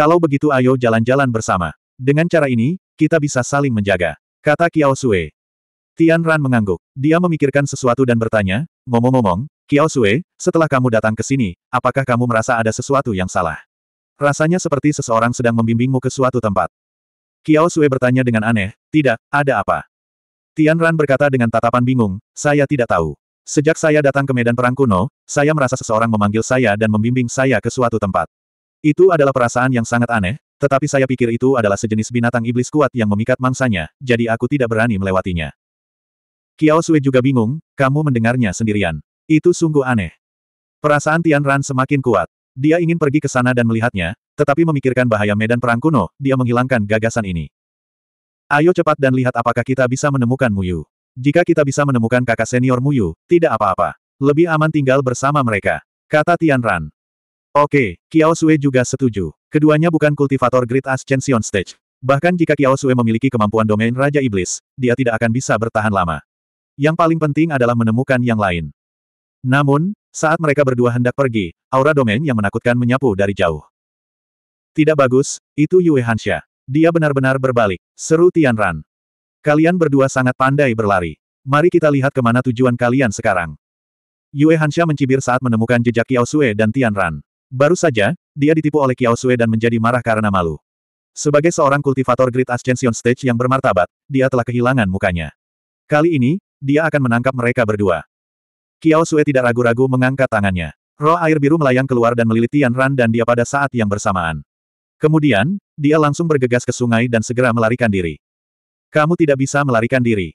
Kalau begitu ayo jalan-jalan bersama. Dengan cara ini, kita bisa saling menjaga. Kata Kiao Sue. Tian Ran mengangguk. Dia memikirkan sesuatu dan bertanya, ngomong-ngomong, Kiao Sue, setelah kamu datang ke sini, apakah kamu merasa ada sesuatu yang salah? Rasanya seperti seseorang sedang membimbingmu ke suatu tempat. Kiao Sue bertanya dengan aneh, tidak, ada apa? Tian Ran berkata dengan tatapan bingung, saya tidak tahu. Sejak saya datang ke medan perang kuno, saya merasa seseorang memanggil saya dan membimbing saya ke suatu tempat. Itu adalah perasaan yang sangat aneh, tetapi saya pikir itu adalah sejenis binatang iblis kuat yang memikat mangsanya, jadi aku tidak berani melewatinya. Kiao Sui juga bingung, kamu mendengarnya sendirian. Itu sungguh aneh. Perasaan Tian Ran semakin kuat. Dia ingin pergi ke sana dan melihatnya, tetapi memikirkan bahaya medan perang kuno, dia menghilangkan gagasan ini. Ayo cepat dan lihat apakah kita bisa menemukan Muyu. Jika kita bisa menemukan kakak senior Muyu, tidak apa-apa. Lebih aman tinggal bersama mereka. Kata Tian Ran. Oke, Kiao Sui juga setuju. Keduanya bukan kultivator Great Ascension Stage. Bahkan jika Kiao Sui memiliki kemampuan domain Raja Iblis, dia tidak akan bisa bertahan lama. Yang paling penting adalah menemukan yang lain. Namun, saat mereka berdua hendak pergi, aura domain yang menakutkan menyapu dari jauh. Tidak bagus, itu Yue Hansha. Dia benar-benar berbalik, seru Tian Ran. Kalian berdua sangat pandai berlari. Mari kita lihat kemana tujuan kalian sekarang. Yue Hansha mencibir saat menemukan jejak Kiao Sui dan Tian Ran. Baru saja, dia ditipu oleh Kiao Sui dan menjadi marah karena malu. Sebagai seorang kultivator Great Ascension Stage yang bermartabat, dia telah kehilangan mukanya. Kali ini, dia akan menangkap mereka berdua. Kiao Sui tidak ragu-ragu mengangkat tangannya. Roh air biru melayang keluar dan melilit Tian Ran dan dia pada saat yang bersamaan. Kemudian, dia langsung bergegas ke sungai dan segera melarikan diri. Kamu tidak bisa melarikan diri.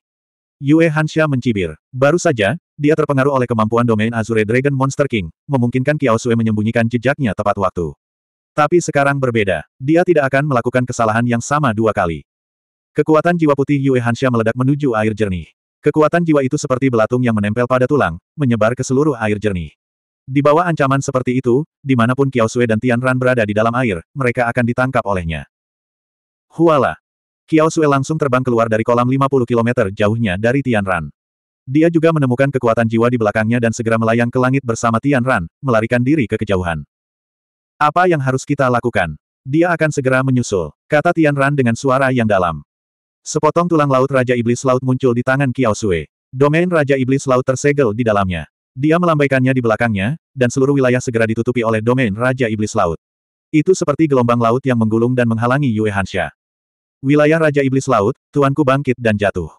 Yue Hansha mencibir. Baru saja, dia terpengaruh oleh kemampuan domain Azure Dragon Monster King, memungkinkan Kiao Sue menyembunyikan jejaknya tepat waktu. Tapi sekarang berbeda, dia tidak akan melakukan kesalahan yang sama dua kali. Kekuatan jiwa putih Yue Hansha meledak menuju air jernih. Kekuatan jiwa itu seperti belatung yang menempel pada tulang, menyebar ke seluruh air jernih. Di bawah ancaman seperti itu, dimanapun Kiao Sue dan Tian Ran berada di dalam air, mereka akan ditangkap olehnya. Huala! Kiao Sue langsung terbang keluar dari kolam 50 km jauhnya dari Tian Ran. Dia juga menemukan kekuatan jiwa di belakangnya dan segera melayang ke langit bersama Tian Ran, melarikan diri ke kejauhan. Apa yang harus kita lakukan? Dia akan segera menyusul, kata Tian Ran dengan suara yang dalam. Sepotong tulang laut Raja Iblis Laut muncul di tangan Kiao Sue. Domain Raja Iblis Laut tersegel di dalamnya. Dia melambaikannya di belakangnya, dan seluruh wilayah segera ditutupi oleh domain Raja Iblis Laut. Itu seperti gelombang laut yang menggulung dan menghalangi Yue Hansha. Wilayah Raja Iblis Laut, Tuanku bangkit dan jatuh.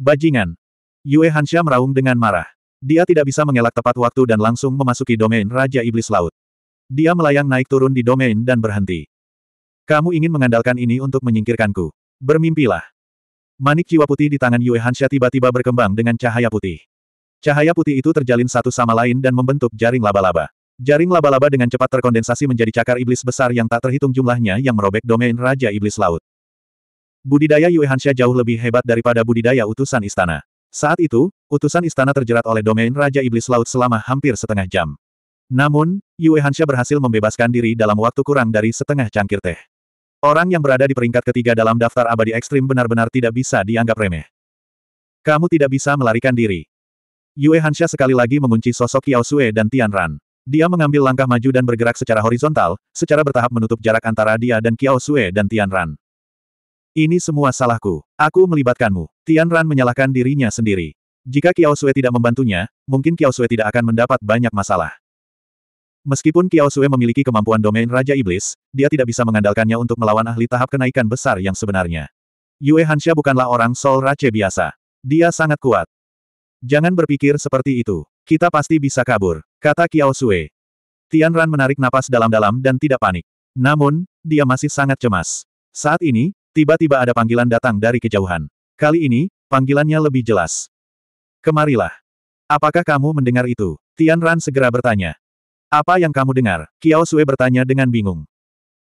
Bajingan, Yue Hansha meraung dengan marah. Dia tidak bisa mengelak tepat waktu dan langsung memasuki domain Raja Iblis Laut. Dia melayang naik turun di domain dan berhenti. Kamu ingin mengandalkan ini untuk menyingkirkanku. Bermimpilah. Manik jiwa putih di tangan Yue Hansha tiba-tiba berkembang dengan cahaya putih. Cahaya putih itu terjalin satu sama lain dan membentuk jaring laba-laba. Jaring laba-laba dengan cepat terkondensasi menjadi cakar iblis besar yang tak terhitung jumlahnya yang merobek domain Raja Iblis Laut. Budidaya Yue Hansha jauh lebih hebat daripada budidaya utusan istana. Saat itu, utusan istana terjerat oleh domain Raja Iblis Laut selama hampir setengah jam. Namun, Yue Hansha berhasil membebaskan diri dalam waktu kurang dari setengah cangkir teh. Orang yang berada di peringkat ketiga dalam daftar abadi ekstrim benar-benar tidak bisa dianggap remeh. Kamu tidak bisa melarikan diri. Yue Hansha sekali lagi mengunci sosok Yao Sue dan Tian Ran. Dia mengambil langkah maju dan bergerak secara horizontal, secara bertahap menutup jarak antara dia dan Kiao Sue dan Tian Ran. Ini semua salahku. Aku melibatkanmu. Tian Ran menyalahkan dirinya sendiri. Jika Kiao Sue tidak membantunya, mungkin Kiao Sue tidak akan mendapat banyak masalah. Meskipun Kiao Sue memiliki kemampuan domain Raja Iblis, dia tidak bisa mengandalkannya untuk melawan ahli tahap kenaikan besar yang sebenarnya. Yue Hansha bukanlah orang Sol Race biasa. Dia sangat kuat. Jangan berpikir seperti itu. Kita pasti bisa kabur, kata Kiao Sue. Tian Ran menarik napas dalam-dalam dan tidak panik. Namun, dia masih sangat cemas. Saat ini, Tiba-tiba ada panggilan datang dari kejauhan. Kali ini, panggilannya lebih jelas. Kemarilah. Apakah kamu mendengar itu? Tian Ran segera bertanya. Apa yang kamu dengar? Kiao Sue bertanya dengan bingung.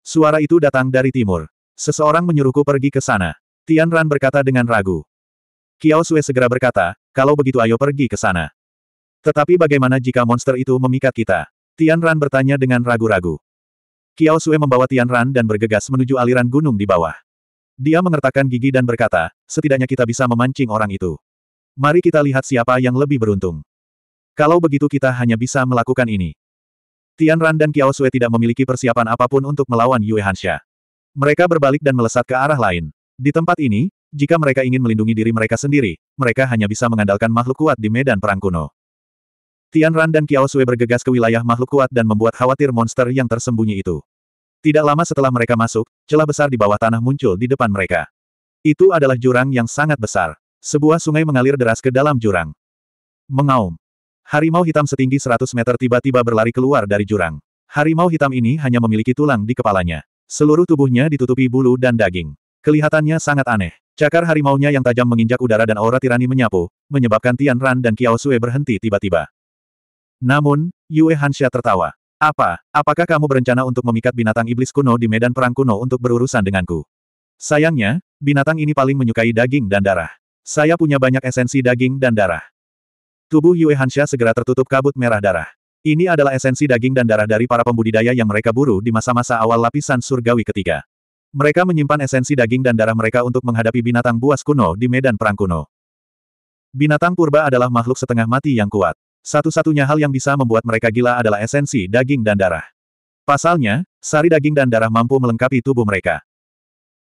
Suara itu datang dari timur. Seseorang menyuruhku pergi ke sana. Tian Ran berkata dengan ragu. Kiao Sue segera berkata, kalau begitu ayo pergi ke sana. Tetapi bagaimana jika monster itu memikat kita? Tian Ran bertanya dengan ragu-ragu. Kiao Sue membawa Tian Ran dan bergegas menuju aliran gunung di bawah. Dia mengertakkan gigi dan berkata, setidaknya kita bisa memancing orang itu. Mari kita lihat siapa yang lebih beruntung. Kalau begitu kita hanya bisa melakukan ini. Tian Ran dan Kiao Sui tidak memiliki persiapan apapun untuk melawan Yue Hansha. Mereka berbalik dan melesat ke arah lain. Di tempat ini, jika mereka ingin melindungi diri mereka sendiri, mereka hanya bisa mengandalkan makhluk kuat di medan perang kuno. Tian Ran dan Kiao Sui bergegas ke wilayah makhluk kuat dan membuat khawatir monster yang tersembunyi itu. Tidak lama setelah mereka masuk, celah besar di bawah tanah muncul di depan mereka. Itu adalah jurang yang sangat besar. Sebuah sungai mengalir deras ke dalam jurang. Mengaum. Harimau hitam setinggi 100 meter tiba-tiba berlari keluar dari jurang. Harimau hitam ini hanya memiliki tulang di kepalanya. Seluruh tubuhnya ditutupi bulu dan daging. Kelihatannya sangat aneh. Cakar harimaunya yang tajam menginjak udara dan aura tirani menyapu, menyebabkan Tian Ran dan Kiao Sue berhenti tiba-tiba. Namun, Yue Hansha tertawa. Apa, apakah kamu berencana untuk memikat binatang iblis kuno di medan perang kuno untuk berurusan denganku? Sayangnya, binatang ini paling menyukai daging dan darah. Saya punya banyak esensi daging dan darah. Tubuh Yue Hansha segera tertutup kabut merah darah. Ini adalah esensi daging dan darah dari para pembudidaya yang mereka buru di masa-masa awal lapisan surgawi ketiga. Mereka menyimpan esensi daging dan darah mereka untuk menghadapi binatang buas kuno di medan perang kuno. Binatang purba adalah makhluk setengah mati yang kuat. Satu-satunya hal yang bisa membuat mereka gila adalah esensi daging dan darah. Pasalnya, sari daging dan darah mampu melengkapi tubuh mereka.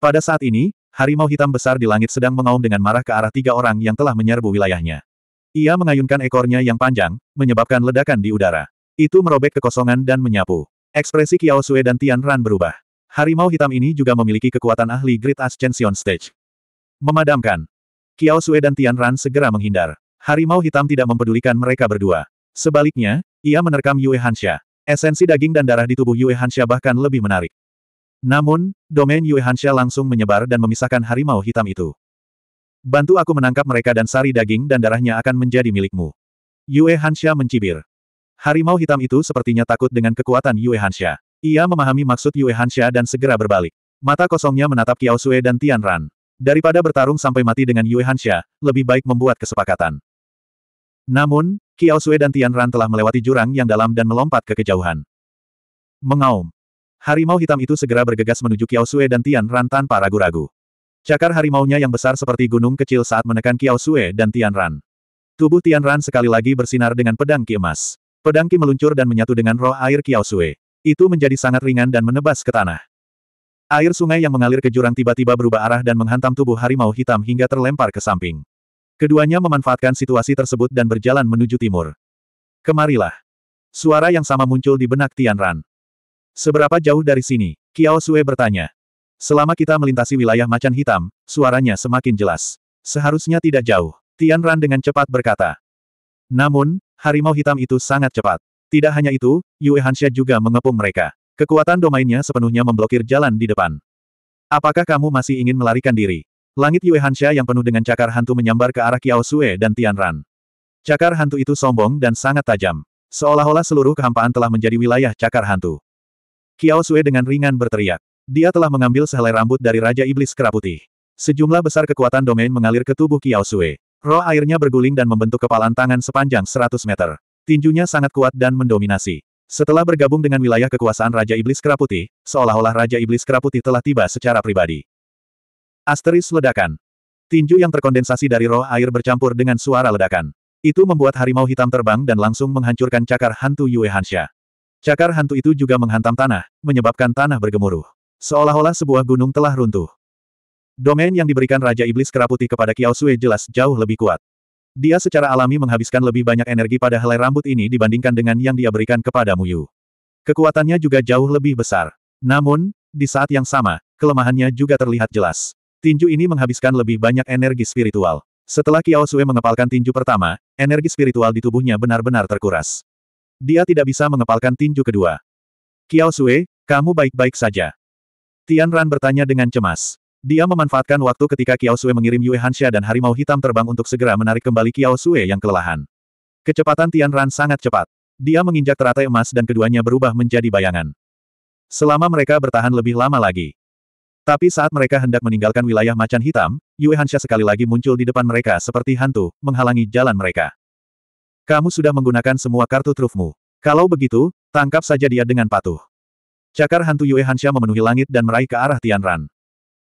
Pada saat ini, harimau hitam besar di langit sedang mengaum dengan marah ke arah tiga orang yang telah menyerbu wilayahnya. Ia mengayunkan ekornya yang panjang, menyebabkan ledakan di udara. Itu merobek kekosongan dan menyapu. Ekspresi Kiao Sue dan Tian Ran berubah. Harimau hitam ini juga memiliki kekuatan ahli Great Ascension Stage. Memadamkan. Kiao Sue dan Tian Ran segera menghindar. Harimau hitam tidak mempedulikan mereka berdua. Sebaliknya, ia menerkam Yue Hansha. Esensi daging dan darah di tubuh Yue Hansha bahkan lebih menarik. Namun, domain Yue Hansha langsung menyebar dan memisahkan harimau hitam itu. Bantu aku menangkap mereka dan sari daging dan darahnya akan menjadi milikmu. Yue Hansha mencibir. Harimau hitam itu sepertinya takut dengan kekuatan Yue Hansha. Ia memahami maksud Yue Hansha dan segera berbalik. Mata kosongnya menatap Kiao Sue dan Tian Ran. Daripada bertarung sampai mati dengan Yue Hansha, lebih baik membuat kesepakatan. Namun, Kiao Sui dan Tian Ran telah melewati jurang yang dalam dan melompat ke kejauhan. Mengaum. Harimau hitam itu segera bergegas menuju Kiao Sui dan Tian Ran tanpa ragu-ragu. Cakar harimaunya yang besar seperti gunung kecil saat menekan Kiao Sui dan Tian Ran. Tubuh Tian Ran sekali lagi bersinar dengan pedang Ki emas. Pedang Ki meluncur dan menyatu dengan roh air Kiao Sui. Itu menjadi sangat ringan dan menebas ke tanah. Air sungai yang mengalir ke jurang tiba-tiba berubah arah dan menghantam tubuh harimau hitam hingga terlempar ke samping. Keduanya memanfaatkan situasi tersebut dan berjalan menuju timur. Kemarilah. Suara yang sama muncul di benak Tian Ran. Seberapa jauh dari sini? Kiao Sue bertanya. Selama kita melintasi wilayah macan hitam, suaranya semakin jelas. Seharusnya tidak jauh. Tian Ran dengan cepat berkata. Namun, harimau hitam itu sangat cepat. Tidak hanya itu, Yue Hansha juga mengepung mereka. Kekuatan domainnya sepenuhnya memblokir jalan di depan. Apakah kamu masih ingin melarikan diri? Langit Yue Hansha yang penuh dengan cakar hantu menyambar ke arah Kiao Sue dan Tian Ran. Cakar hantu itu sombong dan sangat tajam. Seolah-olah seluruh kehampaan telah menjadi wilayah cakar hantu. Kiao Sue dengan ringan berteriak. Dia telah mengambil sehelai rambut dari Raja Iblis Keraputi. Sejumlah besar kekuatan domain mengalir ke tubuh Kiao Sue. Roh airnya berguling dan membentuk kepalan tangan sepanjang 100 meter. Tinjunya sangat kuat dan mendominasi. Setelah bergabung dengan wilayah kekuasaan Raja Iblis Keraputi, seolah-olah Raja Iblis Keraputi telah tiba secara pribadi. Asteris ledakan. Tinju yang terkondensasi dari roh air bercampur dengan suara ledakan. Itu membuat harimau hitam terbang dan langsung menghancurkan cakar hantu Yue Hansha. Cakar hantu itu juga menghantam tanah, menyebabkan tanah bergemuruh. Seolah-olah sebuah gunung telah runtuh. Domain yang diberikan Raja Iblis Keraputi kepada Kiao Sui jelas jauh lebih kuat. Dia secara alami menghabiskan lebih banyak energi pada helai rambut ini dibandingkan dengan yang dia berikan kepada Muyu. Kekuatannya juga jauh lebih besar. Namun, di saat yang sama, kelemahannya juga terlihat jelas. Tinju ini menghabiskan lebih banyak energi spiritual. Setelah Kiao Sue mengepalkan tinju pertama, energi spiritual di tubuhnya benar-benar terkuras. Dia tidak bisa mengepalkan tinju kedua. Kiao Sue, kamu baik-baik saja. Tian Ran bertanya dengan cemas. Dia memanfaatkan waktu ketika Kiao Sue mengirim Yue Hansha dan Harimau Hitam terbang untuk segera menarik kembali Kiao Sue yang kelelahan. Kecepatan Tian Ran sangat cepat. Dia menginjak teratai emas dan keduanya berubah menjadi bayangan. Selama mereka bertahan lebih lama lagi, tapi saat mereka hendak meninggalkan wilayah macan hitam, Yue Hansha sekali lagi muncul di depan mereka seperti hantu, menghalangi jalan mereka. Kamu sudah menggunakan semua kartu trufmu. Kalau begitu, tangkap saja dia dengan patuh. Cakar hantu Yue Hansha memenuhi langit dan meraih ke arah Tian Ran.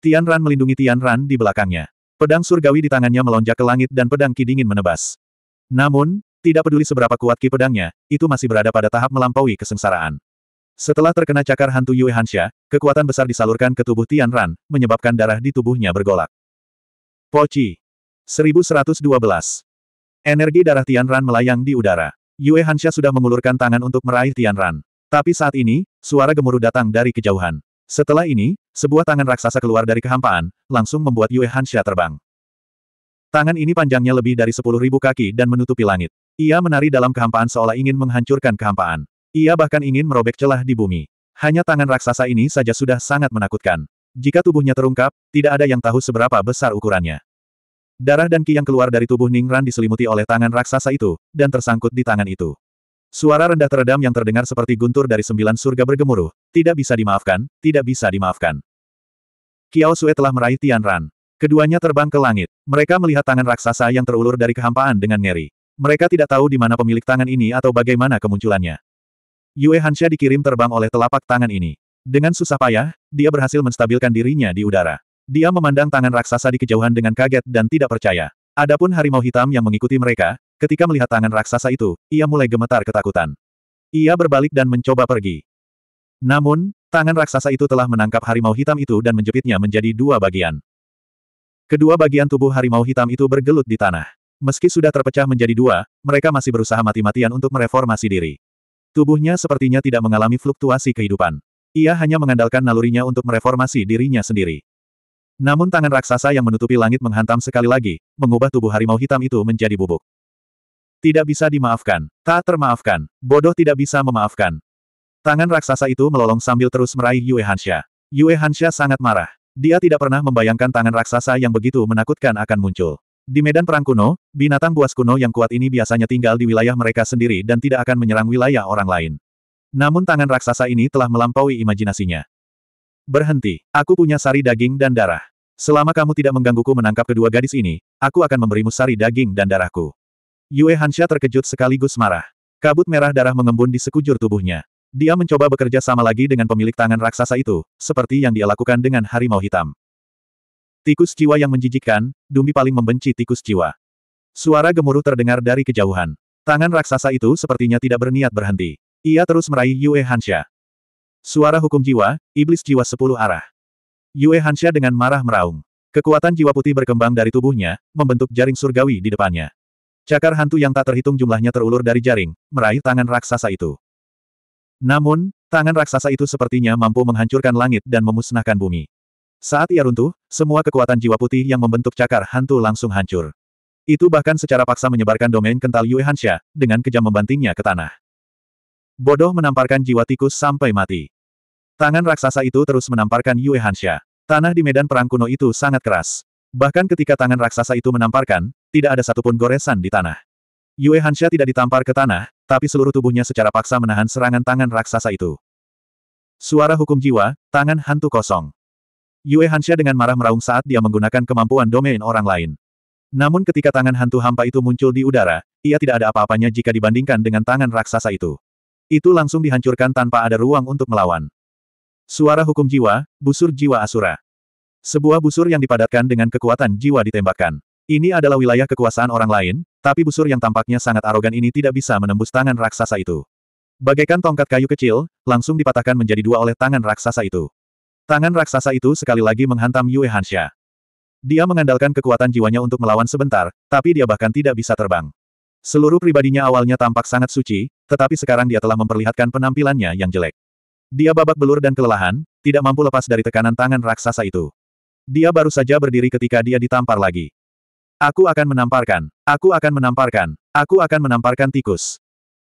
Tian Ran melindungi Tian Ran di belakangnya. Pedang surgawi di tangannya melonjak ke langit dan pedang ki dingin menebas. Namun, tidak peduli seberapa kuat ki pedangnya, itu masih berada pada tahap melampaui kesengsaraan. Setelah terkena cakar hantu Yue Hansha, kekuatan besar disalurkan ke tubuh Tian Ran, menyebabkan darah di tubuhnya bergolak. Poci. 1112. Energi darah Tian Ran melayang di udara. Yue Hansha sudah mengulurkan tangan untuk meraih Tian Ran. Tapi saat ini, suara gemuruh datang dari kejauhan. Setelah ini, sebuah tangan raksasa keluar dari kehampaan, langsung membuat Yue Hansha terbang. Tangan ini panjangnya lebih dari 10.000 kaki dan menutupi langit. Ia menari dalam kehampaan seolah ingin menghancurkan kehampaan. Ia bahkan ingin merobek celah di bumi. Hanya tangan raksasa ini saja sudah sangat menakutkan. Jika tubuhnya terungkap, tidak ada yang tahu seberapa besar ukurannya. Darah dan ki yang keluar dari tubuh Ningran diselimuti oleh tangan raksasa itu, dan tersangkut di tangan itu. Suara rendah teredam yang terdengar seperti guntur dari sembilan surga bergemuruh, tidak bisa dimaafkan, tidak bisa dimaafkan. Kiao Sue telah meraih Tian Ran. Keduanya terbang ke langit. Mereka melihat tangan raksasa yang terulur dari kehampaan dengan ngeri. Mereka tidak tahu di mana pemilik tangan ini atau bagaimana kemunculannya. Yue Hansha dikirim terbang oleh telapak tangan ini. Dengan susah payah, dia berhasil menstabilkan dirinya di udara. Dia memandang tangan raksasa di kejauhan dengan kaget dan tidak percaya. Adapun harimau hitam yang mengikuti mereka, ketika melihat tangan raksasa itu, ia mulai gemetar ketakutan. Ia berbalik dan mencoba pergi. Namun, tangan raksasa itu telah menangkap harimau hitam itu dan menjepitnya menjadi dua bagian. Kedua bagian tubuh harimau hitam itu bergelut di tanah. Meski sudah terpecah menjadi dua, mereka masih berusaha mati-matian untuk mereformasi diri. Tubuhnya sepertinya tidak mengalami fluktuasi kehidupan. Ia hanya mengandalkan nalurinya untuk mereformasi dirinya sendiri. Namun tangan raksasa yang menutupi langit menghantam sekali lagi, mengubah tubuh harimau hitam itu menjadi bubuk. Tidak bisa dimaafkan, tak termaafkan, bodoh tidak bisa memaafkan. Tangan raksasa itu melolong sambil terus meraih Yue Hansha. Yue Hansha sangat marah. Dia tidak pernah membayangkan tangan raksasa yang begitu menakutkan akan muncul. Di medan perang kuno, binatang buas kuno yang kuat ini biasanya tinggal di wilayah mereka sendiri dan tidak akan menyerang wilayah orang lain. Namun tangan raksasa ini telah melampaui imajinasinya. Berhenti, aku punya sari daging dan darah. Selama kamu tidak menggangguku menangkap kedua gadis ini, aku akan memberimu sari daging dan darahku. Yue Hansha terkejut sekaligus marah. Kabut merah darah mengembun di sekujur tubuhnya. Dia mencoba bekerja sama lagi dengan pemilik tangan raksasa itu, seperti yang dia lakukan dengan harimau hitam. Tikus jiwa yang menjijikkan, Dumbi paling membenci tikus jiwa. Suara gemuruh terdengar dari kejauhan. Tangan raksasa itu sepertinya tidak berniat berhenti. Ia terus meraih Yue Hansha. Suara hukum jiwa, iblis jiwa sepuluh arah. Yue Hansha dengan marah meraung. Kekuatan jiwa putih berkembang dari tubuhnya, membentuk jaring surgawi di depannya. Cakar hantu yang tak terhitung jumlahnya terulur dari jaring, meraih tangan raksasa itu. Namun, tangan raksasa itu sepertinya mampu menghancurkan langit dan memusnahkan bumi. Saat ia runtuh, semua kekuatan jiwa putih yang membentuk cakar hantu langsung hancur. Itu bahkan secara paksa menyebarkan domain kental Yue Hansha, dengan kejam membantingnya ke tanah. Bodoh menamparkan jiwa tikus sampai mati. Tangan raksasa itu terus menamparkan Yue Hansha. Tanah di medan perang kuno itu sangat keras. Bahkan ketika tangan raksasa itu menamparkan, tidak ada satupun goresan di tanah. Yue Hansha tidak ditampar ke tanah, tapi seluruh tubuhnya secara paksa menahan serangan tangan raksasa itu. Suara hukum jiwa, tangan hantu kosong. Yue Hansha dengan marah meraung saat dia menggunakan kemampuan domain orang lain. Namun ketika tangan hantu hampa itu muncul di udara, ia tidak ada apa-apanya jika dibandingkan dengan tangan raksasa itu. Itu langsung dihancurkan tanpa ada ruang untuk melawan. Suara hukum jiwa, busur jiwa asura. Sebuah busur yang dipadatkan dengan kekuatan jiwa ditembakkan. Ini adalah wilayah kekuasaan orang lain, tapi busur yang tampaknya sangat arogan ini tidak bisa menembus tangan raksasa itu. Bagaikan tongkat kayu kecil, langsung dipatahkan menjadi dua oleh tangan raksasa itu. Tangan raksasa itu sekali lagi menghantam Yue Hansha. Dia mengandalkan kekuatan jiwanya untuk melawan sebentar, tapi dia bahkan tidak bisa terbang. Seluruh pribadinya awalnya tampak sangat suci, tetapi sekarang dia telah memperlihatkan penampilannya yang jelek. Dia babak belur dan kelelahan, tidak mampu lepas dari tekanan tangan raksasa itu. Dia baru saja berdiri ketika dia ditampar lagi. Aku akan menamparkan, aku akan menamparkan, aku akan menamparkan tikus.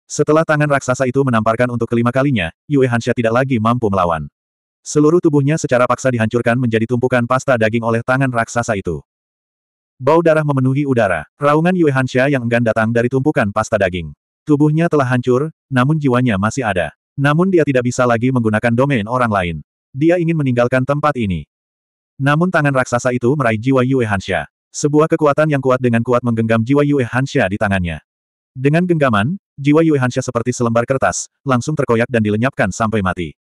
Setelah tangan raksasa itu menamparkan untuk kelima kalinya, Yue Hansha tidak lagi mampu melawan. Seluruh tubuhnya secara paksa dihancurkan menjadi tumpukan pasta daging oleh tangan raksasa itu. Bau darah memenuhi udara. Raungan Yue Hansha yang enggan datang dari tumpukan pasta daging. Tubuhnya telah hancur, namun jiwanya masih ada. Namun dia tidak bisa lagi menggunakan domain orang lain. Dia ingin meninggalkan tempat ini. Namun tangan raksasa itu meraih jiwa Yue Hansha. Sebuah kekuatan yang kuat dengan kuat menggenggam jiwa Yue Hansha di tangannya. Dengan genggaman, jiwa Yue Hansha seperti selembar kertas, langsung terkoyak dan dilenyapkan sampai mati.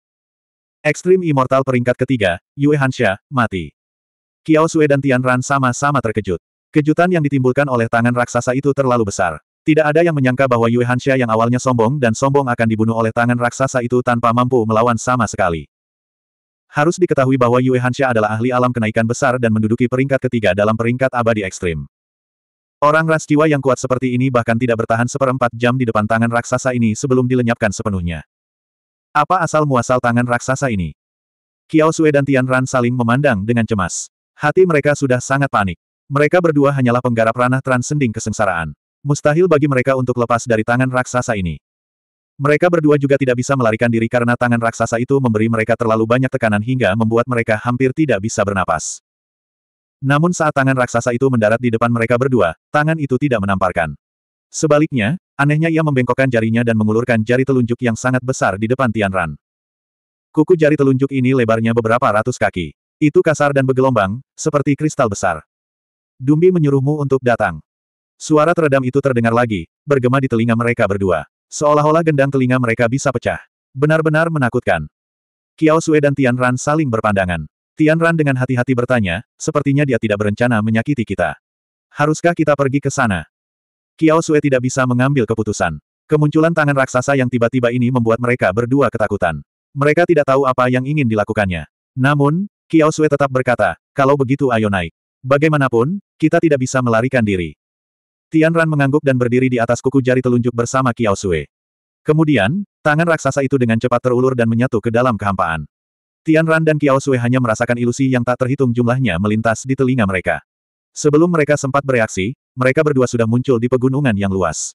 Ekstrim Immortal peringkat ketiga, Yue Hansha, mati. Kiao Sue dan Tian Ran sama-sama terkejut. Kejutan yang ditimbulkan oleh tangan raksasa itu terlalu besar. Tidak ada yang menyangka bahwa Yue Hansha yang awalnya sombong dan sombong akan dibunuh oleh tangan raksasa itu tanpa mampu melawan sama sekali. Harus diketahui bahwa Yue Hansha adalah ahli alam kenaikan besar dan menduduki peringkat ketiga dalam peringkat abadi ekstrim. Orang ras jiwa yang kuat seperti ini bahkan tidak bertahan seperempat jam di depan tangan raksasa ini sebelum dilenyapkan sepenuhnya. Apa asal-muasal tangan raksasa ini? Kiao Sue dan Tian Ran saling memandang dengan cemas. Hati mereka sudah sangat panik. Mereka berdua hanyalah penggarap ranah transending kesengsaraan. Mustahil bagi mereka untuk lepas dari tangan raksasa ini. Mereka berdua juga tidak bisa melarikan diri karena tangan raksasa itu memberi mereka terlalu banyak tekanan hingga membuat mereka hampir tidak bisa bernapas. Namun saat tangan raksasa itu mendarat di depan mereka berdua, tangan itu tidak menamparkan. Sebaliknya, Anehnya ia membengkokkan jarinya dan mengulurkan jari telunjuk yang sangat besar di depan Tian Ran. Kuku jari telunjuk ini lebarnya beberapa ratus kaki. Itu kasar dan bergelombang, seperti kristal besar. Dumbi menyuruhmu untuk datang. Suara teredam itu terdengar lagi, bergema di telinga mereka berdua. Seolah-olah gendang telinga mereka bisa pecah. Benar-benar menakutkan. Kiao Sue dan Tian Ran saling berpandangan. Tian Ran dengan hati-hati bertanya, sepertinya dia tidak berencana menyakiti kita. Haruskah kita pergi ke sana? Kiao Sue tidak bisa mengambil keputusan. Kemunculan tangan raksasa yang tiba-tiba ini membuat mereka berdua ketakutan. Mereka tidak tahu apa yang ingin dilakukannya. Namun, Kiao Sue tetap berkata, kalau begitu ayo naik. Bagaimanapun, kita tidak bisa melarikan diri. Tian Ran mengangguk dan berdiri di atas kuku jari telunjuk bersama Kiao Sue. Kemudian, tangan raksasa itu dengan cepat terulur dan menyatu ke dalam kehampaan. Tian Ran dan Kiao Sue hanya merasakan ilusi yang tak terhitung jumlahnya melintas di telinga mereka. Sebelum mereka sempat bereaksi, mereka berdua sudah muncul di pegunungan yang luas.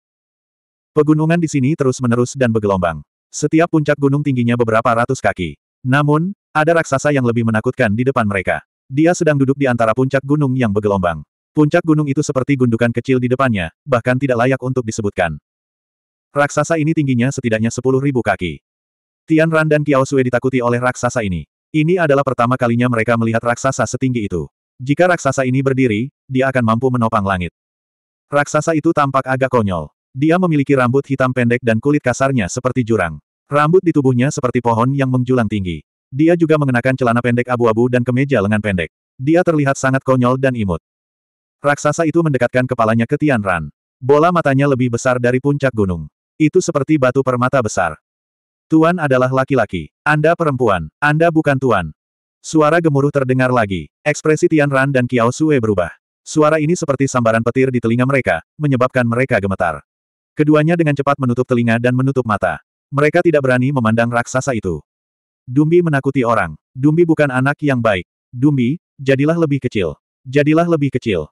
Pegunungan di sini terus-menerus dan bergelombang. Setiap puncak gunung tingginya beberapa ratus kaki. Namun, ada raksasa yang lebih menakutkan di depan mereka. Dia sedang duduk di antara puncak gunung yang bergelombang. Puncak gunung itu seperti gundukan kecil di depannya, bahkan tidak layak untuk disebutkan. Raksasa ini tingginya setidaknya sepuluh ribu kaki. Tian Ran dan Kiao Sui ditakuti oleh raksasa ini. Ini adalah pertama kalinya mereka melihat raksasa setinggi itu. Jika raksasa ini berdiri, dia akan mampu menopang langit. Raksasa itu tampak agak konyol. Dia memiliki rambut hitam pendek dan kulit kasarnya seperti jurang. Rambut di tubuhnya seperti pohon yang menjulang tinggi. Dia juga mengenakan celana pendek abu-abu dan kemeja lengan pendek. Dia terlihat sangat konyol dan imut. Raksasa itu mendekatkan kepalanya ke Tian Ran. Bola matanya lebih besar dari puncak gunung. Itu seperti batu permata besar. Tuan adalah laki-laki. Anda perempuan. Anda bukan tuan. Suara gemuruh terdengar lagi. Ekspresi Tian Ran dan Kiao Sue berubah. Suara ini seperti sambaran petir di telinga mereka, menyebabkan mereka gemetar. Keduanya dengan cepat menutup telinga dan menutup mata. Mereka tidak berani memandang raksasa itu. Dumbi menakuti orang. Dumbi bukan anak yang baik. Dumbi, jadilah lebih kecil. Jadilah lebih kecil.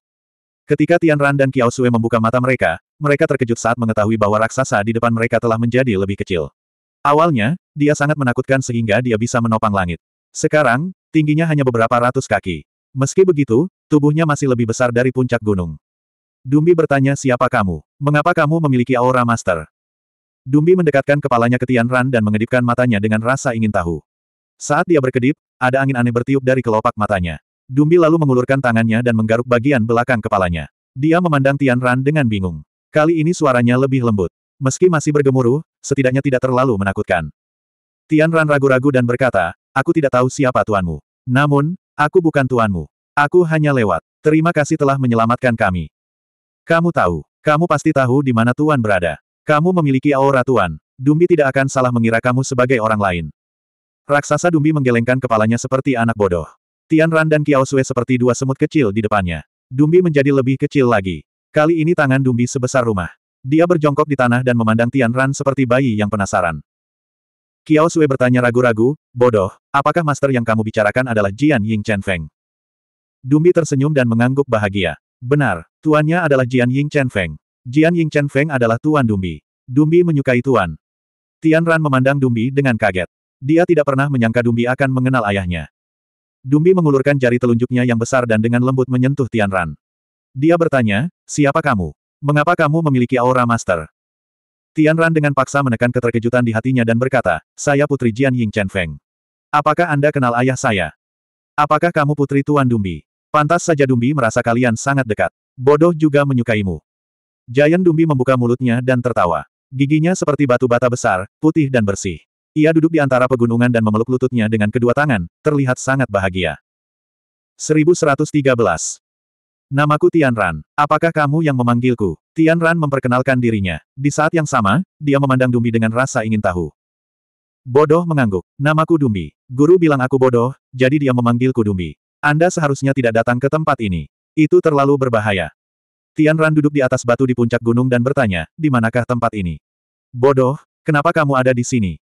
Ketika Tian Ran dan Kiao Sue membuka mata mereka, mereka terkejut saat mengetahui bahwa raksasa di depan mereka telah menjadi lebih kecil. Awalnya, dia sangat menakutkan sehingga dia bisa menopang langit. Sekarang, Tingginya hanya beberapa ratus kaki. Meski begitu, tubuhnya masih lebih besar dari puncak gunung. Dumbi bertanya siapa kamu? Mengapa kamu memiliki aura master? Dumbi mendekatkan kepalanya ke Tian Ran dan mengedipkan matanya dengan rasa ingin tahu. Saat dia berkedip, ada angin aneh bertiup dari kelopak matanya. Dumbi lalu mengulurkan tangannya dan menggaruk bagian belakang kepalanya. Dia memandang Tian Ran dengan bingung. Kali ini suaranya lebih lembut. Meski masih bergemuruh, setidaknya tidak terlalu menakutkan. Tian Ran ragu-ragu dan berkata, Aku tidak tahu siapa tuanmu. Namun, aku bukan tuanmu. Aku hanya lewat. Terima kasih telah menyelamatkan kami. Kamu tahu, kamu pasti tahu di mana tuan berada. Kamu memiliki aura tuan. Dumbi tidak akan salah mengira kamu sebagai orang lain. Raksasa Dumbi menggelengkan kepalanya seperti anak bodoh. Tian Ran dan Kiao Sue seperti dua semut kecil di depannya. Dumbi menjadi lebih kecil lagi. Kali ini tangan Dumbi sebesar rumah. Dia berjongkok di tanah dan memandang Tian Ran seperti bayi yang penasaran. Kiao Sui bertanya ragu-ragu, bodoh, apakah master yang kamu bicarakan adalah Jian Ying Chen Feng? Dumbi tersenyum dan mengangguk bahagia. Benar, tuannya adalah Jian Ying Chen Feng. Jian Ying Chen Feng adalah tuan Dumbi. Dumbi menyukai tuan. Tian Ran memandang Dumbi dengan kaget. Dia tidak pernah menyangka Dumbi akan mengenal ayahnya. Dumbi mengulurkan jari telunjuknya yang besar dan dengan lembut menyentuh Tian Ran. Dia bertanya, siapa kamu? Mengapa kamu memiliki aura master? Tian Ran dengan paksa menekan keterkejutan di hatinya dan berkata, saya putri Jian Ying Chen Feng. Apakah Anda kenal ayah saya? Apakah kamu putri Tuan Dumbi? Pantas saja Dumbi merasa kalian sangat dekat. Bodoh juga menyukaimu. Giant Dumbi membuka mulutnya dan tertawa. Giginya seperti batu bata besar, putih dan bersih. Ia duduk di antara pegunungan dan memeluk lututnya dengan kedua tangan, terlihat sangat bahagia. 1113. Namaku Tian Ran. Apakah kamu yang memanggilku? Tian Ran memperkenalkan dirinya. Di saat yang sama, dia memandang Dumbi dengan rasa ingin tahu. Bodoh mengangguk. Namaku Dumbi. Guru bilang aku bodoh, jadi dia memanggilku Dumbi. Anda seharusnya tidak datang ke tempat ini. Itu terlalu berbahaya. Tian Ran duduk di atas batu di puncak gunung dan bertanya, di manakah tempat ini? Bodoh, kenapa kamu ada di sini?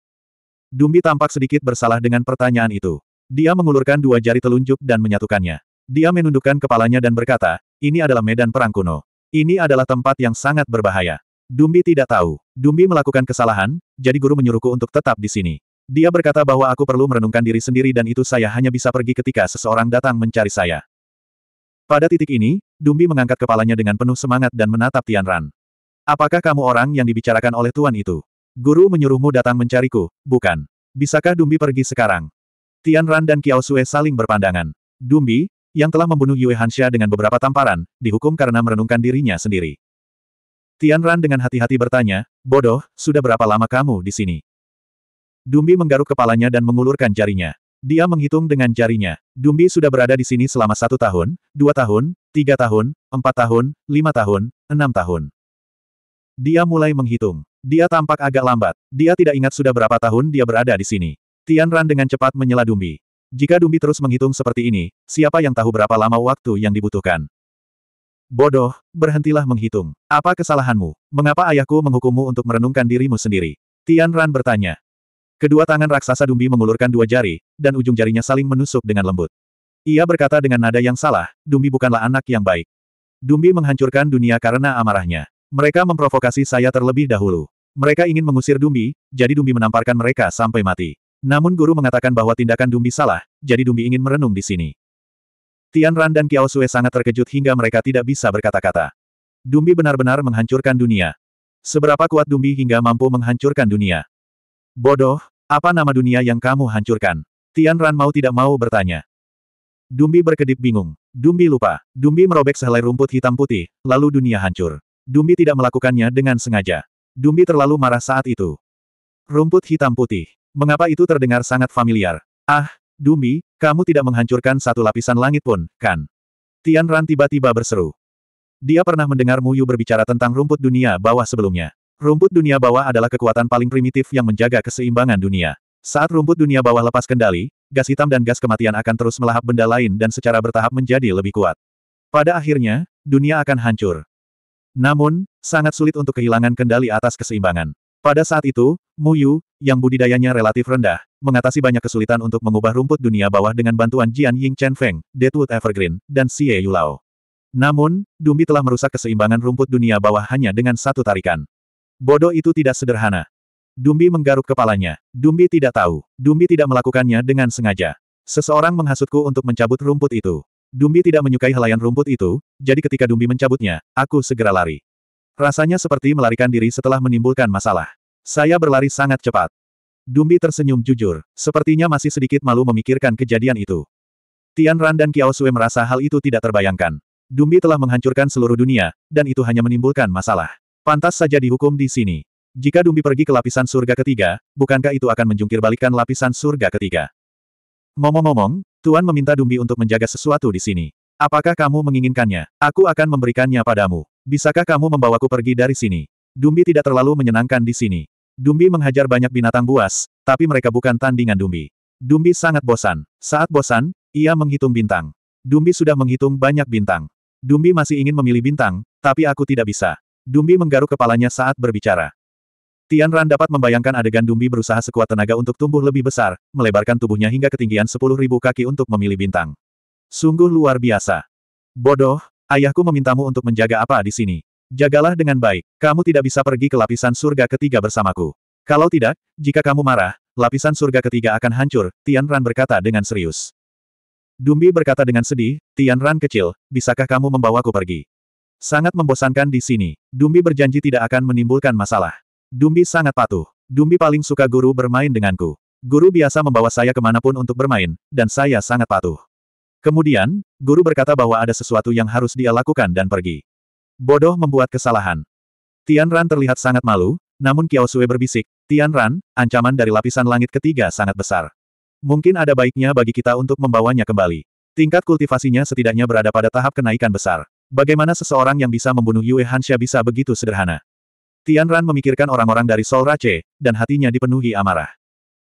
Dumbi tampak sedikit bersalah dengan pertanyaan itu. Dia mengulurkan dua jari telunjuk dan menyatukannya. Dia menundukkan kepalanya dan berkata, ini adalah medan perang kuno. Ini adalah tempat yang sangat berbahaya. Dumbi tidak tahu. Dumbi melakukan kesalahan, jadi guru menyuruhku untuk tetap di sini. Dia berkata bahwa aku perlu merenungkan diri sendiri dan itu saya hanya bisa pergi ketika seseorang datang mencari saya. Pada titik ini, Dumbi mengangkat kepalanya dengan penuh semangat dan menatap Tian Ran. Apakah kamu orang yang dibicarakan oleh tuan itu? Guru menyuruhmu datang mencariku, bukan? Bisakah Dumbi pergi sekarang? Tian Ran dan Kiao Sue saling berpandangan. Dumbi, yang telah membunuh Yue Hansha dengan beberapa tamparan, dihukum karena merenungkan dirinya sendiri. Tian Ran dengan hati-hati bertanya, bodoh, sudah berapa lama kamu di sini? Dumbi menggaruk kepalanya dan mengulurkan jarinya. Dia menghitung dengan jarinya. Dumbi sudah berada di sini selama satu tahun, dua tahun, tiga tahun, empat tahun, lima tahun, enam tahun. Dia mulai menghitung. Dia tampak agak lambat. Dia tidak ingat sudah berapa tahun dia berada di sini. Tian Ran dengan cepat menyela Dumbi. Jika Dumbi terus menghitung seperti ini, siapa yang tahu berapa lama waktu yang dibutuhkan? Bodoh, berhentilah menghitung. Apa kesalahanmu? Mengapa ayahku menghukummu untuk merenungkan dirimu sendiri? Tian Ran bertanya. Kedua tangan raksasa Dumbi mengulurkan dua jari, dan ujung jarinya saling menusuk dengan lembut. Ia berkata dengan nada yang salah, Dumbi bukanlah anak yang baik. Dumbi menghancurkan dunia karena amarahnya. Mereka memprovokasi saya terlebih dahulu. Mereka ingin mengusir Dumbi, jadi Dumbi menamparkan mereka sampai mati. Namun guru mengatakan bahwa tindakan Dumbi salah, jadi Dumbi ingin merenung di sini. Tian Ran dan Kiao Sue sangat terkejut hingga mereka tidak bisa berkata-kata. Dumbi benar-benar menghancurkan dunia. Seberapa kuat Dumbi hingga mampu menghancurkan dunia? Bodoh, apa nama dunia yang kamu hancurkan? Tian Ran mau tidak mau bertanya. Dumbi berkedip bingung. Dumbi lupa. Dumbi merobek sehelai rumput hitam putih, lalu dunia hancur. Dumbi tidak melakukannya dengan sengaja. Dumbi terlalu marah saat itu. Rumput hitam putih. Mengapa itu terdengar sangat familiar? Ah, Dumi, kamu tidak menghancurkan satu lapisan langit pun, kan? Tian Ran tiba-tiba berseru. Dia pernah mendengar Muyu berbicara tentang rumput dunia bawah sebelumnya. Rumput dunia bawah adalah kekuatan paling primitif yang menjaga keseimbangan dunia. Saat rumput dunia bawah lepas kendali, gas hitam dan gas kematian akan terus melahap benda lain dan secara bertahap menjadi lebih kuat. Pada akhirnya, dunia akan hancur. Namun, sangat sulit untuk kehilangan kendali atas keseimbangan. Pada saat itu, Mu Yu, yang budidayanya relatif rendah, mengatasi banyak kesulitan untuk mengubah rumput dunia bawah dengan bantuan Jian Ying Chen Feng, Deadwood Evergreen, dan Xie Yulao. Namun, Dumbi telah merusak keseimbangan rumput dunia bawah hanya dengan satu tarikan. Bodoh itu tidak sederhana. Dumbi menggaruk kepalanya. Dumbi tidak tahu. Dumbi tidak melakukannya dengan sengaja. Seseorang menghasutku untuk mencabut rumput itu. Dumbi tidak menyukai helaian rumput itu, jadi ketika Dumbi mencabutnya, aku segera lari. Rasanya seperti melarikan diri setelah menimbulkan masalah. Saya berlari sangat cepat. Dumbi tersenyum jujur, sepertinya masih sedikit malu memikirkan kejadian itu. Tian Ran dan Kiao Sui merasa hal itu tidak terbayangkan. Dumbi telah menghancurkan seluruh dunia, dan itu hanya menimbulkan masalah. Pantas saja dihukum di sini. Jika Dumbi pergi ke lapisan surga ketiga, bukankah itu akan menjungkir balikan lapisan surga ketiga? Ngomong-ngomong, Tuan meminta Dumbi untuk menjaga sesuatu di sini. Apakah kamu menginginkannya? Aku akan memberikannya padamu. Bisakah kamu membawaku pergi dari sini? Dumbi tidak terlalu menyenangkan di sini. Dumbi menghajar banyak binatang buas, tapi mereka bukan tandingan Dumbi. Dumbi sangat bosan. Saat bosan, ia menghitung bintang. Dumbi sudah menghitung banyak bintang. Dumbi masih ingin memilih bintang, tapi aku tidak bisa. Dumbi menggaruk kepalanya saat berbicara. Tian Ran dapat membayangkan adegan Dumbi berusaha sekuat tenaga untuk tumbuh lebih besar, melebarkan tubuhnya hingga ketinggian 10.000 kaki untuk memilih bintang. Sungguh luar biasa. Bodoh, Ayahku memintamu untuk menjaga apa di sini. Jagalah dengan baik, kamu tidak bisa pergi ke lapisan surga ketiga bersamaku. Kalau tidak, jika kamu marah, lapisan surga ketiga akan hancur, Tian Ran berkata dengan serius. Dumbi berkata dengan sedih, Tian Ran kecil, bisakah kamu membawaku pergi? Sangat membosankan di sini, Dumbi berjanji tidak akan menimbulkan masalah. Dumbi sangat patuh. Dumbi paling suka guru bermain denganku. Guru biasa membawa saya kemanapun untuk bermain, dan saya sangat patuh. Kemudian, guru berkata bahwa ada sesuatu yang harus dia lakukan dan pergi. Bodoh membuat kesalahan. Tian Ran terlihat sangat malu, namun Kiao Sui berbisik, Tian Ran, ancaman dari lapisan langit ketiga sangat besar. Mungkin ada baiknya bagi kita untuk membawanya kembali. Tingkat kultivasinya setidaknya berada pada tahap kenaikan besar. Bagaimana seseorang yang bisa membunuh Yue Hansha bisa begitu sederhana? Tian Ran memikirkan orang-orang dari Sol Rache, dan hatinya dipenuhi amarah.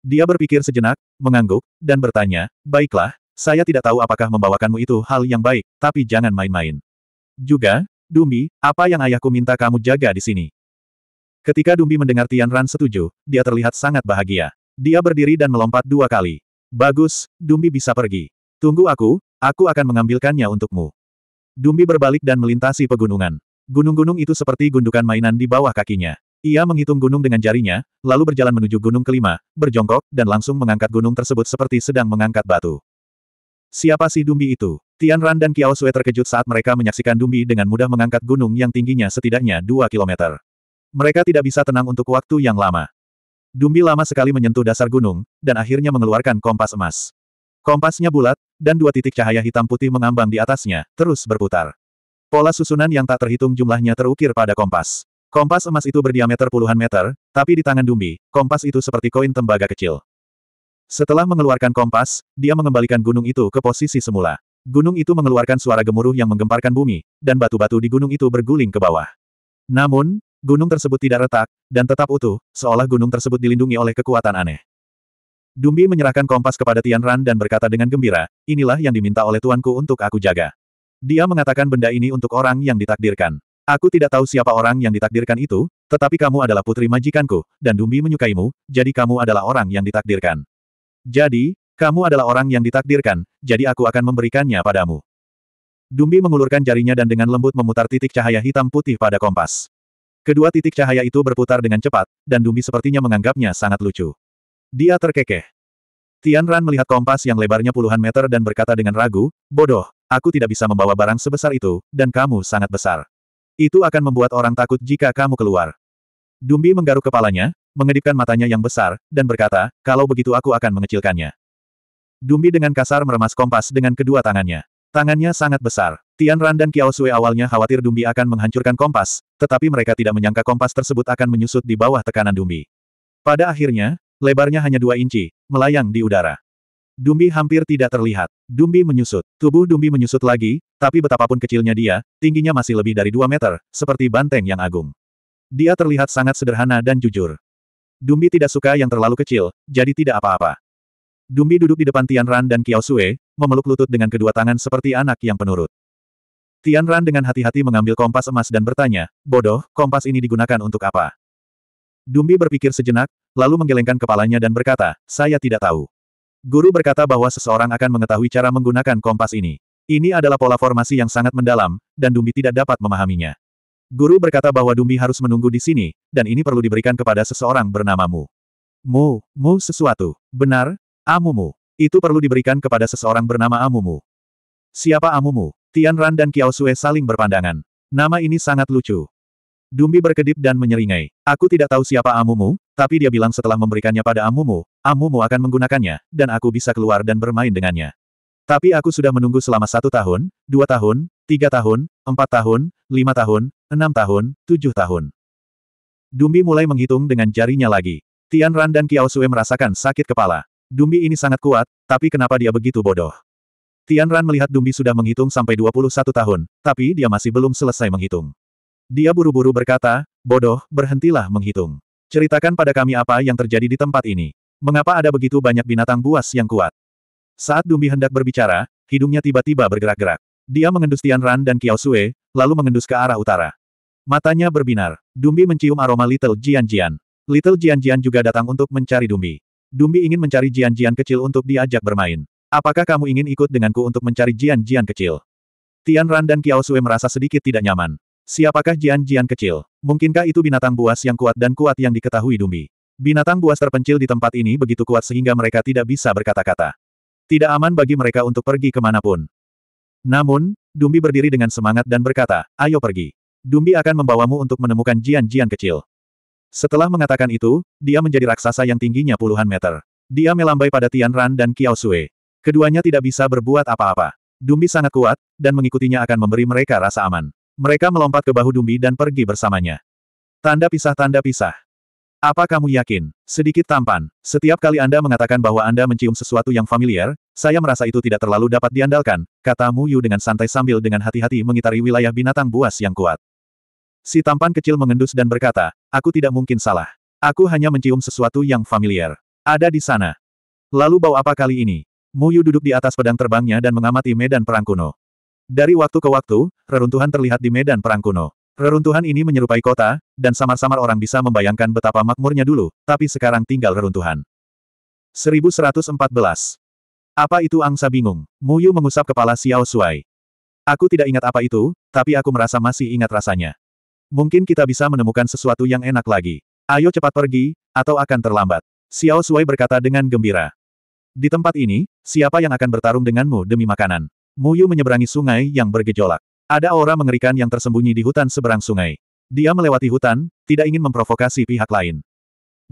Dia berpikir sejenak, mengangguk, dan bertanya, baiklah, saya tidak tahu apakah membawakanmu itu hal yang baik, tapi jangan main-main. Juga, Dumbi, apa yang ayahku minta kamu jaga di sini? Ketika Dumbi mendengar Tian Ran setuju, dia terlihat sangat bahagia. Dia berdiri dan melompat dua kali. Bagus, Dumbi bisa pergi. Tunggu aku, aku akan mengambilkannya untukmu. Dumbi berbalik dan melintasi pegunungan. Gunung-gunung itu seperti gundukan mainan di bawah kakinya. Ia menghitung gunung dengan jarinya, lalu berjalan menuju gunung kelima, berjongkok, dan langsung mengangkat gunung tersebut seperti sedang mengangkat batu. Siapa sih Dumbi itu? Tian Ran dan Kiao Sue terkejut saat mereka menyaksikan Dumbi dengan mudah mengangkat gunung yang tingginya setidaknya 2 kilometer. Mereka tidak bisa tenang untuk waktu yang lama. Dumbi lama sekali menyentuh dasar gunung, dan akhirnya mengeluarkan kompas emas. Kompasnya bulat, dan dua titik cahaya hitam putih mengambang di atasnya, terus berputar. Pola susunan yang tak terhitung jumlahnya terukir pada kompas. Kompas emas itu berdiameter puluhan meter, tapi di tangan Dumbi, kompas itu seperti koin tembaga kecil. Setelah mengeluarkan kompas, dia mengembalikan gunung itu ke posisi semula. Gunung itu mengeluarkan suara gemuruh yang menggemparkan bumi, dan batu-batu di gunung itu berguling ke bawah. Namun, gunung tersebut tidak retak, dan tetap utuh, seolah gunung tersebut dilindungi oleh kekuatan aneh. Dumbi menyerahkan kompas kepada Tian Ran dan berkata dengan gembira, inilah yang diminta oleh tuanku untuk aku jaga. Dia mengatakan benda ini untuk orang yang ditakdirkan. Aku tidak tahu siapa orang yang ditakdirkan itu, tetapi kamu adalah putri majikanku, dan Dumbi menyukaimu, jadi kamu adalah orang yang ditakdirkan. Jadi, kamu adalah orang yang ditakdirkan, jadi aku akan memberikannya padamu. Dumbi mengulurkan jarinya dan dengan lembut memutar titik cahaya hitam putih pada kompas. Kedua titik cahaya itu berputar dengan cepat, dan Dumbi sepertinya menganggapnya sangat lucu. Dia terkekeh. Tian Ran melihat kompas yang lebarnya puluhan meter dan berkata dengan ragu, bodoh, aku tidak bisa membawa barang sebesar itu, dan kamu sangat besar. Itu akan membuat orang takut jika kamu keluar. Dumbi menggaruk kepalanya, mengedipkan matanya yang besar, dan berkata, kalau begitu aku akan mengecilkannya. Dumbi dengan kasar meremas kompas dengan kedua tangannya. Tangannya sangat besar. Tian Ran dan Kiao Sui awalnya khawatir Dumbi akan menghancurkan kompas, tetapi mereka tidak menyangka kompas tersebut akan menyusut di bawah tekanan Dumbi. Pada akhirnya, lebarnya hanya dua inci, melayang di udara. Dumbi hampir tidak terlihat. Dumbi menyusut. Tubuh Dumbi menyusut lagi, tapi betapapun kecilnya dia, tingginya masih lebih dari dua meter, seperti banteng yang agung. Dia terlihat sangat sederhana dan jujur. Dumbi tidak suka yang terlalu kecil, jadi tidak apa-apa. Dumbi duduk di depan Tian Ran dan Kiao Sue, memeluk lutut dengan kedua tangan seperti anak yang penurut. Tian Ran dengan hati-hati mengambil kompas emas dan bertanya, bodoh, kompas ini digunakan untuk apa? Dumbi berpikir sejenak, lalu menggelengkan kepalanya dan berkata, saya tidak tahu. Guru berkata bahwa seseorang akan mengetahui cara menggunakan kompas ini. Ini adalah pola formasi yang sangat mendalam, dan Dumbi tidak dapat memahaminya. Guru berkata bahwa Dumbi harus menunggu di sini, dan ini perlu diberikan kepada seseorang bernama Mu. Mu, Mu sesuatu. Benar, Amumu. Itu perlu diberikan kepada seseorang bernama Amumu. Siapa Amumu? Tian Ran dan Kiao Sue saling berpandangan. Nama ini sangat lucu. Dumbi berkedip dan menyeringai. Aku tidak tahu siapa Amumu, tapi dia bilang setelah memberikannya pada Amumu, Amumu akan menggunakannya, dan aku bisa keluar dan bermain dengannya. Tapi aku sudah menunggu selama satu tahun, dua tahun, tiga tahun, empat tahun, lima tahun, enam tahun, tujuh tahun. Dumbi mulai menghitung dengan jarinya lagi. Tian Ran dan Kiao Sue merasakan sakit kepala. Dumbi ini sangat kuat, tapi kenapa dia begitu bodoh? Tian Ran melihat Dumbi sudah menghitung sampai 21 tahun, tapi dia masih belum selesai menghitung. Dia buru-buru berkata, bodoh, berhentilah menghitung. Ceritakan pada kami apa yang terjadi di tempat ini. Mengapa ada begitu banyak binatang buas yang kuat? Saat Dumi hendak berbicara, hidungnya tiba-tiba bergerak-gerak. Dia mengendus Tian Ran dan Kiao Sue, lalu mengendus ke arah utara. Matanya berbinar. Dumi mencium aroma Little Jian Jian. Little Jian Jian juga datang untuk mencari Dumi. Dumi ingin mencari Jian Jian kecil untuk diajak bermain. Apakah kamu ingin ikut denganku untuk mencari Jian Jian kecil? Tian Ran dan Kiao Sue merasa sedikit tidak nyaman. Siapakah Jian Jian kecil? Mungkinkah itu binatang buas yang kuat dan kuat yang diketahui Dumi? Binatang buas terpencil di tempat ini begitu kuat sehingga mereka tidak bisa berkata-kata. Tidak aman bagi mereka untuk pergi kemanapun. Namun, Dumbi berdiri dengan semangat dan berkata, ayo pergi. Dumbi akan membawamu untuk menemukan Jian-Jian kecil. Setelah mengatakan itu, dia menjadi raksasa yang tingginya puluhan meter. Dia melambai pada Tian Ran dan Kiao Sui. Keduanya tidak bisa berbuat apa-apa. Dumbi sangat kuat, dan mengikutinya akan memberi mereka rasa aman. Mereka melompat ke bahu Dumbi dan pergi bersamanya. Tanda pisah-tanda pisah. Apa kamu yakin? Sedikit tampan. Setiap kali Anda mengatakan bahwa Anda mencium sesuatu yang familiar, saya merasa itu tidak terlalu dapat diandalkan, kata Mu Yu dengan santai sambil dengan hati-hati mengitari wilayah binatang buas yang kuat. Si tampan kecil mengendus dan berkata, aku tidak mungkin salah. Aku hanya mencium sesuatu yang familiar. Ada di sana. Lalu bau apa kali ini? Mu Yu duduk di atas pedang terbangnya dan mengamati medan perang kuno. Dari waktu ke waktu, reruntuhan terlihat di medan perang kuno. Reruntuhan ini menyerupai kota, dan samar-samar orang bisa membayangkan betapa makmurnya dulu, tapi sekarang tinggal reruntuhan. 1114. Apa itu angsa bingung? Muyu mengusap kepala Xiao Shuai. Aku tidak ingat apa itu, tapi aku merasa masih ingat rasanya. Mungkin kita bisa menemukan sesuatu yang enak lagi. Ayo cepat pergi, atau akan terlambat. Xiao Shuai berkata dengan gembira. Di tempat ini, siapa yang akan bertarung denganmu demi makanan? Muyu menyeberangi sungai yang bergejolak. Ada aura mengerikan yang tersembunyi di hutan seberang sungai. Dia melewati hutan, tidak ingin memprovokasi pihak lain.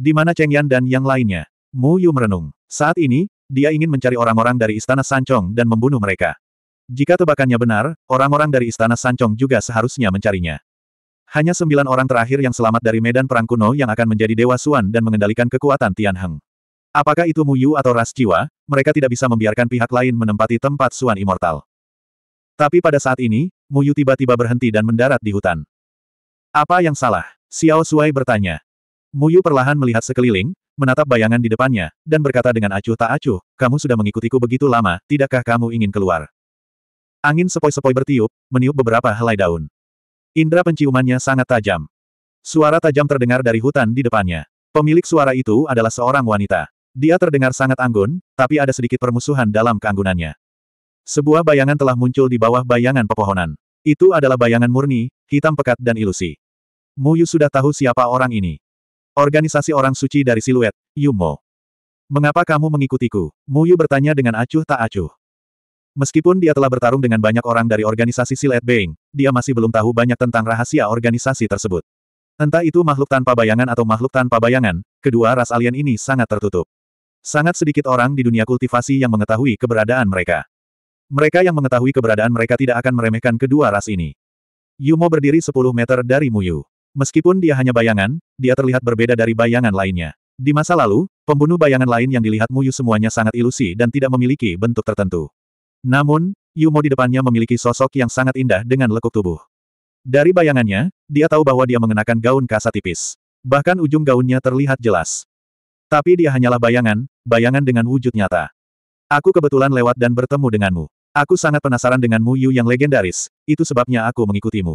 Di mana Cheng Yan dan yang lainnya? Mu Yu merenung. Saat ini, dia ingin mencari orang-orang dari Istana Sancong dan membunuh mereka. Jika tebakannya benar, orang-orang dari Istana Sancong juga seharusnya mencarinya. Hanya sembilan orang terakhir yang selamat dari medan perang kuno yang akan menjadi Dewa Suan dan mengendalikan kekuatan Tianheng. Apakah itu Muyu atau Ras Jiwa, mereka tidak bisa membiarkan pihak lain menempati tempat Suan Immortal. Tapi pada saat ini, Muyu tiba-tiba berhenti dan mendarat di hutan. Apa yang salah? Xiao Suai bertanya. Muyu perlahan melihat sekeliling, menatap bayangan di depannya, dan berkata dengan acuh tak acuh, kamu sudah mengikutiku begitu lama, tidakkah kamu ingin keluar? Angin sepoi-sepoi bertiup, meniup beberapa helai daun. Indra penciumannya sangat tajam. Suara tajam terdengar dari hutan di depannya. Pemilik suara itu adalah seorang wanita. Dia terdengar sangat anggun, tapi ada sedikit permusuhan dalam keanggunannya. Sebuah bayangan telah muncul di bawah bayangan pepohonan. Itu adalah bayangan murni, hitam pekat dan ilusi. Muyu sudah tahu siapa orang ini. Organisasi orang suci dari siluet, Yumo. Mengapa kamu mengikutiku? Muyu bertanya dengan acuh tak acuh. Meskipun dia telah bertarung dengan banyak orang dari organisasi siluet Being, dia masih belum tahu banyak tentang rahasia organisasi tersebut. Entah itu makhluk tanpa bayangan atau makhluk tanpa bayangan, kedua ras alien ini sangat tertutup. Sangat sedikit orang di dunia kultivasi yang mengetahui keberadaan mereka. Mereka yang mengetahui keberadaan mereka tidak akan meremehkan kedua ras ini. Yumo berdiri 10 meter dari Muyu. Meskipun dia hanya bayangan, dia terlihat berbeda dari bayangan lainnya. Di masa lalu, pembunuh bayangan lain yang dilihat Yu semuanya sangat ilusi dan tidak memiliki bentuk tertentu. Namun, Yu Mo di depannya memiliki sosok yang sangat indah dengan lekuk tubuh. Dari bayangannya, dia tahu bahwa dia mengenakan gaun kasa tipis. Bahkan ujung gaunnya terlihat jelas. Tapi dia hanyalah bayangan, bayangan dengan wujud nyata. Aku kebetulan lewat dan bertemu denganmu. Aku sangat penasaran denganmu Yu yang legendaris, itu sebabnya aku mengikutimu.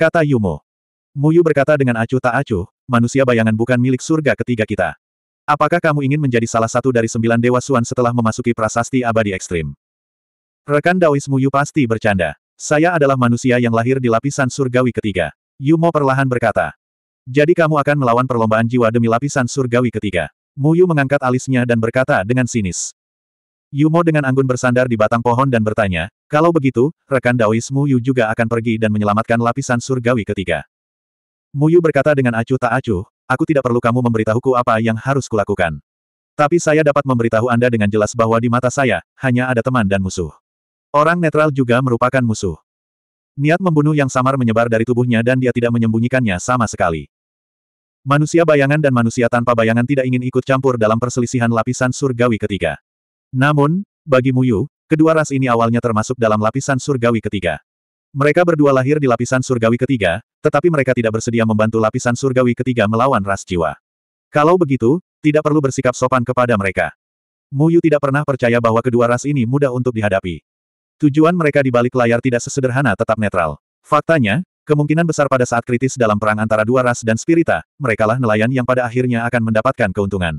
Kata Yu Mo. Muyu berkata dengan acuh tak acuh, manusia bayangan bukan milik surga ketiga kita. Apakah kamu ingin menjadi salah satu dari sembilan dewa Suan setelah memasuki prasasti abadi ekstrim? Rekan Daois Muyu pasti bercanda. Saya adalah manusia yang lahir di lapisan surgawi ketiga. Yumo perlahan berkata. Jadi kamu akan melawan perlombaan jiwa demi lapisan surgawi ketiga. Muyu mengangkat alisnya dan berkata dengan sinis. Yumo dengan anggun bersandar di batang pohon dan bertanya, kalau begitu, rekan Daois Muyu juga akan pergi dan menyelamatkan lapisan surgawi ketiga. Muyu berkata dengan acuh tak acuh, aku tidak perlu kamu memberitahuku apa yang harus kulakukan. Tapi saya dapat memberitahu Anda dengan jelas bahwa di mata saya, hanya ada teman dan musuh. Orang netral juga merupakan musuh. Niat membunuh yang samar menyebar dari tubuhnya dan dia tidak menyembunyikannya sama sekali. Manusia bayangan dan manusia tanpa bayangan tidak ingin ikut campur dalam perselisihan lapisan surgawi ketiga. Namun, bagi Muyu, kedua ras ini awalnya termasuk dalam lapisan surgawi ketiga. Mereka berdua lahir di lapisan surgawi ketiga, tetapi mereka tidak bersedia membantu lapisan surgawi ketiga melawan ras jiwa. Kalau begitu, tidak perlu bersikap sopan kepada mereka. Mu Yu tidak pernah percaya bahwa kedua ras ini mudah untuk dihadapi. Tujuan mereka di balik layar tidak sesederhana tetap netral. Faktanya, kemungkinan besar pada saat kritis dalam perang antara dua ras dan spirita, merekalah nelayan yang pada akhirnya akan mendapatkan keuntungan.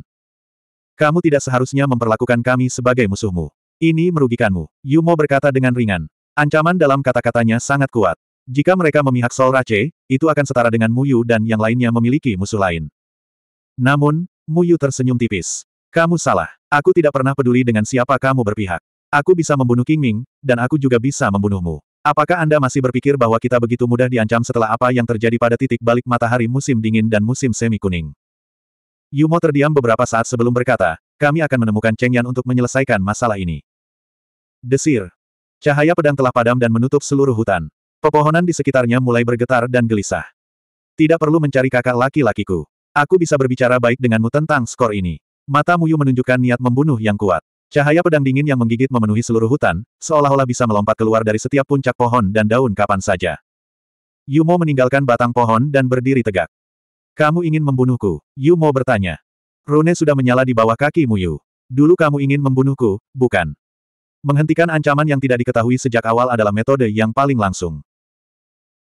Kamu tidak seharusnya memperlakukan kami sebagai musuhmu. Ini merugikanmu, Yumo berkata dengan ringan. Ancaman dalam kata-katanya sangat kuat. Jika mereka memihak Sol Rache, itu akan setara dengan Muyu dan yang lainnya memiliki musuh lain. Namun, Muyu tersenyum tipis. Kamu salah. Aku tidak pernah peduli dengan siapa kamu berpihak. Aku bisa membunuh King Ming, dan aku juga bisa membunuhmu. Apakah Anda masih berpikir bahwa kita begitu mudah diancam setelah apa yang terjadi pada titik balik matahari musim dingin dan musim semi kuning? Yumo terdiam beberapa saat sebelum berkata, kami akan menemukan Cheng Yan untuk menyelesaikan masalah ini. Desir, Cahaya pedang telah padam dan menutup seluruh hutan. Pepohonan di sekitarnya mulai bergetar dan gelisah. Tidak perlu mencari kakak laki-lakiku. Aku bisa berbicara baik denganmu tentang skor ini. Mata Muyu menunjukkan niat membunuh yang kuat. Cahaya pedang dingin yang menggigit memenuhi seluruh hutan, seolah-olah bisa melompat keluar dari setiap puncak pohon dan daun kapan saja. Yumo meninggalkan batang pohon dan berdiri tegak. Kamu ingin membunuhku? Yumo bertanya. Rune sudah menyala di bawah kaki Muyu. Dulu kamu ingin membunuhku, bukan? Menghentikan ancaman yang tidak diketahui sejak awal adalah metode yang paling langsung.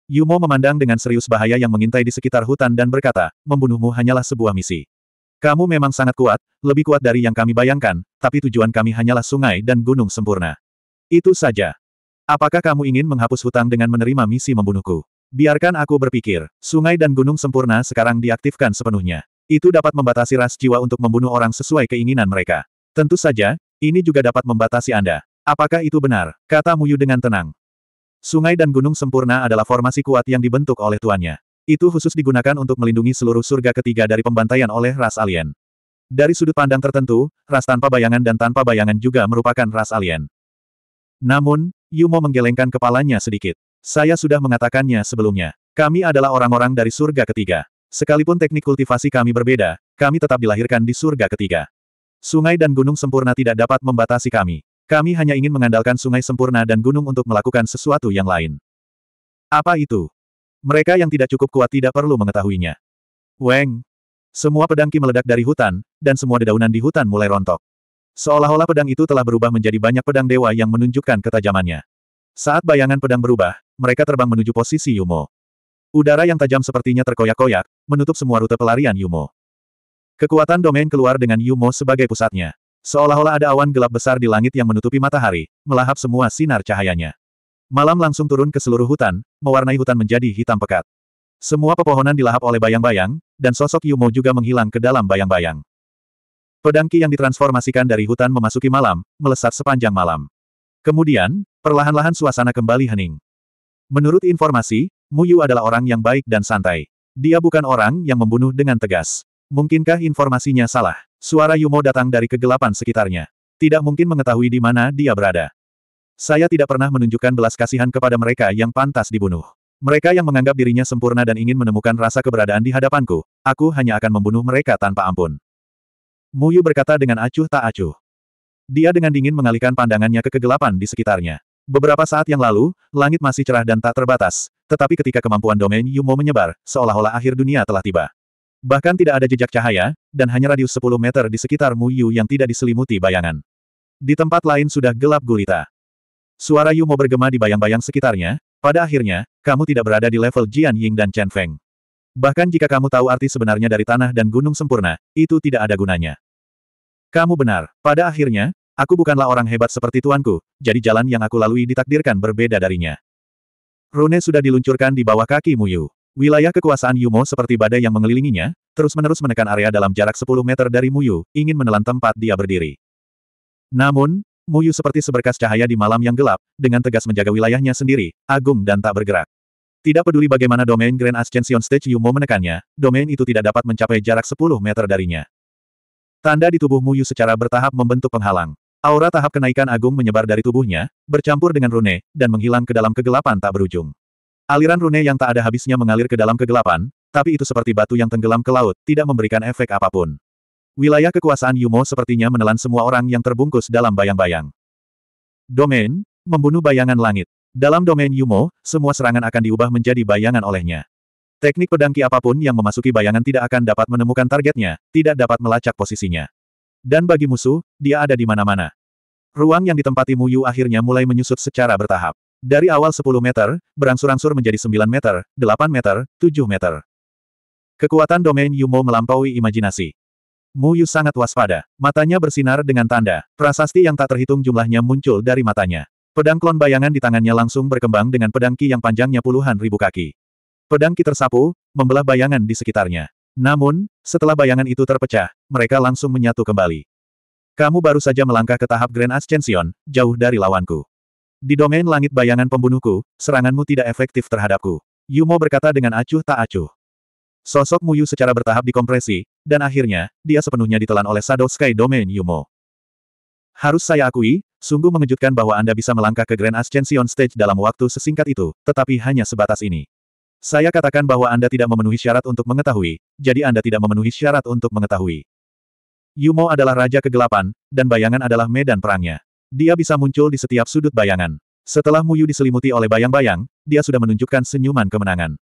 Yumo memandang dengan serius bahaya yang mengintai di sekitar hutan dan berkata, membunuhmu hanyalah sebuah misi. Kamu memang sangat kuat, lebih kuat dari yang kami bayangkan, tapi tujuan kami hanyalah sungai dan gunung sempurna. Itu saja. Apakah kamu ingin menghapus hutang dengan menerima misi membunuhku? Biarkan aku berpikir, sungai dan gunung sempurna sekarang diaktifkan sepenuhnya. Itu dapat membatasi ras jiwa untuk membunuh orang sesuai keinginan mereka. Tentu saja, ini juga dapat membatasi Anda. Apakah itu benar? Kata Muyu dengan tenang. Sungai dan gunung sempurna adalah formasi kuat yang dibentuk oleh tuannya. Itu khusus digunakan untuk melindungi seluruh surga ketiga dari pembantaian oleh ras alien. Dari sudut pandang tertentu, ras tanpa bayangan dan tanpa bayangan juga merupakan ras alien. Namun, Yumo menggelengkan kepalanya sedikit. Saya sudah mengatakannya sebelumnya. Kami adalah orang-orang dari surga ketiga. Sekalipun teknik kultivasi kami berbeda, kami tetap dilahirkan di surga ketiga. Sungai dan gunung sempurna tidak dapat membatasi kami. Kami hanya ingin mengandalkan sungai sempurna dan gunung untuk melakukan sesuatu yang lain. Apa itu? Mereka yang tidak cukup kuat tidak perlu mengetahuinya. Weng! Semua pedangki meledak dari hutan, dan semua dedaunan di hutan mulai rontok. Seolah-olah pedang itu telah berubah menjadi banyak pedang dewa yang menunjukkan ketajamannya. Saat bayangan pedang berubah, mereka terbang menuju posisi Yumo. Udara yang tajam sepertinya terkoyak-koyak, menutup semua rute pelarian Yumo. Kekuatan domain keluar dengan Yumo sebagai pusatnya. Seolah-olah ada awan gelap besar di langit yang menutupi matahari, melahap semua sinar cahayanya. Malam langsung turun ke seluruh hutan, mewarnai hutan menjadi hitam pekat. Semua pepohonan dilahap oleh bayang-bayang, dan sosok Yumo juga menghilang ke dalam bayang-bayang. Pedangki yang ditransformasikan dari hutan memasuki malam, melesat sepanjang malam. Kemudian, perlahan-lahan suasana kembali hening. Menurut informasi, Muyu adalah orang yang baik dan santai. Dia bukan orang yang membunuh dengan tegas. Mungkinkah informasinya salah? Suara Yumo datang dari kegelapan sekitarnya. Tidak mungkin mengetahui di mana dia berada. Saya tidak pernah menunjukkan belas kasihan kepada mereka yang pantas dibunuh. Mereka yang menganggap dirinya sempurna dan ingin menemukan rasa keberadaan di hadapanku, aku hanya akan membunuh mereka tanpa ampun. Muyu berkata dengan acuh tak acuh. Dia dengan dingin mengalihkan pandangannya ke kegelapan di sekitarnya. Beberapa saat yang lalu, langit masih cerah dan tak terbatas, tetapi ketika kemampuan domain Yumo menyebar, seolah-olah akhir dunia telah tiba. Bahkan tidak ada jejak cahaya, dan hanya radius 10 meter di sekitar Mu Yu yang tidak diselimuti bayangan. Di tempat lain sudah gelap gulita. Suara Yu mau bergema di bayang-bayang sekitarnya, pada akhirnya, kamu tidak berada di level Jian Ying dan Chen Feng. Bahkan jika kamu tahu arti sebenarnya dari tanah dan gunung sempurna, itu tidak ada gunanya. Kamu benar, pada akhirnya, aku bukanlah orang hebat seperti tuanku, jadi jalan yang aku lalui ditakdirkan berbeda darinya. Rune sudah diluncurkan di bawah kaki Mu Yu. Wilayah kekuasaan Yumo seperti badai yang mengelilinginya, terus-menerus menekan area dalam jarak 10 meter dari Muyu, ingin menelan tempat dia berdiri. Namun, Muyu seperti seberkas cahaya di malam yang gelap, dengan tegas menjaga wilayahnya sendiri, agung dan tak bergerak. Tidak peduli bagaimana domain Grand Ascension Stage Yumo menekannya, domain itu tidak dapat mencapai jarak 10 meter darinya. Tanda di tubuh Muyu secara bertahap membentuk penghalang. Aura tahap kenaikan agung menyebar dari tubuhnya, bercampur dengan rune, dan menghilang ke dalam kegelapan tak berujung. Aliran rune yang tak ada habisnya mengalir ke dalam kegelapan, tapi itu seperti batu yang tenggelam ke laut, tidak memberikan efek apapun. Wilayah kekuasaan Yumo sepertinya menelan semua orang yang terbungkus dalam bayang-bayang. Domain, membunuh bayangan langit. Dalam domain Yumo, semua serangan akan diubah menjadi bayangan olehnya. Teknik pedangki apapun yang memasuki bayangan tidak akan dapat menemukan targetnya, tidak dapat melacak posisinya. Dan bagi musuh, dia ada di mana-mana. Ruang yang ditempati Muyu akhirnya mulai menyusut secara bertahap. Dari awal 10 meter, berangsur-angsur menjadi 9 meter, 8 meter, 7 meter. Kekuatan domain Yumo melampaui imajinasi. Mu Yu sangat waspada. Matanya bersinar dengan tanda. Prasasti yang tak terhitung jumlahnya muncul dari matanya. Pedang klon bayangan di tangannya langsung berkembang dengan pedang ki yang panjangnya puluhan ribu kaki. Pedang ki tersapu, membelah bayangan di sekitarnya. Namun, setelah bayangan itu terpecah, mereka langsung menyatu kembali. Kamu baru saja melangkah ke tahap Grand Ascension, jauh dari lawanku. Di domain langit bayangan pembunuhku, seranganmu tidak efektif terhadapku. Yumo berkata dengan acuh tak acuh. Sosok Muyu secara bertahap dikompresi, dan akhirnya, dia sepenuhnya ditelan oleh Shadow Sky Domain Yumo. Harus saya akui, sungguh mengejutkan bahwa Anda bisa melangkah ke Grand Ascension Stage dalam waktu sesingkat itu, tetapi hanya sebatas ini. Saya katakan bahwa Anda tidak memenuhi syarat untuk mengetahui, jadi Anda tidak memenuhi syarat untuk mengetahui. Yumo adalah Raja Kegelapan, dan bayangan adalah medan perangnya. Dia bisa muncul di setiap sudut bayangan. Setelah Muyu diselimuti oleh bayang-bayang, dia sudah menunjukkan senyuman kemenangan.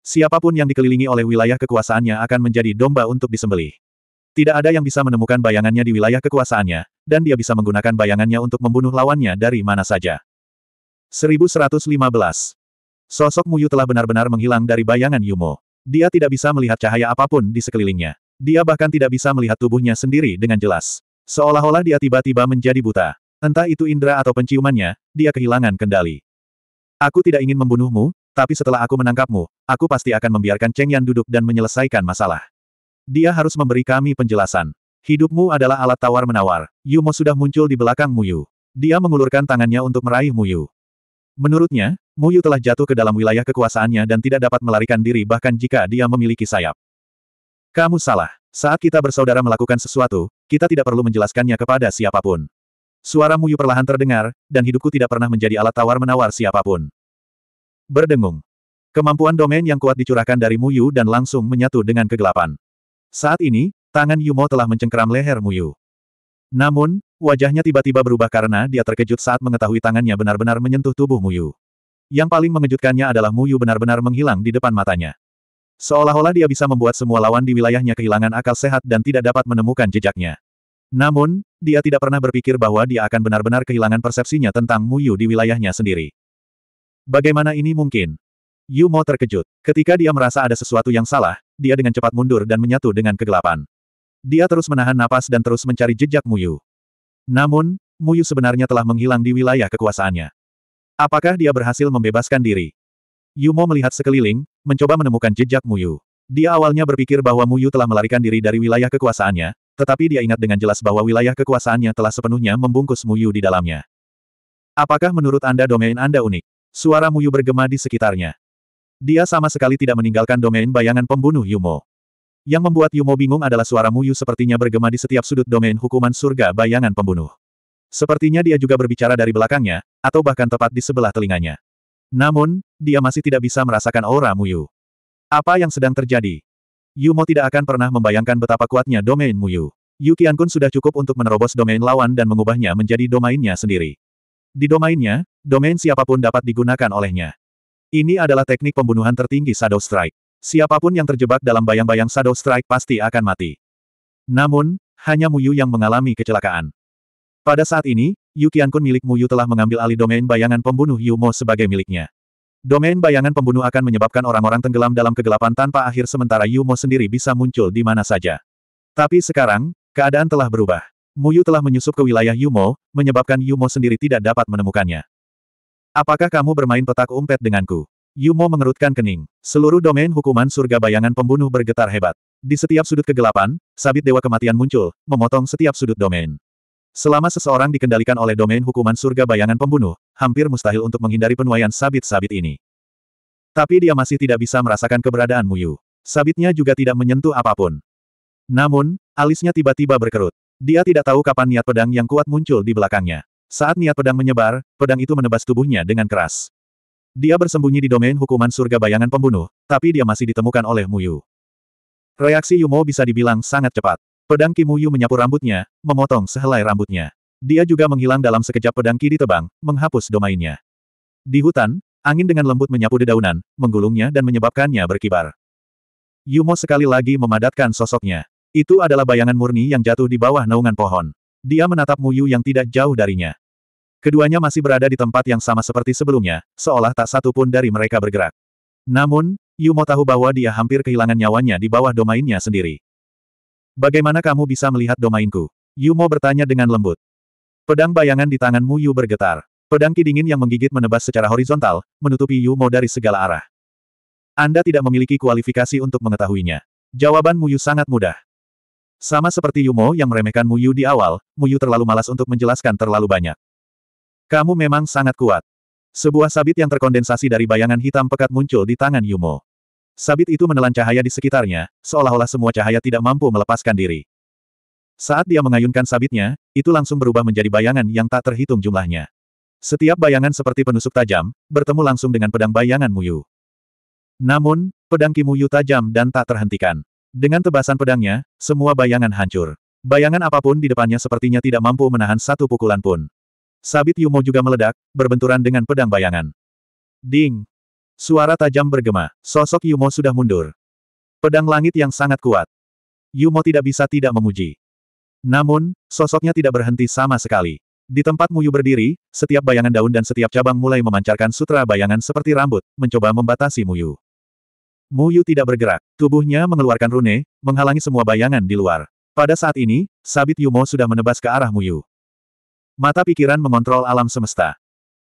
Siapapun yang dikelilingi oleh wilayah kekuasaannya akan menjadi domba untuk disembelih. Tidak ada yang bisa menemukan bayangannya di wilayah kekuasaannya, dan dia bisa menggunakan bayangannya untuk membunuh lawannya dari mana saja. 1115. Sosok Muyu telah benar-benar menghilang dari bayangan Yumo. Dia tidak bisa melihat cahaya apapun di sekelilingnya. Dia bahkan tidak bisa melihat tubuhnya sendiri dengan jelas. Seolah-olah dia tiba-tiba menjadi buta. Entah itu indera atau penciumannya, dia kehilangan kendali. Aku tidak ingin membunuhmu, tapi setelah aku menangkapmu, aku pasti akan membiarkan Cheng Yan duduk dan menyelesaikan masalah. Dia harus memberi kami penjelasan. Hidupmu adalah alat tawar-menawar. Mo sudah muncul di belakang Yu. Dia mengulurkan tangannya untuk meraih Yu. Menurutnya, Mu Yu telah jatuh ke dalam wilayah kekuasaannya dan tidak dapat melarikan diri bahkan jika dia memiliki sayap. Kamu salah. Saat kita bersaudara melakukan sesuatu, kita tidak perlu menjelaskannya kepada siapapun. Suara Muyu perlahan terdengar, dan hidupku tidak pernah menjadi alat tawar-menawar siapapun. Berdengung. Kemampuan domain yang kuat dicurahkan dari Muyu dan langsung menyatu dengan kegelapan. Saat ini, tangan Yumo telah mencengkeram leher Muyu. Namun, wajahnya tiba-tiba berubah karena dia terkejut saat mengetahui tangannya benar-benar menyentuh tubuh Muyu. Yang paling mengejutkannya adalah Muyu benar-benar menghilang di depan matanya. Seolah-olah dia bisa membuat semua lawan di wilayahnya kehilangan akal sehat dan tidak dapat menemukan jejaknya. Namun, dia tidak pernah berpikir bahwa dia akan benar-benar kehilangan persepsinya tentang Mu Yu di wilayahnya sendiri. Bagaimana ini mungkin? Yu Mo terkejut. Ketika dia merasa ada sesuatu yang salah, dia dengan cepat mundur dan menyatu dengan kegelapan. Dia terus menahan napas dan terus mencari jejak Mu Yu. Namun, Mu Yu sebenarnya telah menghilang di wilayah kekuasaannya. Apakah dia berhasil membebaskan diri? Yumo melihat sekeliling, mencoba menemukan jejak Muyu. Dia awalnya berpikir bahwa Muyu telah melarikan diri dari wilayah kekuasaannya, tetapi dia ingat dengan jelas bahwa wilayah kekuasaannya telah sepenuhnya membungkus Muyu di dalamnya. Apakah menurut Anda domain Anda unik? Suara Muyu bergema di sekitarnya. Dia sama sekali tidak meninggalkan domain bayangan pembunuh Yumo. Yang membuat Yumo bingung adalah suara Muyu sepertinya bergema di setiap sudut domain hukuman surga bayangan pembunuh. Sepertinya dia juga berbicara dari belakangnya, atau bahkan tepat di sebelah telinganya. Namun, dia masih tidak bisa merasakan aura Muyu. Apa yang sedang terjadi? Yumo tidak akan pernah membayangkan betapa kuatnya domain Muyu. Yu Qiankun sudah cukup untuk menerobos domain lawan dan mengubahnya menjadi domainnya sendiri. Di domainnya, domain siapapun dapat digunakan olehnya. Ini adalah teknik pembunuhan tertinggi Shadow Strike. Siapapun yang terjebak dalam bayang-bayang Shadow Strike pasti akan mati. Namun, hanya Muyu yang mengalami kecelakaan. Pada saat ini, Yu Qiankun milik Mu Yu telah mengambil alih domain bayangan pembunuh Yu Mo sebagai miliknya. Domain bayangan pembunuh akan menyebabkan orang-orang tenggelam dalam kegelapan tanpa akhir sementara Yu Mo sendiri bisa muncul di mana saja. Tapi sekarang, keadaan telah berubah. Mu Yu telah menyusup ke wilayah Yu Mo, menyebabkan Yu Mo sendiri tidak dapat menemukannya. Apakah kamu bermain petak umpet denganku? Yumo mengerutkan kening. Seluruh domain hukuman surga bayangan pembunuh bergetar hebat. Di setiap sudut kegelapan, sabit dewa kematian muncul, memotong setiap sudut domain. Selama seseorang dikendalikan oleh domain hukuman surga bayangan pembunuh, hampir mustahil untuk menghindari penuaian sabit-sabit ini. Tapi dia masih tidak bisa merasakan keberadaan Muyu. Sabitnya juga tidak menyentuh apapun. Namun, alisnya tiba-tiba berkerut. Dia tidak tahu kapan niat pedang yang kuat muncul di belakangnya. Saat niat pedang menyebar, pedang itu menebas tubuhnya dengan keras. Dia bersembunyi di domain hukuman surga bayangan pembunuh, tapi dia masih ditemukan oleh Muyu. Reaksi Yumo bisa dibilang sangat cepat. Pedang Kimuyu menyapu rambutnya, memotong sehelai rambutnya. Dia juga menghilang dalam sekejap pedang Ki ditebang, menghapus domainnya. Di hutan, angin dengan lembut menyapu dedaunan, menggulungnya dan menyebabkannya berkibar. Yumo sekali lagi memadatkan sosoknya. Itu adalah bayangan murni yang jatuh di bawah naungan pohon. Dia menatap Muyu yang tidak jauh darinya. Keduanya masih berada di tempat yang sama seperti sebelumnya, seolah tak satu pun dari mereka bergerak. Namun, Yumo tahu bahwa dia hampir kehilangan nyawanya di bawah domainnya sendiri. Bagaimana kamu bisa melihat domainku? Yumo bertanya dengan lembut. Pedang bayangan di tangan Mu Yu bergetar. Pedang ki dingin yang menggigit menebas secara horizontal, menutupi Yu Yumo dari segala arah. Anda tidak memiliki kualifikasi untuk mengetahuinya. Jawaban Mu Yu sangat mudah. Sama seperti Yumo yang meremehkan Mu Yu di awal, Mu Yu terlalu malas untuk menjelaskan terlalu banyak. Kamu memang sangat kuat. Sebuah sabit yang terkondensasi dari bayangan hitam pekat muncul di tangan Yumo. Sabit itu menelan cahaya di sekitarnya, seolah-olah semua cahaya tidak mampu melepaskan diri. Saat dia mengayunkan sabitnya, itu langsung berubah menjadi bayangan yang tak terhitung jumlahnya. Setiap bayangan seperti penusuk tajam, bertemu langsung dengan pedang bayangan Muyu. Namun, pedang Kimuyu tajam dan tak terhentikan. Dengan tebasan pedangnya, semua bayangan hancur. Bayangan apapun di depannya sepertinya tidak mampu menahan satu pukulan pun. Sabit Yumo juga meledak, berbenturan dengan pedang bayangan. Ding! Suara tajam bergema, sosok Yumo sudah mundur. Pedang langit yang sangat kuat. Yumo tidak bisa tidak memuji. Namun, sosoknya tidak berhenti sama sekali. Di tempat Muyu berdiri, setiap bayangan daun dan setiap cabang mulai memancarkan sutra bayangan seperti rambut, mencoba membatasi Muyu. Muyu tidak bergerak, tubuhnya mengeluarkan rune, menghalangi semua bayangan di luar. Pada saat ini, sabit Yumo sudah menebas ke arah Muyu. Mata pikiran mengontrol alam semesta.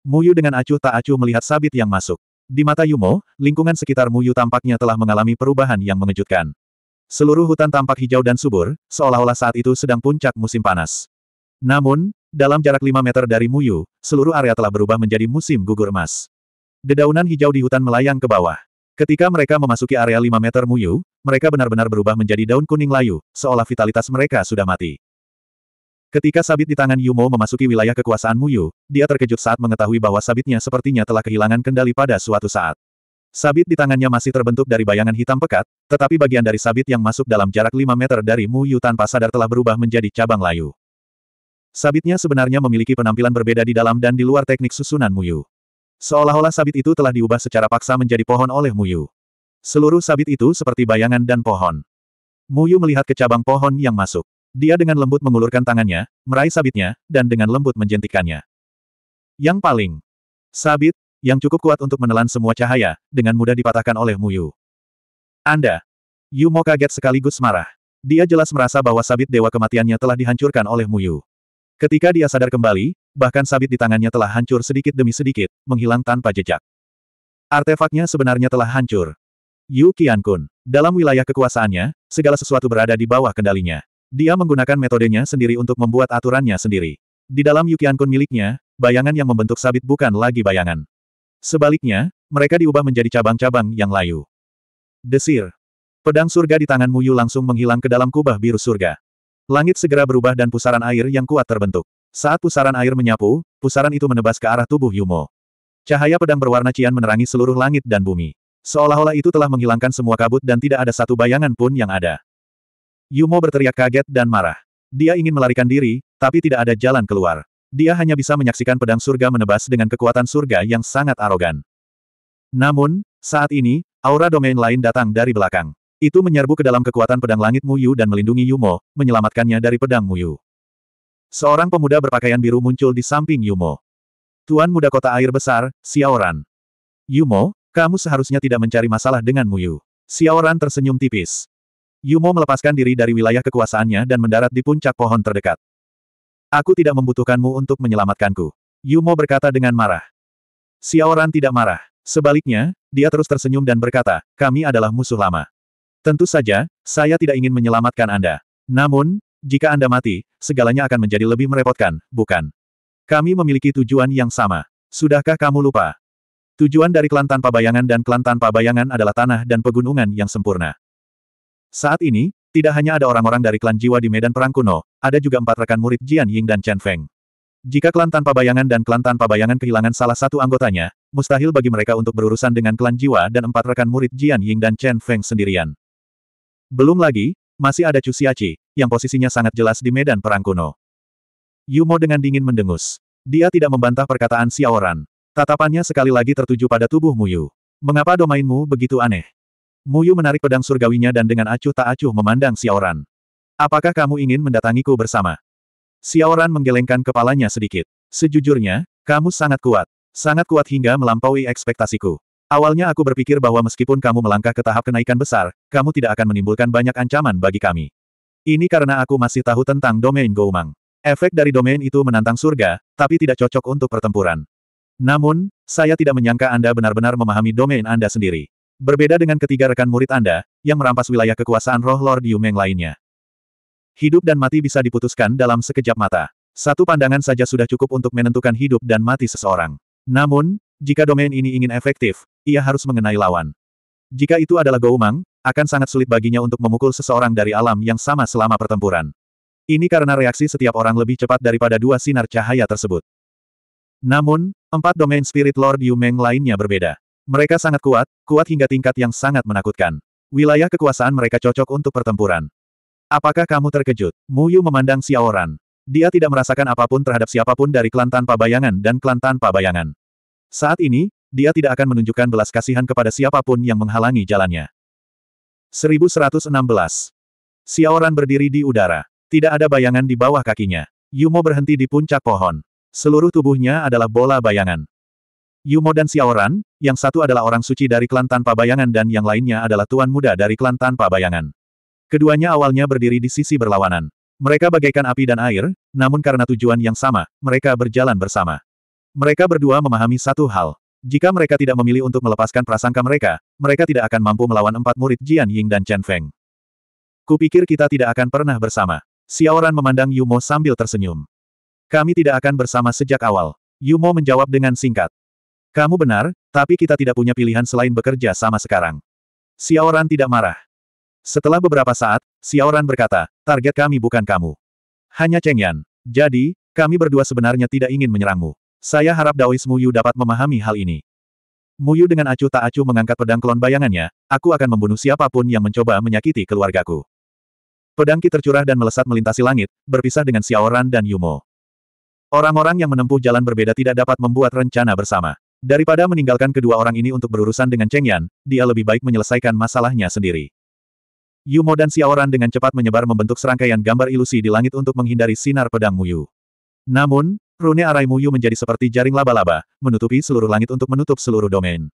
Muyu dengan acuh tak acuh melihat sabit yang masuk. Di mata Yumo, lingkungan sekitar Muyu tampaknya telah mengalami perubahan yang mengejutkan. Seluruh hutan tampak hijau dan subur, seolah-olah saat itu sedang puncak musim panas. Namun, dalam jarak 5 meter dari Muyu, seluruh area telah berubah menjadi musim gugur emas. Dedaunan hijau di hutan melayang ke bawah. Ketika mereka memasuki area 5 meter Muyu, mereka benar-benar berubah menjadi daun kuning layu, seolah vitalitas mereka sudah mati. Ketika sabit di tangan Yumo memasuki wilayah kekuasaan Muyu, dia terkejut saat mengetahui bahwa sabitnya sepertinya telah kehilangan kendali pada suatu saat. Sabit di tangannya masih terbentuk dari bayangan hitam pekat, tetapi bagian dari sabit yang masuk dalam jarak 5 meter dari Muyu tanpa sadar telah berubah menjadi cabang layu. Sabitnya sebenarnya memiliki penampilan berbeda di dalam dan di luar teknik susunan Muyu. Seolah-olah sabit itu telah diubah secara paksa menjadi pohon oleh Muyu. Seluruh sabit itu seperti bayangan dan pohon. Muyu melihat ke cabang pohon yang masuk. Dia dengan lembut mengulurkan tangannya, meraih sabitnya, dan dengan lembut menjentikannya. Yang paling sabit, yang cukup kuat untuk menelan semua cahaya, dengan mudah dipatahkan oleh Muyu. Anda! Yu Mo kaget sekaligus marah. Dia jelas merasa bahwa sabit dewa kematiannya telah dihancurkan oleh Yu. Ketika dia sadar kembali, bahkan sabit di tangannya telah hancur sedikit demi sedikit, menghilang tanpa jejak. Artefaknya sebenarnya telah hancur. Yu Qiankun. Dalam wilayah kekuasaannya, segala sesuatu berada di bawah kendalinya. Dia menggunakan metodenya sendiri untuk membuat aturannya sendiri. Di dalam Yukian Kun miliknya, bayangan yang membentuk sabit bukan lagi bayangan. Sebaliknya, mereka diubah menjadi cabang-cabang yang layu. Desir. Pedang surga di tangan Muyu langsung menghilang ke dalam kubah biru surga. Langit segera berubah dan pusaran air yang kuat terbentuk. Saat pusaran air menyapu, pusaran itu menebas ke arah tubuh Yumo. Cahaya pedang berwarna cian menerangi seluruh langit dan bumi. Seolah-olah itu telah menghilangkan semua kabut dan tidak ada satu bayangan pun yang ada. Yumo berteriak kaget dan marah. Dia ingin melarikan diri, tapi tidak ada jalan keluar. Dia hanya bisa menyaksikan pedang surga menebas dengan kekuatan surga yang sangat arogan. Namun, saat ini, aura domain lain datang dari belakang. Itu menyerbu ke dalam kekuatan pedang langit Muyu dan melindungi Yumo, menyelamatkannya dari pedang Muyu. Seorang pemuda berpakaian biru muncul di samping Yumo. Tuan muda kota air besar, Xiaoran. Yumo, kamu seharusnya tidak mencari masalah dengan Muyu. Xiaoran tersenyum tipis. Yumo melepaskan diri dari wilayah kekuasaannya dan mendarat di puncak pohon terdekat. Aku tidak membutuhkanmu untuk menyelamatkanku. Yumo berkata dengan marah. Xiaoran tidak marah. Sebaliknya, dia terus tersenyum dan berkata, kami adalah musuh lama. Tentu saja, saya tidak ingin menyelamatkan Anda. Namun, jika Anda mati, segalanya akan menjadi lebih merepotkan, bukan? Kami memiliki tujuan yang sama. Sudahkah kamu lupa? Tujuan dari klan tanpa bayangan dan klan tanpa bayangan adalah tanah dan pegunungan yang sempurna. Saat ini, tidak hanya ada orang-orang dari klan jiwa di medan perang kuno, ada juga empat rekan murid Jian Ying dan Chen Feng. Jika klan tanpa bayangan dan klan tanpa bayangan kehilangan salah satu anggotanya, mustahil bagi mereka untuk berurusan dengan klan jiwa dan empat rekan murid Jian Ying dan Chen Feng sendirian. Belum lagi, masih ada Chu Siachi, yang posisinya sangat jelas di medan perang kuno. Yumo dengan dingin mendengus. Dia tidak membantah perkataan Xiaoran. Tatapannya sekali lagi tertuju pada tubuh Yu. Mengapa domainmu begitu aneh? Muyu menarik pedang surgawinya dan dengan acuh tak acuh memandang Xiaoran. Apakah kamu ingin mendatangiku bersama? Xiaoran menggelengkan kepalanya sedikit. Sejujurnya, kamu sangat kuat. Sangat kuat hingga melampaui ekspektasiku. Awalnya aku berpikir bahwa meskipun kamu melangkah ke tahap kenaikan besar, kamu tidak akan menimbulkan banyak ancaman bagi kami. Ini karena aku masih tahu tentang domain Goumang. Efek dari domain itu menantang surga, tapi tidak cocok untuk pertempuran. Namun, saya tidak menyangka Anda benar-benar memahami domain Anda sendiri. Berbeda dengan ketiga rekan murid Anda, yang merampas wilayah kekuasaan roh Lord Yu Meng lainnya. Hidup dan mati bisa diputuskan dalam sekejap mata. Satu pandangan saja sudah cukup untuk menentukan hidup dan mati seseorang. Namun, jika domain ini ingin efektif, ia harus mengenai lawan. Jika itu adalah Goumang, akan sangat sulit baginya untuk memukul seseorang dari alam yang sama selama pertempuran. Ini karena reaksi setiap orang lebih cepat daripada dua sinar cahaya tersebut. Namun, empat domain spirit Lord Yu Meng lainnya berbeda. Mereka sangat kuat, kuat hingga tingkat yang sangat menakutkan. Wilayah kekuasaan mereka cocok untuk pertempuran. Apakah kamu terkejut? Mu Yu memandang Xiaoran. Dia tidak merasakan apapun terhadap siapapun dari klan tanpa bayangan dan klan tanpa bayangan. Saat ini, dia tidak akan menunjukkan belas kasihan kepada siapapun yang menghalangi jalannya. 1116. Xiaoran berdiri di udara. Tidak ada bayangan di bawah kakinya. Yumo berhenti di puncak pohon. Seluruh tubuhnya adalah bola bayangan. Yumo dan Xiaoran, yang satu adalah orang suci dari klan tanpa bayangan dan yang lainnya adalah tuan muda dari klan tanpa bayangan. Keduanya awalnya berdiri di sisi berlawanan. Mereka bagaikan api dan air, namun karena tujuan yang sama, mereka berjalan bersama. Mereka berdua memahami satu hal. Jika mereka tidak memilih untuk melepaskan prasangka mereka, mereka tidak akan mampu melawan empat murid Jian Ying dan Chen Feng. Kupikir kita tidak akan pernah bersama. Xiaoran memandang Yumo sambil tersenyum. Kami tidak akan bersama sejak awal. Yumo menjawab dengan singkat. Kamu benar, tapi kita tidak punya pilihan selain bekerja sama sekarang. Xiaoran tidak marah. Setelah beberapa saat, Xiaoran berkata, target kami bukan kamu. Hanya Cheng Yan. Jadi, kami berdua sebenarnya tidak ingin menyerangmu. Saya harap Daois Muyu dapat memahami hal ini. Muyu dengan acuh tak acuh mengangkat pedang klon bayangannya, aku akan membunuh siapapun yang mencoba menyakiti keluargaku. Pedang Ki tercurah dan melesat melintasi langit, berpisah dengan Xiaoran dan Yumo. Orang-orang yang menempuh jalan berbeda tidak dapat membuat rencana bersama. Daripada meninggalkan kedua orang ini untuk berurusan dengan Cheng Yan, dia lebih baik menyelesaikan masalahnya sendiri. Yumo dan Xiaoran dengan cepat menyebar membentuk serangkaian gambar ilusi di langit untuk menghindari sinar pedang Mu Yu. Namun, rune arai Mu Yu menjadi seperti jaring laba-laba, menutupi seluruh langit untuk menutup seluruh domain.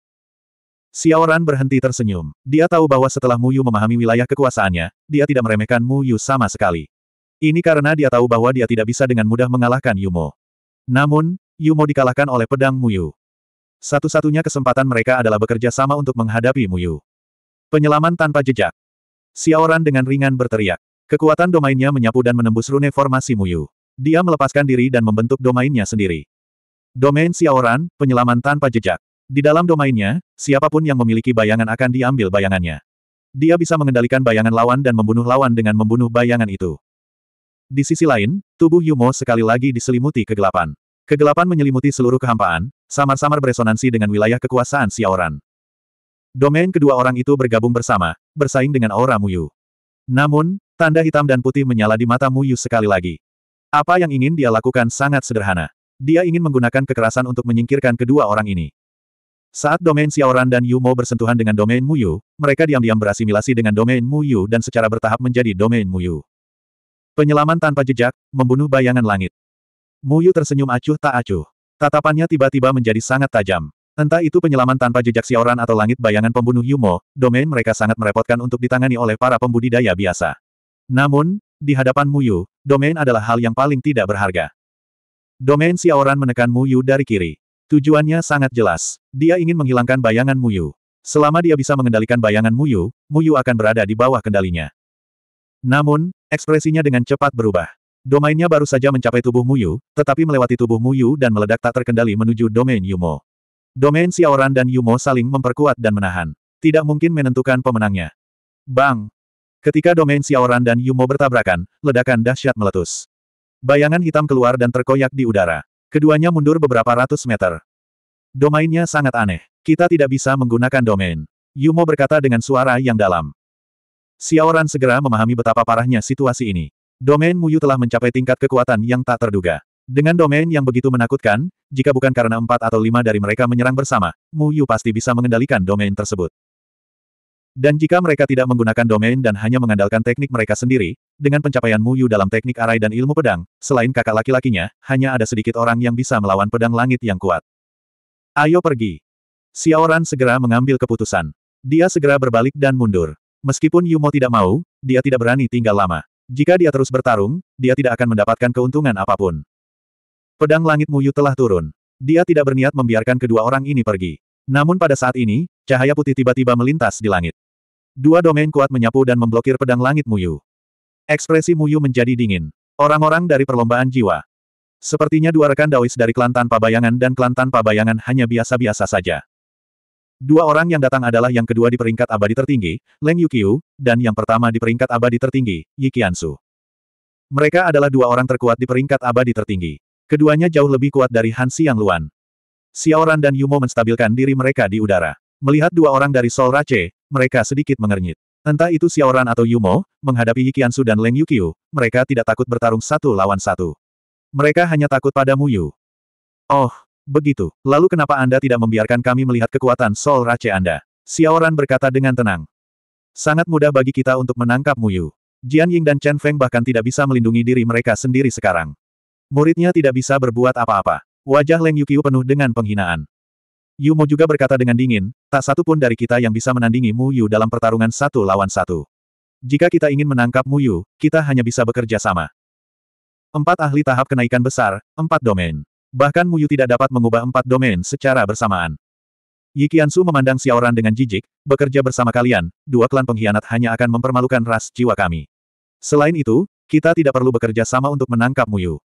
Xiaoran berhenti tersenyum. Dia tahu bahwa setelah Mu Yu memahami wilayah kekuasaannya, dia tidak meremehkan Mu Yu sama sekali. Ini karena dia tahu bahwa dia tidak bisa dengan mudah mengalahkan Yumo. Namun, Yumo dikalahkan oleh pedang Mu Yu. Satu-satunya kesempatan mereka adalah bekerja sama untuk menghadapi Muyu. Penyelaman tanpa jejak. Xiaoran dengan ringan berteriak. Kekuatan domainnya menyapu dan menembus rune formasi Muyu. Dia melepaskan diri dan membentuk domainnya sendiri. Domain Xiaoran, penyelaman tanpa jejak. Di dalam domainnya, siapapun yang memiliki bayangan akan diambil bayangannya. Dia bisa mengendalikan bayangan lawan dan membunuh lawan dengan membunuh bayangan itu. Di sisi lain, tubuh Yumo sekali lagi diselimuti kegelapan. Kegelapan menyelimuti seluruh kehampaan, samar-samar beresonansi dengan wilayah kekuasaan Xiaoran. Domain kedua orang itu bergabung bersama, bersaing dengan aura Muyu. Namun, tanda hitam dan putih menyala di mata Muyu sekali lagi. Apa yang ingin dia lakukan sangat sederhana. Dia ingin menggunakan kekerasan untuk menyingkirkan kedua orang ini. Saat domain Xiaoran dan Yu Mo bersentuhan dengan domain Muyu, mereka diam-diam berasimilasi dengan domain Muyu dan secara bertahap menjadi domain Muyu. Penyelaman tanpa jejak, membunuh bayangan langit. Muyu tersenyum acuh tak acuh. Tatapannya tiba-tiba menjadi sangat tajam. Entah itu penyelaman tanpa jejak Xiaoran atau langit bayangan pembunuh Yumo, domain mereka sangat merepotkan untuk ditangani oleh para pembudidaya biasa. Namun, di hadapan Muyu, domain adalah hal yang paling tidak berharga. Domain Xiaoran menekan Muyu dari kiri. Tujuannya sangat jelas. Dia ingin menghilangkan bayangan Muyu. Selama dia bisa mengendalikan bayangan Muyu, Muyu akan berada di bawah kendalinya. Namun, ekspresinya dengan cepat berubah. Domainnya baru saja mencapai tubuh Muyu, tetapi melewati tubuh Muyu dan meledak tak terkendali menuju domain Yumo. Domain Siaoran dan Yumo saling memperkuat dan menahan. Tidak mungkin menentukan pemenangnya. Bang! Ketika domain Siaoran dan Yumo bertabrakan, ledakan dahsyat meletus. Bayangan hitam keluar dan terkoyak di udara. Keduanya mundur beberapa ratus meter. Domainnya sangat aneh. Kita tidak bisa menggunakan domain. Yumo berkata dengan suara yang dalam. Siaoran segera memahami betapa parahnya situasi ini. Domain Muyu telah mencapai tingkat kekuatan yang tak terduga. Dengan domain yang begitu menakutkan, jika bukan karena empat atau lima dari mereka menyerang bersama, Muyu pasti bisa mengendalikan domain tersebut. Dan jika mereka tidak menggunakan domain dan hanya mengandalkan teknik mereka sendiri, dengan pencapaian Muyu dalam teknik arai dan ilmu pedang, selain kakak laki-lakinya, hanya ada sedikit orang yang bisa melawan pedang langit yang kuat. Ayo pergi. Xiaoran segera mengambil keputusan. Dia segera berbalik dan mundur. Meskipun Yumo tidak mau, dia tidak berani tinggal lama. Jika dia terus bertarung, dia tidak akan mendapatkan keuntungan apapun. Pedang langit Muyu telah turun. Dia tidak berniat membiarkan kedua orang ini pergi. Namun pada saat ini, cahaya putih tiba-tiba melintas di langit. Dua domain kuat menyapu dan memblokir pedang langit Muyu. Ekspresi Muyu menjadi dingin. Orang-orang dari perlombaan jiwa. Sepertinya dua rekan Daois dari klan tanpa bayangan dan klan tanpa bayangan hanya biasa-biasa saja. Dua orang yang datang adalah yang kedua di peringkat abadi tertinggi, Leng Yukiu, dan yang pertama di peringkat abadi tertinggi, Yi Qiansu. Mereka adalah dua orang terkuat di peringkat abadi tertinggi. Keduanya jauh lebih kuat dari Han Xiang Luan. Xiaoran dan Yumo menstabilkan diri mereka di udara. Melihat dua orang dari Sol Rache, mereka sedikit mengernyit. Entah itu Xiaoran atau Yumo, menghadapi Yi Qiansu dan Leng Yukiu, mereka tidak takut bertarung satu lawan satu. Mereka hanya takut pada Mu Yu. Oh, Begitu. Lalu kenapa Anda tidak membiarkan kami melihat kekuatan Sol Rache Anda? Xiaoran berkata dengan tenang. Sangat mudah bagi kita untuk menangkap Muyu. Jian Ying dan Chen Feng bahkan tidak bisa melindungi diri mereka sendiri sekarang. Muridnya tidak bisa berbuat apa-apa. Wajah Leng yukiu penuh dengan penghinaan. yu mo juga berkata dengan dingin, tak satu pun dari kita yang bisa menandingi Muyu dalam pertarungan satu lawan satu. Jika kita ingin menangkap Muyu, kita hanya bisa bekerja sama. Empat ahli tahap kenaikan besar, empat domain. Bahkan Muyu tidak dapat mengubah empat domain secara bersamaan. Yi Qiansu memandang Xiaoran dengan jijik, bekerja bersama kalian, dua klan pengkhianat hanya akan mempermalukan ras jiwa kami. Selain itu, kita tidak perlu bekerja sama untuk menangkap Muyu.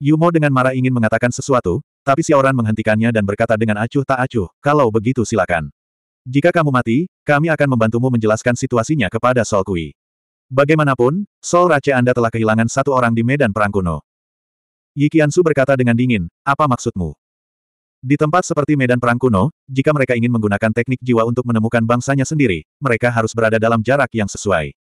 Yumo dengan marah ingin mengatakan sesuatu, tapi Xiaoran menghentikannya dan berkata dengan acuh tak acuh, kalau begitu silakan. Jika kamu mati, kami akan membantumu menjelaskan situasinya kepada Sol Kui. Bagaimanapun, Sol raja Anda telah kehilangan satu orang di medan perang kuno. Yi Qiansu berkata dengan dingin, apa maksudmu? Di tempat seperti medan perang kuno, jika mereka ingin menggunakan teknik jiwa untuk menemukan bangsanya sendiri, mereka harus berada dalam jarak yang sesuai.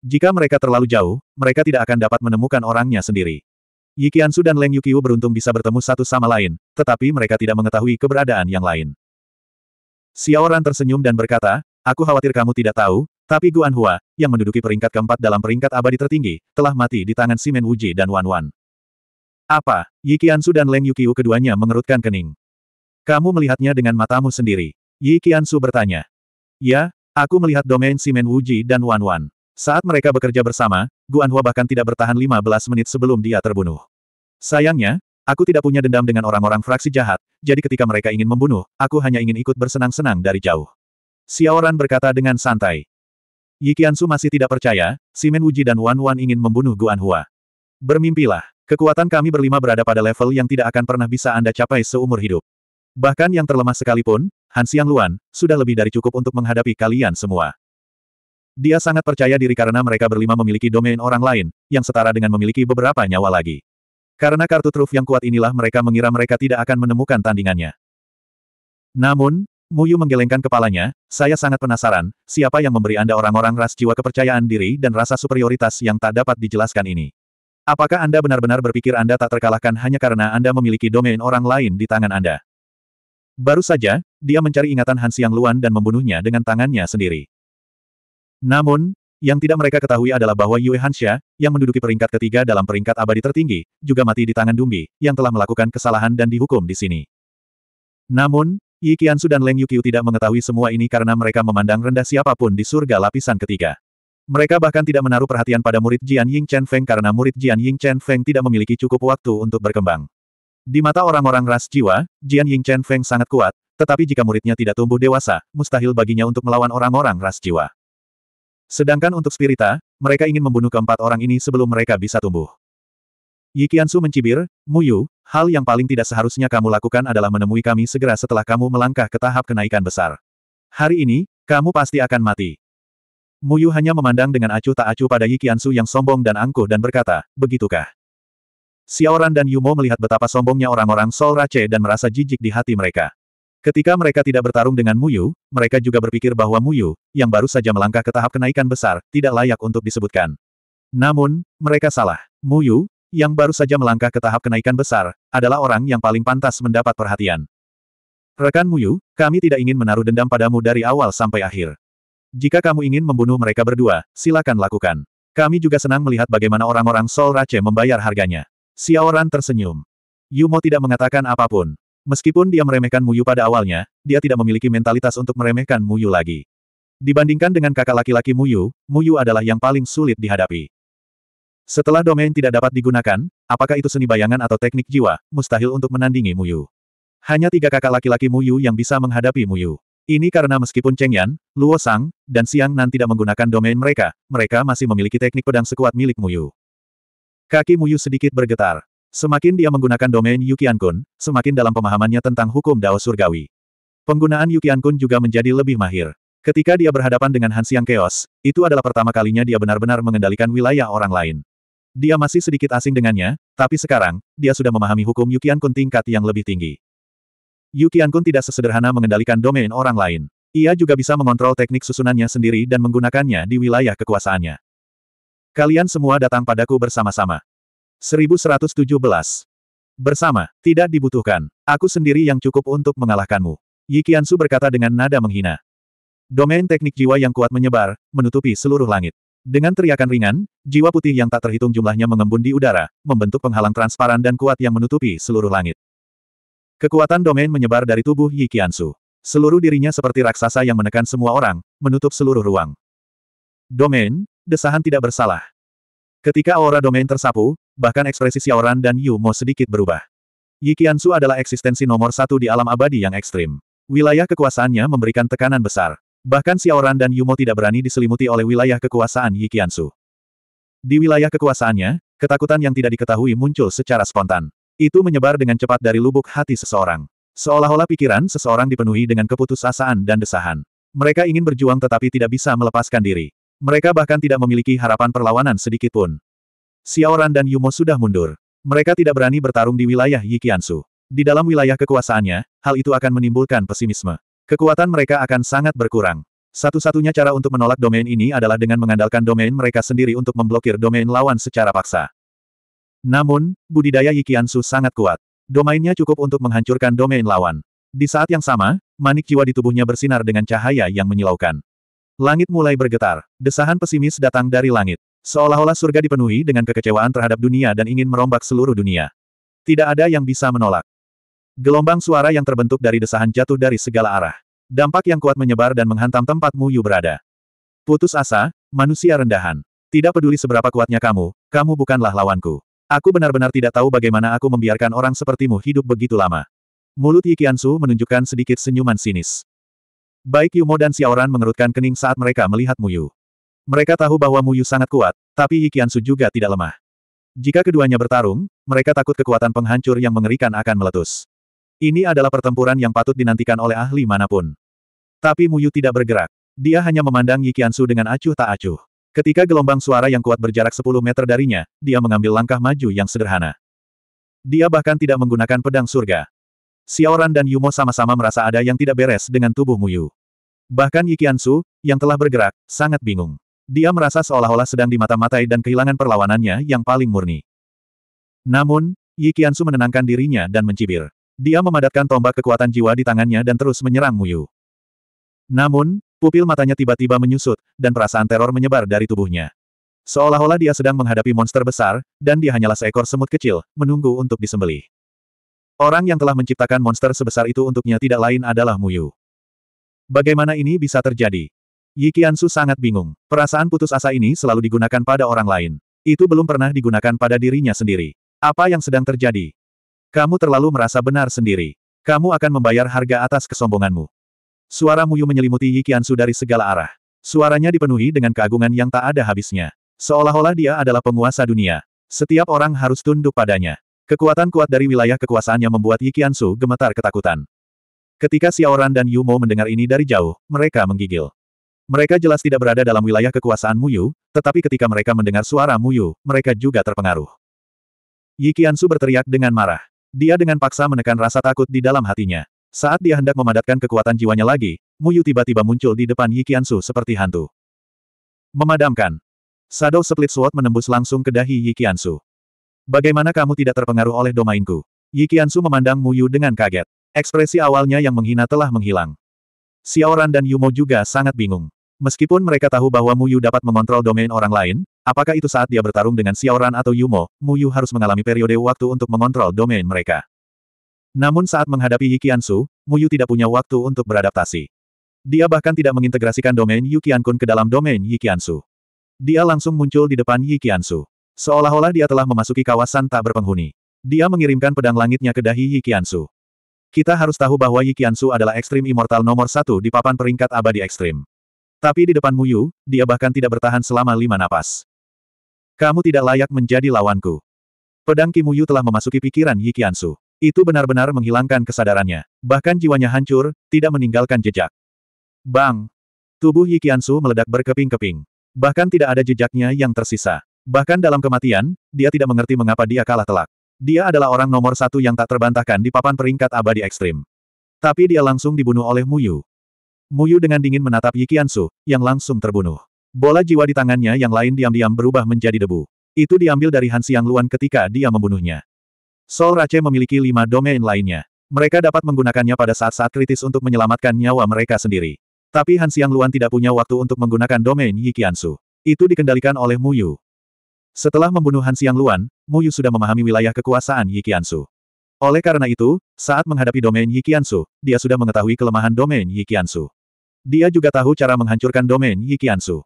Jika mereka terlalu jauh, mereka tidak akan dapat menemukan orangnya sendiri. Yi Qiansu dan Leng Yukiu beruntung bisa bertemu satu sama lain, tetapi mereka tidak mengetahui keberadaan yang lain. Xiaoran tersenyum dan berkata, aku khawatir kamu tidak tahu, tapi Guan Hua, yang menduduki peringkat keempat dalam peringkat abadi tertinggi, telah mati di tangan Simen Wuji dan Wan Wan. Apa? Yi Qiansu dan Leng Yuqiu keduanya mengerutkan kening. Kamu melihatnya dengan matamu sendiri. Yi Qiansu bertanya. Ya, aku melihat domain Simen Wuji dan Wan Wan. Saat mereka bekerja bersama, Guanhua bahkan tidak bertahan 15 menit sebelum dia terbunuh. Sayangnya, aku tidak punya dendam dengan orang-orang fraksi jahat, jadi ketika mereka ingin membunuh, aku hanya ingin ikut bersenang-senang dari jauh. Xiaoran berkata dengan santai. Yi Qiansu masih tidak percaya, Simen Wuji dan Wan Wan ingin membunuh Guanhua. Bermimpilah. Kekuatan kami berlima berada pada level yang tidak akan pernah bisa Anda capai seumur hidup. Bahkan yang terlemah sekalipun, Han Xiang Luan, sudah lebih dari cukup untuk menghadapi kalian semua. Dia sangat percaya diri karena mereka berlima memiliki domain orang lain, yang setara dengan memiliki beberapa nyawa lagi. Karena kartu truf yang kuat inilah mereka mengira mereka tidak akan menemukan tandingannya. Namun, Muyu menggelengkan kepalanya, saya sangat penasaran, siapa yang memberi Anda orang-orang ras jiwa kepercayaan diri dan rasa superioritas yang tak dapat dijelaskan ini. Apakah Anda benar-benar berpikir Anda tak terkalahkan hanya karena Anda memiliki domain orang lain di tangan Anda? Baru saja, dia mencari ingatan Han Xiang Luan dan membunuhnya dengan tangannya sendiri. Namun, yang tidak mereka ketahui adalah bahwa Yue Hansha, yang menduduki peringkat ketiga dalam peringkat abadi tertinggi, juga mati di tangan Dumbi, yang telah melakukan kesalahan dan dihukum di sini. Namun, Yi Qiansu dan Leng Yukiu tidak mengetahui semua ini karena mereka memandang rendah siapapun di surga lapisan ketiga. Mereka bahkan tidak menaruh perhatian pada murid Jian Ying Chen Feng karena murid Jian Ying Chen Feng tidak memiliki cukup waktu untuk berkembang. Di mata orang-orang ras jiwa, Jian Ying Chen Feng sangat kuat, tetapi jika muridnya tidak tumbuh dewasa, mustahil baginya untuk melawan orang-orang ras jiwa. Sedangkan untuk spirita, mereka ingin membunuh keempat orang ini sebelum mereka bisa tumbuh. Yi Su mencibir, Muyu, hal yang paling tidak seharusnya kamu lakukan adalah menemui kami segera setelah kamu melangkah ke tahap kenaikan besar. Hari ini, kamu pasti akan mati. Muyu hanya memandang dengan acuh tak acuh pada Yi Qiansu yang sombong dan angkuh dan berkata, begitukah? Xiaoran dan Yumo melihat betapa sombongnya orang-orang Sol Rache dan merasa jijik di hati mereka. Ketika mereka tidak bertarung dengan Muyu, mereka juga berpikir bahwa Muyu, yang baru saja melangkah ke tahap kenaikan besar, tidak layak untuk disebutkan. Namun, mereka salah. Muyu, yang baru saja melangkah ke tahap kenaikan besar, adalah orang yang paling pantas mendapat perhatian. Rekan Muyu, kami tidak ingin menaruh dendam padamu dari awal sampai akhir. Jika kamu ingin membunuh mereka berdua, silakan lakukan. Kami juga senang melihat bagaimana orang-orang Sol Rache membayar harganya. Xiaoran tersenyum. Yumo tidak mengatakan apapun. Meskipun dia meremehkan Muyu pada awalnya, dia tidak memiliki mentalitas untuk meremehkan Muyu lagi. Dibandingkan dengan kakak laki-laki Muyu, Muyu adalah yang paling sulit dihadapi. Setelah domain tidak dapat digunakan, apakah itu seni bayangan atau teknik jiwa, mustahil untuk menandingi Muyu. Hanya tiga kakak laki-laki Muyu yang bisa menghadapi Muyu. Ini karena meskipun Cheng Yan, Luo Sang, dan Xiang Nan tidak menggunakan domain mereka, mereka masih memiliki teknik pedang sekuat milik Muyu. Kaki Muyu sedikit bergetar. Semakin dia menggunakan domain Yukian Kun, semakin dalam pemahamannya tentang hukum Dao Surgawi. Penggunaan Yukian Kun juga menjadi lebih mahir. Ketika dia berhadapan dengan Han Xiang Chaos, itu adalah pertama kalinya dia benar-benar mengendalikan wilayah orang lain. Dia masih sedikit asing dengannya, tapi sekarang, dia sudah memahami hukum Yukian Kun tingkat yang lebih tinggi. Yu Qiankun tidak sesederhana mengendalikan domain orang lain. Ia juga bisa mengontrol teknik susunannya sendiri dan menggunakannya di wilayah kekuasaannya. Kalian semua datang padaku bersama-sama. 1117. Bersama, tidak dibutuhkan. Aku sendiri yang cukup untuk mengalahkanmu. Yi Qiansu berkata dengan nada menghina. Domain teknik jiwa yang kuat menyebar, menutupi seluruh langit. Dengan teriakan ringan, jiwa putih yang tak terhitung jumlahnya mengembun di udara, membentuk penghalang transparan dan kuat yang menutupi seluruh langit. Kekuatan domain menyebar dari tubuh Yi Qiansu. Seluruh dirinya seperti raksasa yang menekan semua orang, menutup seluruh ruang. Domain, desahan tidak bersalah. Ketika aura domain tersapu, bahkan ekspresi Xiaoran dan Yu Mo sedikit berubah. Yi Qiansu adalah eksistensi nomor satu di alam abadi yang ekstrim. Wilayah kekuasaannya memberikan tekanan besar. Bahkan Xiaoran dan Yu Mo tidak berani diselimuti oleh wilayah kekuasaan Yi Qiansu. Di wilayah kekuasaannya, ketakutan yang tidak diketahui muncul secara spontan. Itu menyebar dengan cepat dari lubuk hati seseorang. Seolah-olah pikiran seseorang dipenuhi dengan keputusasaan dan desahan. Mereka ingin berjuang tetapi tidak bisa melepaskan diri. Mereka bahkan tidak memiliki harapan perlawanan sedikitpun. pun. Xiaoran dan Yumo sudah mundur. Mereka tidak berani bertarung di wilayah Yikiansu. Di dalam wilayah kekuasaannya, hal itu akan menimbulkan pesimisme. Kekuatan mereka akan sangat berkurang. Satu-satunya cara untuk menolak domain ini adalah dengan mengandalkan domain mereka sendiri untuk memblokir domain lawan secara paksa. Namun, budidaya Yikiansu sangat kuat. Domainnya cukup untuk menghancurkan domain lawan. Di saat yang sama, manik jiwa di tubuhnya bersinar dengan cahaya yang menyilaukan. Langit mulai bergetar. Desahan pesimis datang dari langit. Seolah-olah surga dipenuhi dengan kekecewaan terhadap dunia dan ingin merombak seluruh dunia. Tidak ada yang bisa menolak. Gelombang suara yang terbentuk dari desahan jatuh dari segala arah. Dampak yang kuat menyebar dan menghantam tempat Muyu berada. Putus asa, manusia rendahan. Tidak peduli seberapa kuatnya kamu, kamu bukanlah lawanku. Aku benar-benar tidak tahu bagaimana aku membiarkan orang sepertimu hidup begitu lama. Mulut Yi Qiansu menunjukkan sedikit senyuman sinis. Baik Yumo dan Xiaoran mengerutkan kening saat mereka melihat Muyu. Mereka tahu bahwa Muyu sangat kuat, tapi Yi Qiansu juga tidak lemah. Jika keduanya bertarung, mereka takut kekuatan penghancur yang mengerikan akan meletus. Ini adalah pertempuran yang patut dinantikan oleh ahli manapun. Tapi Muyu tidak bergerak. Dia hanya memandang Yi Qiansu dengan acuh tak acuh. Ketika gelombang suara yang kuat berjarak 10 meter darinya, dia mengambil langkah maju yang sederhana. Dia bahkan tidak menggunakan pedang surga. Xiaoran dan Yumo sama-sama merasa ada yang tidak beres dengan tubuh Muyu. Bahkan Yikiansu, yang telah bergerak, sangat bingung. Dia merasa seolah-olah sedang dimata-matai dan kehilangan perlawanannya yang paling murni. Namun, Yikiansu menenangkan dirinya dan mencibir. Dia memadatkan tombak kekuatan jiwa di tangannya dan terus menyerang Muyu. Namun, Pupil matanya tiba-tiba menyusut, dan perasaan teror menyebar dari tubuhnya. Seolah-olah dia sedang menghadapi monster besar, dan dia hanyalah seekor semut kecil, menunggu untuk disembelih. Orang yang telah menciptakan monster sebesar itu untuknya tidak lain adalah Muyu. Bagaimana ini bisa terjadi? Yi Qiansu sangat bingung. Perasaan putus asa ini selalu digunakan pada orang lain. Itu belum pernah digunakan pada dirinya sendiri. Apa yang sedang terjadi? Kamu terlalu merasa benar sendiri. Kamu akan membayar harga atas kesombonganmu. Suara Muyu menyelimuti Yi Qiansu dari segala arah. Suaranya dipenuhi dengan keagungan yang tak ada habisnya. Seolah-olah dia adalah penguasa dunia. Setiap orang harus tunduk padanya. Kekuatan kuat dari wilayah kekuasaannya membuat Yi Qiansu gemetar ketakutan. Ketika Xiao Xiaoran dan Yu Mo mendengar ini dari jauh, mereka menggigil. Mereka jelas tidak berada dalam wilayah kekuasaan Muyu, tetapi ketika mereka mendengar suara Muyu, mereka juga terpengaruh. Yi Qiansu berteriak dengan marah. Dia dengan paksa menekan rasa takut di dalam hatinya. Saat dia hendak memadatkan kekuatan jiwanya lagi, Muyu tiba-tiba muncul di depan Yikiansu seperti hantu. Memadamkan. Shadow Split Sword menembus langsung ke dahi Yikiansu. Bagaimana kamu tidak terpengaruh oleh domainku? Yikiansu memandang Muyu dengan kaget. Ekspresi awalnya yang menghina telah menghilang. Xiaoran dan Yumo juga sangat bingung. Meskipun mereka tahu bahwa Muyu dapat mengontrol domain orang lain, apakah itu saat dia bertarung dengan Xiaoran atau Yumo, Muyu harus mengalami periode waktu untuk mengontrol domain mereka. Namun saat menghadapi Yikiansu, Muyu tidak punya waktu untuk beradaptasi. Dia bahkan tidak mengintegrasikan domain Kun ke dalam domain Yikiansu. Dia langsung muncul di depan Yikiansu. Seolah-olah dia telah memasuki kawasan tak berpenghuni. Dia mengirimkan pedang langitnya ke dahi Yikiansu. Kita harus tahu bahwa Yikiansu adalah ekstrim immortal nomor satu di papan peringkat abadi ekstrim. Tapi di depan Muyu, dia bahkan tidak bertahan selama lima napas. Kamu tidak layak menjadi lawanku. Pedang Kimuyu telah memasuki pikiran Yikiansu. Itu benar-benar menghilangkan kesadarannya. Bahkan jiwanya hancur, tidak meninggalkan jejak. Bang! Tubuh Yikiansu meledak berkeping-keping. Bahkan tidak ada jejaknya yang tersisa. Bahkan dalam kematian, dia tidak mengerti mengapa dia kalah telak. Dia adalah orang nomor satu yang tak terbantahkan di papan peringkat abadi ekstrim. Tapi dia langsung dibunuh oleh Muyu. Muyu dengan dingin menatap Yikiansu, yang langsung terbunuh. Bola jiwa di tangannya yang lain diam-diam berubah menjadi debu. Itu diambil dari Hansiang Luan ketika dia membunuhnya. Sol Rache memiliki lima domain lainnya. Mereka dapat menggunakannya pada saat-saat kritis untuk menyelamatkan nyawa mereka sendiri. Tapi Han Xiang Luan tidak punya waktu untuk menggunakan domain Yi Qiansu. Itu dikendalikan oleh Mu Yu. Setelah membunuh Han Xiang Luan, Mu Yu sudah memahami wilayah kekuasaan Yi Qiansu. Oleh karena itu, saat menghadapi domain Yi Qiansu, dia sudah mengetahui kelemahan domain Yi Qiansu. Dia juga tahu cara menghancurkan domain Yi Qiansu.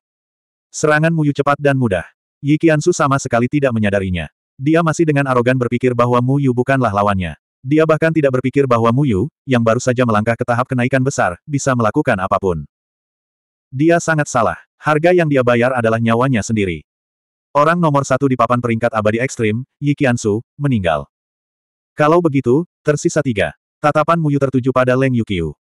Serangan Yu cepat dan mudah. Yi Qiansu sama sekali tidak menyadarinya. Dia masih dengan arogan berpikir bahwa Mu Yu bukanlah lawannya. Dia bahkan tidak berpikir bahwa Mu Yu, yang baru saja melangkah ke tahap kenaikan besar, bisa melakukan apapun. Dia sangat salah. Harga yang dia bayar adalah nyawanya sendiri. Orang nomor satu di papan peringkat abadi ekstrim, Yi Qiansu, meninggal. Kalau begitu, tersisa tiga. Tatapan Mu Yu tertuju pada Leng Yuqiu.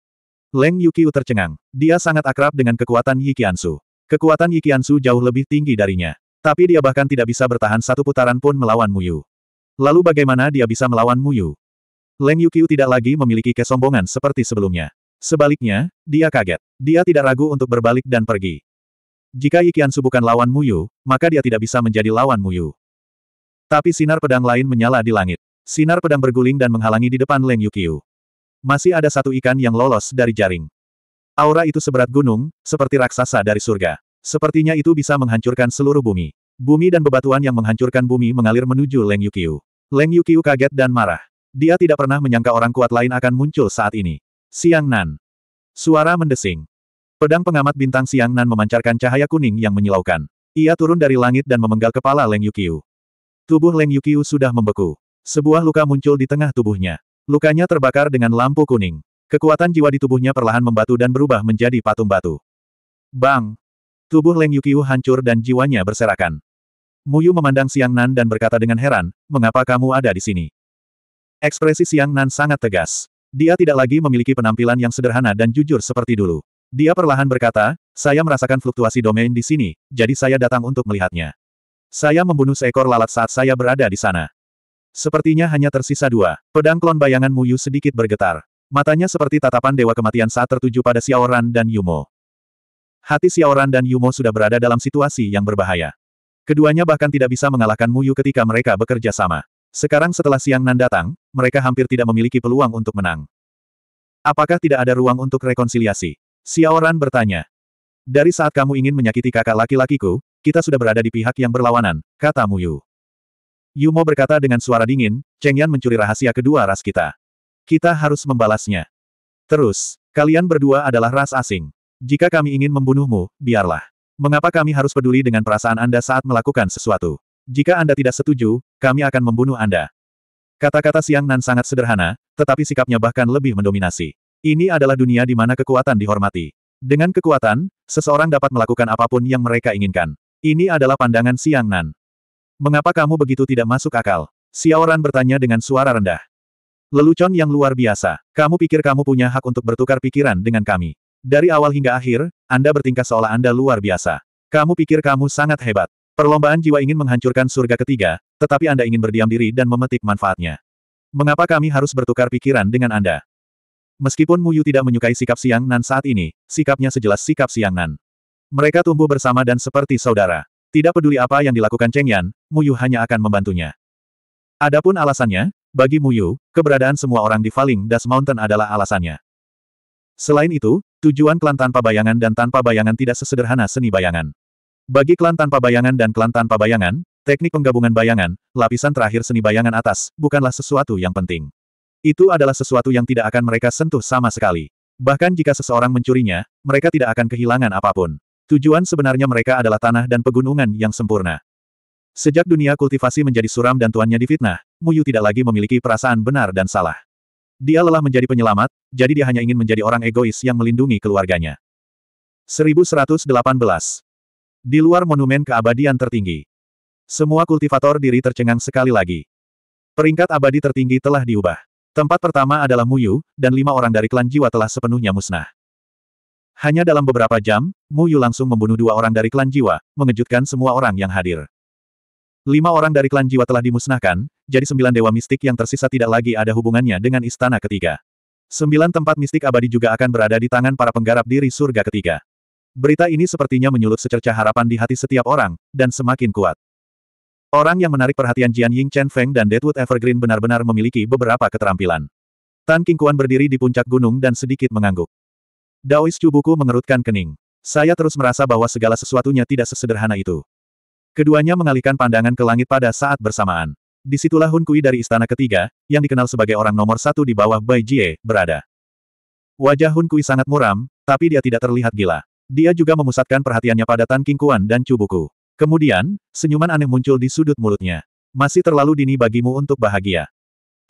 Leng Yuqiu tercengang. Dia sangat akrab dengan kekuatan Yi Qiansu. Kekuatan Yi Qiansu jauh lebih tinggi darinya. Tapi dia bahkan tidak bisa bertahan satu putaran pun melawan Muyu. Lalu bagaimana dia bisa melawan Muyu? Leng Yuqiu tidak lagi memiliki kesombongan seperti sebelumnya. Sebaliknya, dia kaget. Dia tidak ragu untuk berbalik dan pergi. Jika Yikiansu bukan lawan Muyu, maka dia tidak bisa menjadi lawan Muyu. Tapi sinar pedang lain menyala di langit. Sinar pedang berguling dan menghalangi di depan Leng Yuqiu. Masih ada satu ikan yang lolos dari jaring. Aura itu seberat gunung, seperti raksasa dari surga. Sepertinya itu bisa menghancurkan seluruh bumi. Bumi dan bebatuan yang menghancurkan bumi mengalir menuju Leng Yukiu. Leng Yukiu kaget dan marah. Dia tidak pernah menyangka orang kuat lain akan muncul saat ini. Siang Nan. Suara mendesing. Pedang pengamat bintang Siang Nan memancarkan cahaya kuning yang menyilaukan. Ia turun dari langit dan memenggal kepala Leng Yukiu. Tubuh Leng Yukiu sudah membeku. Sebuah luka muncul di tengah tubuhnya. Lukanya terbakar dengan lampu kuning. Kekuatan jiwa di tubuhnya perlahan membatu dan berubah menjadi patung batu. Bang! Tubuh Leng Yukiu hancur dan jiwanya berserakan. Muyu memandang Siang Nan dan berkata dengan heran, mengapa kamu ada di sini? Ekspresi Siang Nan sangat tegas. Dia tidak lagi memiliki penampilan yang sederhana dan jujur seperti dulu. Dia perlahan berkata, saya merasakan fluktuasi domain di sini, jadi saya datang untuk melihatnya. Saya membunuh seekor lalat saat saya berada di sana. Sepertinya hanya tersisa dua. Pedang klon bayangan Muyu sedikit bergetar. Matanya seperti tatapan Dewa Kematian saat tertuju pada Xiaoran dan Yumo. Hati Xiaoran dan Yumo sudah berada dalam situasi yang berbahaya. Keduanya bahkan tidak bisa mengalahkan Muyu ketika mereka bekerja sama. Sekarang setelah Siang Nan datang, mereka hampir tidak memiliki peluang untuk menang. Apakah tidak ada ruang untuk rekonsiliasi? Xiaoran bertanya. Dari saat kamu ingin menyakiti kakak laki-lakiku, kita sudah berada di pihak yang berlawanan, kata Muyu. Yumo berkata dengan suara dingin, Cheng Yan mencuri rahasia kedua ras kita. Kita harus membalasnya. Terus, kalian berdua adalah ras asing. Jika kami ingin membunuhmu, biarlah. Mengapa kami harus peduli dengan perasaan Anda saat melakukan sesuatu? Jika Anda tidak setuju, kami akan membunuh Anda. Kata-kata Siang Nan sangat sederhana, tetapi sikapnya bahkan lebih mendominasi. Ini adalah dunia di mana kekuatan dihormati. Dengan kekuatan, seseorang dapat melakukan apapun yang mereka inginkan. Ini adalah pandangan Siang Nan. Mengapa kamu begitu tidak masuk akal? Xiaoran bertanya dengan suara rendah. Lelucon yang luar biasa. Kamu pikir kamu punya hak untuk bertukar pikiran dengan kami. Dari awal hingga akhir, Anda bertingkah seolah Anda luar biasa. Kamu pikir kamu sangat hebat. Perlombaan jiwa ingin menghancurkan surga ketiga, tetapi Anda ingin berdiam diri dan memetik manfaatnya. Mengapa kami harus bertukar pikiran dengan Anda? Meskipun Muyu tidak menyukai sikap Siang Nan saat ini, sikapnya sejelas sikap Siang Nan. Mereka tumbuh bersama dan seperti saudara. Tidak peduli apa yang dilakukan Cheng Yan, Muyu hanya akan membantunya. Adapun alasannya, bagi Muyu, keberadaan semua orang di Falling Das Mountain adalah alasannya. Selain itu, Tujuan klan tanpa bayangan dan tanpa bayangan tidak sesederhana seni bayangan. Bagi klan tanpa bayangan dan klan tanpa bayangan, teknik penggabungan bayangan, lapisan terakhir seni bayangan atas, bukanlah sesuatu yang penting. Itu adalah sesuatu yang tidak akan mereka sentuh sama sekali. Bahkan jika seseorang mencurinya, mereka tidak akan kehilangan apapun. Tujuan sebenarnya mereka adalah tanah dan pegunungan yang sempurna. Sejak dunia kultivasi menjadi suram dan tuannya difitnah, Muyu tidak lagi memiliki perasaan benar dan salah. Dia lelah menjadi penyelamat, jadi dia hanya ingin menjadi orang egois yang melindungi keluarganya. 1118. Di luar monumen keabadian tertinggi. Semua kultivator diri tercengang sekali lagi. Peringkat abadi tertinggi telah diubah. Tempat pertama adalah Muyu, dan lima orang dari klan jiwa telah sepenuhnya musnah. Hanya dalam beberapa jam, Muyu langsung membunuh dua orang dari klan jiwa, mengejutkan semua orang yang hadir. Lima orang dari klan jiwa telah dimusnahkan, jadi sembilan dewa mistik yang tersisa tidak lagi ada hubungannya dengan istana ketiga. Sembilan tempat mistik abadi juga akan berada di tangan para penggarap diri surga ketiga. Berita ini sepertinya menyulut secerca harapan di hati setiap orang, dan semakin kuat. Orang yang menarik perhatian Jian Ying Chen Feng dan Deadwood Evergreen benar-benar memiliki beberapa keterampilan. Tan Kuan berdiri di puncak gunung dan sedikit mengangguk. Daois Cubuku mengerutkan kening. Saya terus merasa bahwa segala sesuatunya tidak sesederhana itu. Keduanya mengalihkan pandangan ke langit pada saat bersamaan. Disitulah Hun Kui dari istana ketiga, yang dikenal sebagai orang nomor satu di bawah Bai Jie, berada. Wajah Hun Kui sangat muram, tapi dia tidak terlihat gila. Dia juga memusatkan perhatiannya pada Tan Kuan dan Cubuku. Kemudian, senyuman aneh muncul di sudut mulutnya. Masih terlalu dini bagimu untuk bahagia.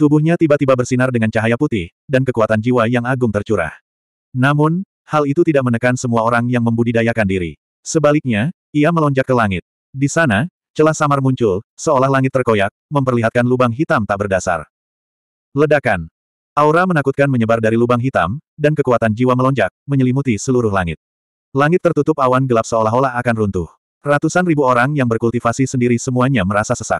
Tubuhnya tiba-tiba bersinar dengan cahaya putih, dan kekuatan jiwa yang agung tercurah. Namun, hal itu tidak menekan semua orang yang membudidayakan diri. Sebaliknya, ia melonjak ke langit. Di sana, celah samar muncul, seolah langit terkoyak, memperlihatkan lubang hitam tak berdasar. Ledakan. Aura menakutkan menyebar dari lubang hitam, dan kekuatan jiwa melonjak, menyelimuti seluruh langit. Langit tertutup awan gelap seolah-olah akan runtuh. Ratusan ribu orang yang berkultivasi sendiri semuanya merasa sesak.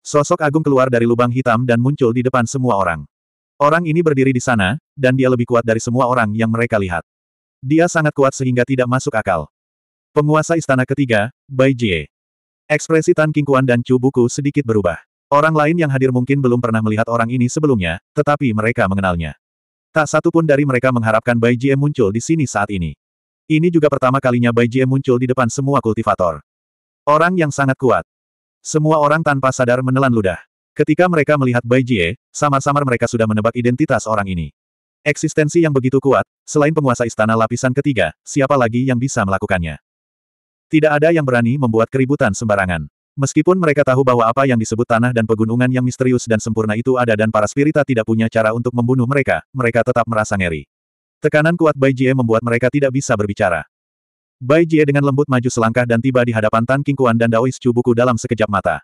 Sosok agung keluar dari lubang hitam dan muncul di depan semua orang. Orang ini berdiri di sana, dan dia lebih kuat dari semua orang yang mereka lihat. Dia sangat kuat sehingga tidak masuk akal. Penguasa istana ketiga, Bai Jie. Ekspresi Tan King Kuan dan Chu Buku sedikit berubah. Orang lain yang hadir mungkin belum pernah melihat orang ini sebelumnya, tetapi mereka mengenalnya. Tak satu pun dari mereka mengharapkan Bai Jie muncul di sini saat ini. Ini juga pertama kalinya Bai Jie muncul di depan semua kultivator. Orang yang sangat kuat. Semua orang tanpa sadar menelan ludah. Ketika mereka melihat Bai Jie, samar-samar mereka sudah menebak identitas orang ini. Eksistensi yang begitu kuat, selain penguasa istana lapisan ketiga, siapa lagi yang bisa melakukannya? Tidak ada yang berani membuat keributan sembarangan. Meskipun mereka tahu bahwa apa yang disebut tanah dan pegunungan yang misterius dan sempurna itu ada dan para spirita tidak punya cara untuk membunuh mereka, mereka tetap merasa ngeri. Tekanan kuat Bai Jie membuat mereka tidak bisa berbicara. Bai Jie dengan lembut maju selangkah dan tiba di hadapan Tan Kuan dan Daois Cubuku dalam sekejap mata.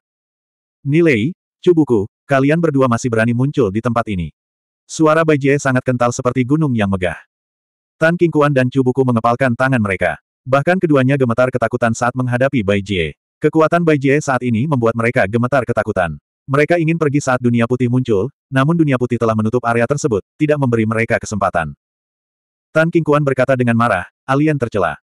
Nilai, Cubuku, kalian berdua masih berani muncul di tempat ini. Suara Bai Jie sangat kental seperti gunung yang megah. Tan Kuan dan Cubuku mengepalkan tangan mereka. Bahkan keduanya gemetar ketakutan saat menghadapi Bai Jie. Kekuatan Bai Jie saat ini membuat mereka gemetar ketakutan. Mereka ingin pergi saat dunia putih muncul, namun dunia putih telah menutup area tersebut, tidak memberi mereka kesempatan. Tan Kuan berkata dengan marah, alien tercela.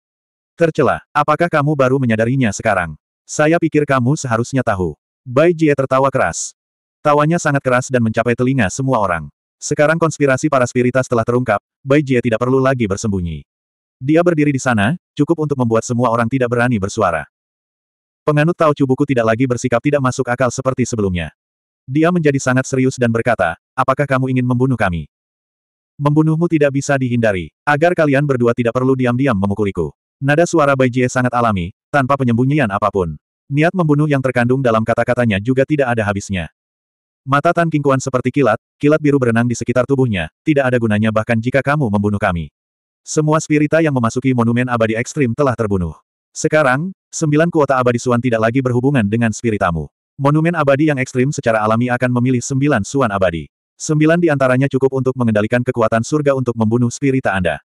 Tercela, apakah kamu baru menyadarinya sekarang? Saya pikir kamu seharusnya tahu. Bai Jie tertawa keras. Tawanya sangat keras dan mencapai telinga semua orang. Sekarang konspirasi para spiritas telah terungkap, Bai Jie tidak perlu lagi bersembunyi. Dia berdiri di sana, cukup untuk membuat semua orang tidak berani bersuara. Penganut Tao Chubuku tidak lagi bersikap tidak masuk akal seperti sebelumnya. Dia menjadi sangat serius dan berkata, apakah kamu ingin membunuh kami? Membunuhmu tidak bisa dihindari, agar kalian berdua tidak perlu diam-diam memukuliku. Nada suara Bai Jie sangat alami, tanpa penyembunyian apapun. Niat membunuh yang terkandung dalam kata-katanya juga tidak ada habisnya. Mata Tan Kingkuan seperti kilat, kilat biru berenang di sekitar tubuhnya, tidak ada gunanya bahkan jika kamu membunuh kami. Semua spirita yang memasuki monumen abadi ekstrim telah terbunuh. Sekarang, sembilan kuota abadi Suan tidak lagi berhubungan dengan spiritamu. Monumen abadi yang ekstrim secara alami akan memilih sembilan Suan abadi. Sembilan di antaranya cukup untuk mengendalikan kekuatan surga untuk membunuh spirita Anda.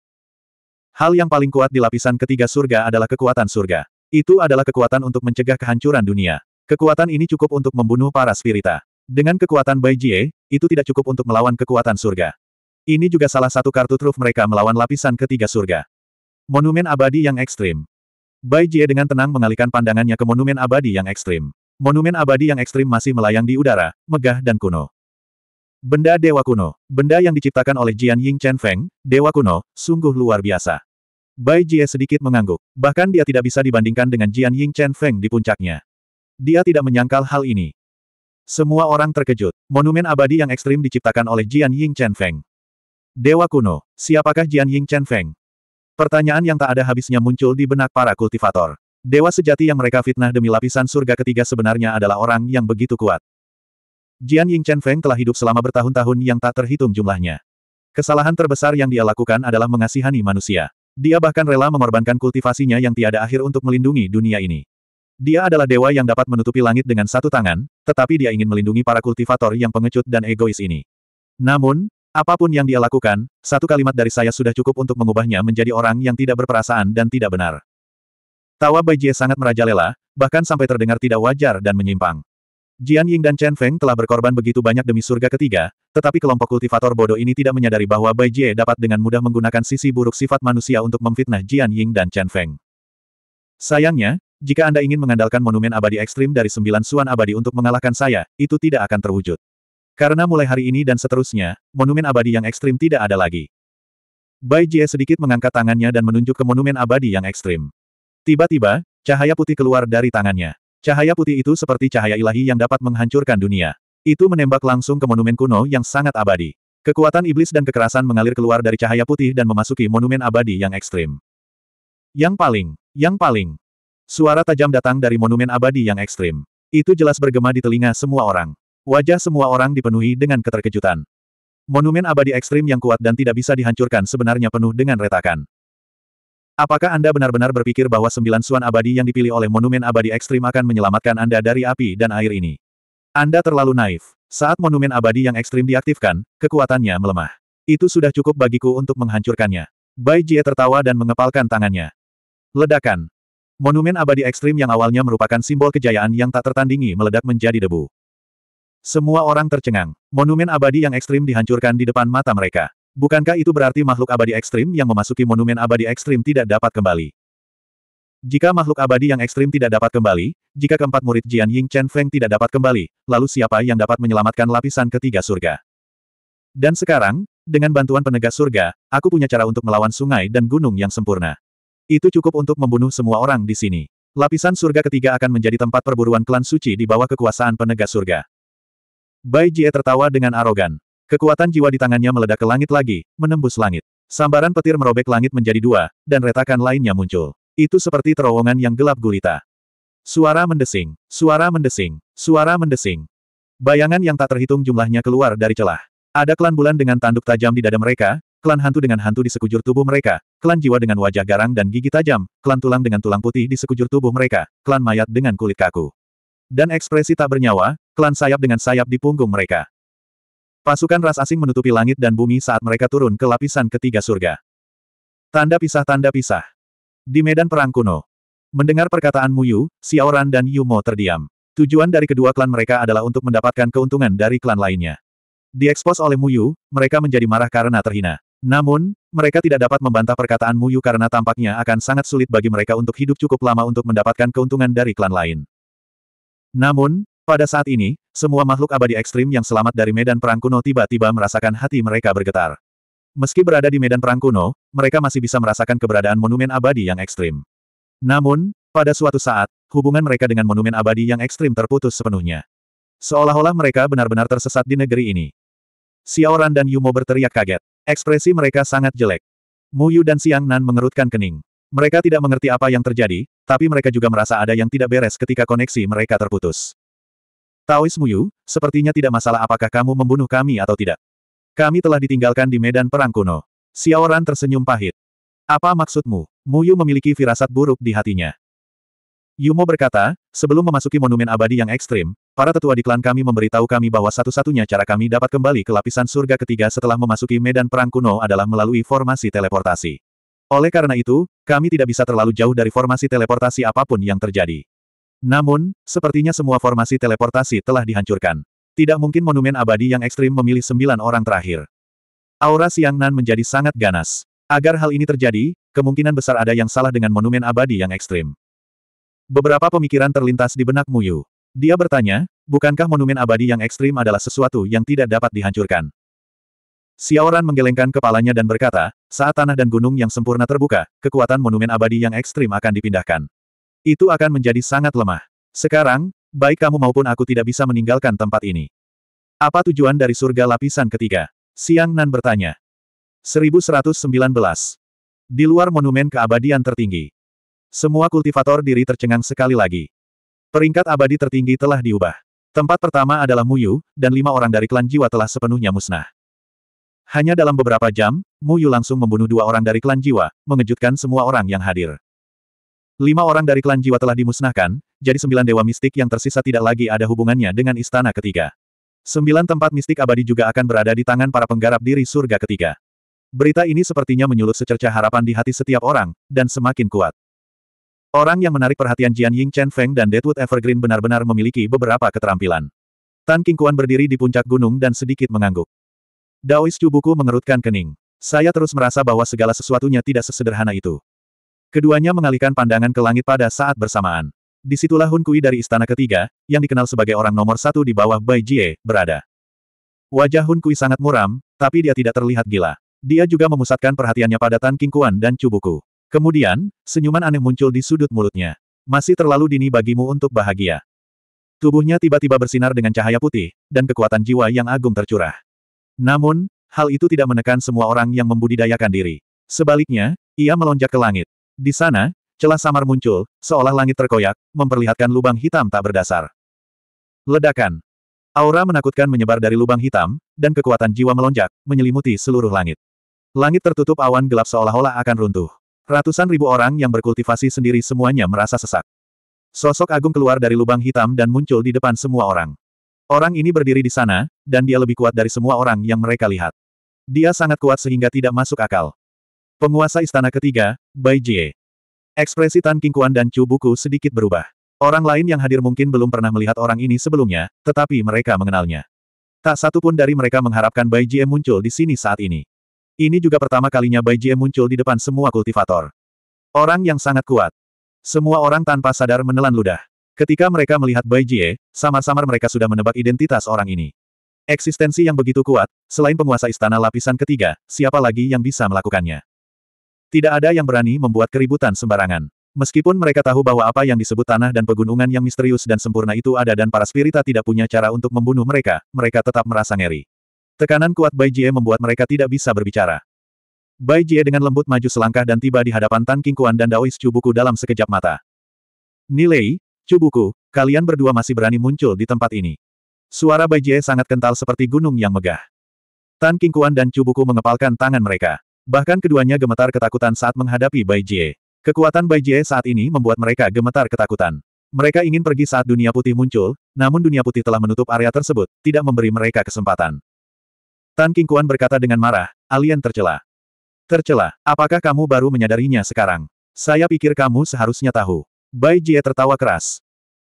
Hal yang paling kuat di lapisan ketiga surga adalah kekuatan surga. Itu adalah kekuatan untuk mencegah kehancuran dunia. Kekuatan ini cukup untuk membunuh para spirita. Dengan kekuatan Bai Jie, itu tidak cukup untuk melawan kekuatan surga. Ini juga salah satu kartu truf mereka melawan lapisan ketiga surga. Monumen abadi yang ekstrim. Bai Jie dengan tenang mengalihkan pandangannya ke monumen abadi yang ekstrim. Monumen abadi yang ekstrim masih melayang di udara, megah dan kuno. Benda Dewa Kuno. Benda yang diciptakan oleh Jian Ying Chen Feng, Dewa Kuno, sungguh luar biasa. Bai Jie sedikit mengangguk. Bahkan dia tidak bisa dibandingkan dengan Jian Ying Chen Feng di puncaknya. Dia tidak menyangkal hal ini. Semua orang terkejut. Monumen abadi yang ekstrim diciptakan oleh Jian Ying Chen Feng. Dewa kuno, siapakah Jian Ying Chen Feng? Pertanyaan yang tak ada habisnya muncul di benak para kultivator. Dewa sejati yang mereka fitnah demi lapisan surga ketiga sebenarnya adalah orang yang begitu kuat. Jian Ying Chen Feng telah hidup selama bertahun-tahun yang tak terhitung jumlahnya. Kesalahan terbesar yang dia lakukan adalah mengasihani manusia. Dia bahkan rela mengorbankan kultivasinya yang tiada akhir untuk melindungi dunia ini. Dia adalah dewa yang dapat menutupi langit dengan satu tangan, tetapi dia ingin melindungi para kultivator yang pengecut dan egois ini. Namun, Apapun yang dia lakukan, satu kalimat dari saya sudah cukup untuk mengubahnya menjadi orang yang tidak berperasaan dan tidak benar. Tawa Bai Jie sangat merajalela, bahkan sampai terdengar tidak wajar dan menyimpang. Jian Ying dan Chen Feng telah berkorban begitu banyak demi surga ketiga, tetapi kelompok kultivator bodoh ini tidak menyadari bahwa Bai Jie dapat dengan mudah menggunakan sisi buruk sifat manusia untuk memfitnah Jian Ying dan Chen Feng. Sayangnya, jika Anda ingin mengandalkan monumen abadi ekstrim dari sembilan suan abadi untuk mengalahkan saya, itu tidak akan terwujud. Karena mulai hari ini dan seterusnya, monumen abadi yang ekstrim tidak ada lagi. Bai Jie sedikit mengangkat tangannya dan menunjuk ke monumen abadi yang ekstrim. Tiba-tiba, cahaya putih keluar dari tangannya. Cahaya putih itu seperti cahaya ilahi yang dapat menghancurkan dunia. Itu menembak langsung ke monumen kuno yang sangat abadi. Kekuatan iblis dan kekerasan mengalir keluar dari cahaya putih dan memasuki monumen abadi yang ekstrim. Yang paling, yang paling. Suara tajam datang dari monumen abadi yang ekstrim. Itu jelas bergema di telinga semua orang. Wajah semua orang dipenuhi dengan keterkejutan. Monumen abadi ekstrim yang kuat dan tidak bisa dihancurkan sebenarnya penuh dengan retakan. Apakah Anda benar-benar berpikir bahwa sembilan suan abadi yang dipilih oleh monumen abadi ekstrim akan menyelamatkan Anda dari api dan air ini? Anda terlalu naif. Saat monumen abadi yang ekstrim diaktifkan, kekuatannya melemah. Itu sudah cukup bagiku untuk menghancurkannya. Bai Jie tertawa dan mengepalkan tangannya. Ledakan. Monumen abadi ekstrim yang awalnya merupakan simbol kejayaan yang tak tertandingi meledak menjadi debu. Semua orang tercengang. Monumen abadi yang ekstrim dihancurkan di depan mata mereka. Bukankah itu berarti makhluk abadi ekstrim yang memasuki monumen abadi ekstrim tidak dapat kembali? Jika makhluk abadi yang ekstrim tidak dapat kembali, jika keempat murid Jian Ying Chen Feng tidak dapat kembali, lalu siapa yang dapat menyelamatkan lapisan ketiga surga? Dan sekarang, dengan bantuan penegak surga, aku punya cara untuk melawan sungai dan gunung yang sempurna. Itu cukup untuk membunuh semua orang di sini. Lapisan surga ketiga akan menjadi tempat perburuan klan suci di bawah kekuasaan penegak surga. Bai Jie tertawa dengan arogan. Kekuatan jiwa di tangannya meledak ke langit lagi, menembus langit. Sambaran petir merobek langit menjadi dua, dan retakan lainnya muncul. Itu seperti terowongan yang gelap gulita. Suara mendesing, suara mendesing, suara mendesing. Bayangan yang tak terhitung jumlahnya keluar dari celah. Ada klan bulan dengan tanduk tajam di dada mereka, klan hantu dengan hantu di sekujur tubuh mereka, klan jiwa dengan wajah garang dan gigi tajam, klan tulang dengan tulang putih di sekujur tubuh mereka, klan mayat dengan kulit kaku. Dan ekspresi tak bernyawa, klan sayap dengan sayap di punggung mereka. Pasukan ras asing menutupi langit dan bumi saat mereka turun ke lapisan ketiga surga. Tanda pisah-tanda pisah. Di medan perang kuno. Mendengar perkataan Muyu, Xiaoran dan Yumo terdiam. Tujuan dari kedua klan mereka adalah untuk mendapatkan keuntungan dari klan lainnya. Diekspos oleh Muyu, mereka menjadi marah karena terhina. Namun, mereka tidak dapat membantah perkataan Muyu karena tampaknya akan sangat sulit bagi mereka untuk hidup cukup lama untuk mendapatkan keuntungan dari klan lain. Namun, pada saat ini, semua makhluk abadi ekstrim yang selamat dari medan perang kuno tiba-tiba merasakan hati mereka bergetar. Meski berada di medan perang kuno, mereka masih bisa merasakan keberadaan monumen abadi yang ekstrim. Namun, pada suatu saat, hubungan mereka dengan monumen abadi yang ekstrim terputus sepenuhnya. Seolah-olah mereka benar-benar tersesat di negeri ini. Xiaoran dan Yumo berteriak kaget. Ekspresi mereka sangat jelek. Mu Yu dan Siang Nan mengerutkan kening. Mereka tidak mengerti apa yang terjadi, tapi mereka juga merasa ada yang tidak beres ketika koneksi mereka terputus. Taois Muyu, sepertinya tidak masalah apakah kamu membunuh kami atau tidak. Kami telah ditinggalkan di medan perang kuno. Xiaoran tersenyum pahit. Apa maksudmu? Muyu memiliki firasat buruk di hatinya. Yumo berkata, sebelum memasuki monumen abadi yang ekstrim, para tetua di klan kami memberitahu kami bahwa satu-satunya cara kami dapat kembali ke lapisan surga ketiga setelah memasuki medan perang kuno adalah melalui formasi teleportasi. Oleh karena itu, kami tidak bisa terlalu jauh dari formasi teleportasi apapun yang terjadi. Namun, sepertinya semua formasi teleportasi telah dihancurkan. Tidak mungkin monumen abadi yang ekstrim memilih sembilan orang terakhir. Aura Siang Nan menjadi sangat ganas. Agar hal ini terjadi, kemungkinan besar ada yang salah dengan monumen abadi yang ekstrim. Beberapa pemikiran terlintas di benak Muyu. Dia bertanya, bukankah monumen abadi yang ekstrim adalah sesuatu yang tidak dapat dihancurkan? Xiaoran menggelengkan kepalanya dan berkata, saat tanah dan gunung yang sempurna terbuka, kekuatan monumen abadi yang ekstrim akan dipindahkan. Itu akan menjadi sangat lemah. Sekarang, baik kamu maupun aku tidak bisa meninggalkan tempat ini. Apa tujuan dari surga lapisan ketiga? Siang Nan bertanya. 1119. Di luar monumen keabadian tertinggi. Semua kultivator diri tercengang sekali lagi. Peringkat abadi tertinggi telah diubah. Tempat pertama adalah Muyu, dan lima orang dari klan jiwa telah sepenuhnya musnah. Hanya dalam beberapa jam, Mu Yu langsung membunuh dua orang dari klan jiwa, mengejutkan semua orang yang hadir. Lima orang dari klan jiwa telah dimusnahkan, jadi sembilan dewa mistik yang tersisa tidak lagi ada hubungannya dengan istana ketiga. Sembilan tempat mistik abadi juga akan berada di tangan para penggarap diri surga ketiga. Berita ini sepertinya menyulut secerca harapan di hati setiap orang, dan semakin kuat. Orang yang menarik perhatian Jian Ying Chen Feng dan Deadwood Evergreen benar-benar memiliki beberapa keterampilan. Tan King Kuan berdiri di puncak gunung dan sedikit mengangguk. Daois Cubuku mengerutkan kening. Saya terus merasa bahwa segala sesuatunya tidak sesederhana itu. Keduanya mengalihkan pandangan ke langit pada saat bersamaan. Disitulah Hun Kui dari istana ketiga, yang dikenal sebagai orang nomor satu di bawah Bai Jie, berada. Wajah Hun Kui sangat muram, tapi dia tidak terlihat gila. Dia juga memusatkan perhatiannya pada Tan Kuan dan Cubuku. Kemudian, senyuman aneh muncul di sudut mulutnya. Masih terlalu dini bagimu untuk bahagia. Tubuhnya tiba-tiba bersinar dengan cahaya putih, dan kekuatan jiwa yang agung tercurah. Namun, hal itu tidak menekan semua orang yang membudidayakan diri. Sebaliknya, ia melonjak ke langit. Di sana, celah samar muncul, seolah langit terkoyak, memperlihatkan lubang hitam tak berdasar. Ledakan. Aura menakutkan menyebar dari lubang hitam, dan kekuatan jiwa melonjak, menyelimuti seluruh langit. Langit tertutup awan gelap seolah-olah akan runtuh. Ratusan ribu orang yang berkultivasi sendiri semuanya merasa sesak. Sosok agung keluar dari lubang hitam dan muncul di depan semua orang. Orang ini berdiri di sana, dan dia lebih kuat dari semua orang yang mereka lihat. Dia sangat kuat sehingga tidak masuk akal. Penguasa istana ketiga, Bai Jie. Ekspresi Tan King Kuan dan Chu Buku sedikit berubah. Orang lain yang hadir mungkin belum pernah melihat orang ini sebelumnya, tetapi mereka mengenalnya. Tak satu pun dari mereka mengharapkan Bai Jie muncul di sini saat ini. Ini juga pertama kalinya Bai Jie muncul di depan semua kultivator. Orang yang sangat kuat. Semua orang tanpa sadar menelan ludah. Ketika mereka melihat Bai Jie, samar-samar mereka sudah menebak identitas orang ini. Eksistensi yang begitu kuat, selain penguasa istana lapisan ketiga, siapa lagi yang bisa melakukannya? Tidak ada yang berani membuat keributan sembarangan. Meskipun mereka tahu bahwa apa yang disebut tanah dan pegunungan yang misterius dan sempurna itu ada dan para spirita tidak punya cara untuk membunuh mereka, mereka tetap merasa ngeri. Tekanan kuat Bai Jie membuat mereka tidak bisa berbicara. Bai Jie dengan lembut maju selangkah dan tiba di hadapan Tan Kuan dan Daois Chu Buku dalam sekejap mata. Nilai, Cubuku, kalian berdua masih berani muncul di tempat ini. Suara Bai Jie sangat kental seperti gunung yang megah. Tan Kingkuan dan Cubuku mengepalkan tangan mereka. Bahkan keduanya gemetar ketakutan saat menghadapi Bai Jie. Kekuatan Bai Jie saat ini membuat mereka gemetar ketakutan. Mereka ingin pergi saat dunia putih muncul, namun dunia putih telah menutup area tersebut, tidak memberi mereka kesempatan. Tan Kingkuan berkata dengan marah, alien tercela. Tercela, apakah kamu baru menyadarinya sekarang? Saya pikir kamu seharusnya tahu. Bai Jie tertawa keras.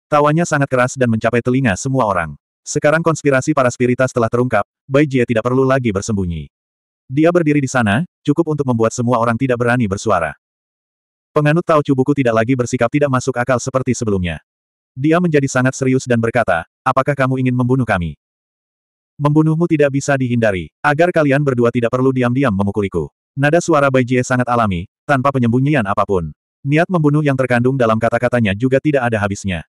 Tawanya sangat keras dan mencapai telinga semua orang. Sekarang konspirasi para spiritas telah terungkap, Bai Jie tidak perlu lagi bersembunyi. Dia berdiri di sana, cukup untuk membuat semua orang tidak berani bersuara. Penganut Tao Chubuku tidak lagi bersikap tidak masuk akal seperti sebelumnya. Dia menjadi sangat serius dan berkata, apakah kamu ingin membunuh kami? Membunuhmu tidak bisa dihindari, agar kalian berdua tidak perlu diam-diam memukuliku. Nada suara Bai Jie sangat alami, tanpa penyembunyian apapun. Niat membunuh yang terkandung dalam kata-katanya juga tidak ada habisnya.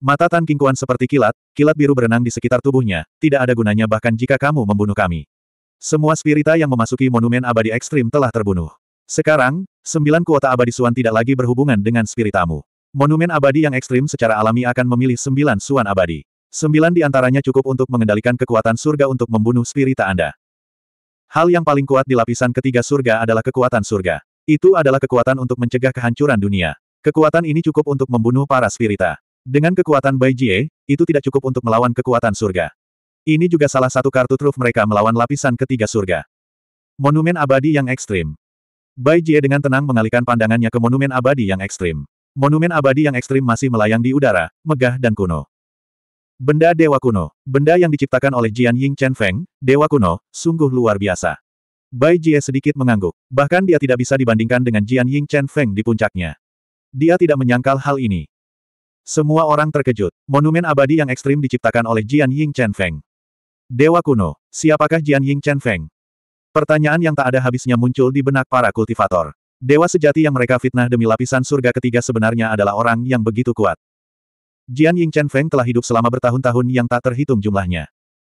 Mata Tan Kingkuan seperti kilat, kilat biru berenang di sekitar tubuhnya, tidak ada gunanya bahkan jika kamu membunuh kami. Semua spirita yang memasuki monumen abadi ekstrim telah terbunuh. Sekarang, sembilan kuota abadi suan tidak lagi berhubungan dengan spiritamu. Monumen abadi yang ekstrim secara alami akan memilih sembilan suan abadi. Sembilan di antaranya cukup untuk mengendalikan kekuatan surga untuk membunuh spirita Anda. Hal yang paling kuat di lapisan ketiga surga adalah kekuatan surga. Itu adalah kekuatan untuk mencegah kehancuran dunia. Kekuatan ini cukup untuk membunuh para spirita. Dengan kekuatan Bai Jie, itu tidak cukup untuk melawan kekuatan surga. Ini juga salah satu kartu truf mereka melawan lapisan ketiga surga. Monumen abadi yang ekstrim. Bai Jie dengan tenang mengalihkan pandangannya ke monumen abadi yang ekstrim. Monumen abadi yang ekstrim masih melayang di udara, megah dan kuno. Benda Dewa Kuno. Benda yang diciptakan oleh Jian Ying Chen Feng, Dewa Kuno, sungguh luar biasa. Bai Jie sedikit mengangguk. Bahkan dia tidak bisa dibandingkan dengan Jian Ying Chen Feng di puncaknya. Dia tidak menyangkal hal ini. Semua orang terkejut. Monumen abadi yang ekstrim diciptakan oleh Jian Ying Chen Feng. Dewa kuno, siapakah Jian Ying Chen Feng? Pertanyaan yang tak ada habisnya muncul di benak para kultivator. Dewa sejati yang mereka fitnah demi lapisan surga ketiga sebenarnya adalah orang yang begitu kuat. Jian Ying Chen Feng telah hidup selama bertahun-tahun yang tak terhitung jumlahnya.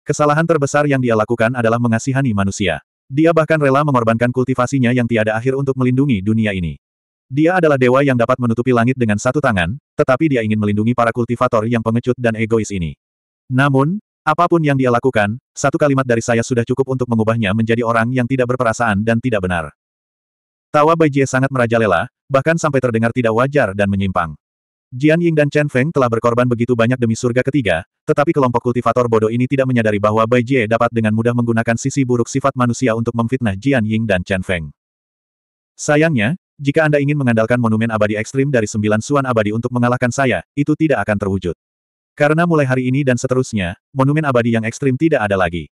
Kesalahan terbesar yang dia lakukan adalah mengasihani manusia. Dia bahkan rela mengorbankan kultivasinya yang tiada akhir untuk melindungi dunia ini. Dia adalah dewa yang dapat menutupi langit dengan satu tangan, tetapi dia ingin melindungi para kultivator yang pengecut dan egois ini. Namun, apapun yang dia lakukan, satu kalimat dari saya sudah cukup untuk mengubahnya menjadi orang yang tidak berperasaan dan tidak benar. Tawa Baijie sangat merajalela, bahkan sampai terdengar tidak wajar dan menyimpang. Jian Ying dan Chen Feng telah berkorban begitu banyak demi surga ketiga, tetapi kelompok kultivator bodoh ini tidak menyadari bahwa Bai Jie dapat dengan mudah menggunakan sisi buruk sifat manusia untuk memfitnah Jian Ying dan Chen Feng. Sayangnya, jika Anda ingin mengandalkan monumen abadi ekstrim dari sembilan suan abadi untuk mengalahkan saya, itu tidak akan terwujud. Karena mulai hari ini dan seterusnya, monumen abadi yang ekstrim tidak ada lagi.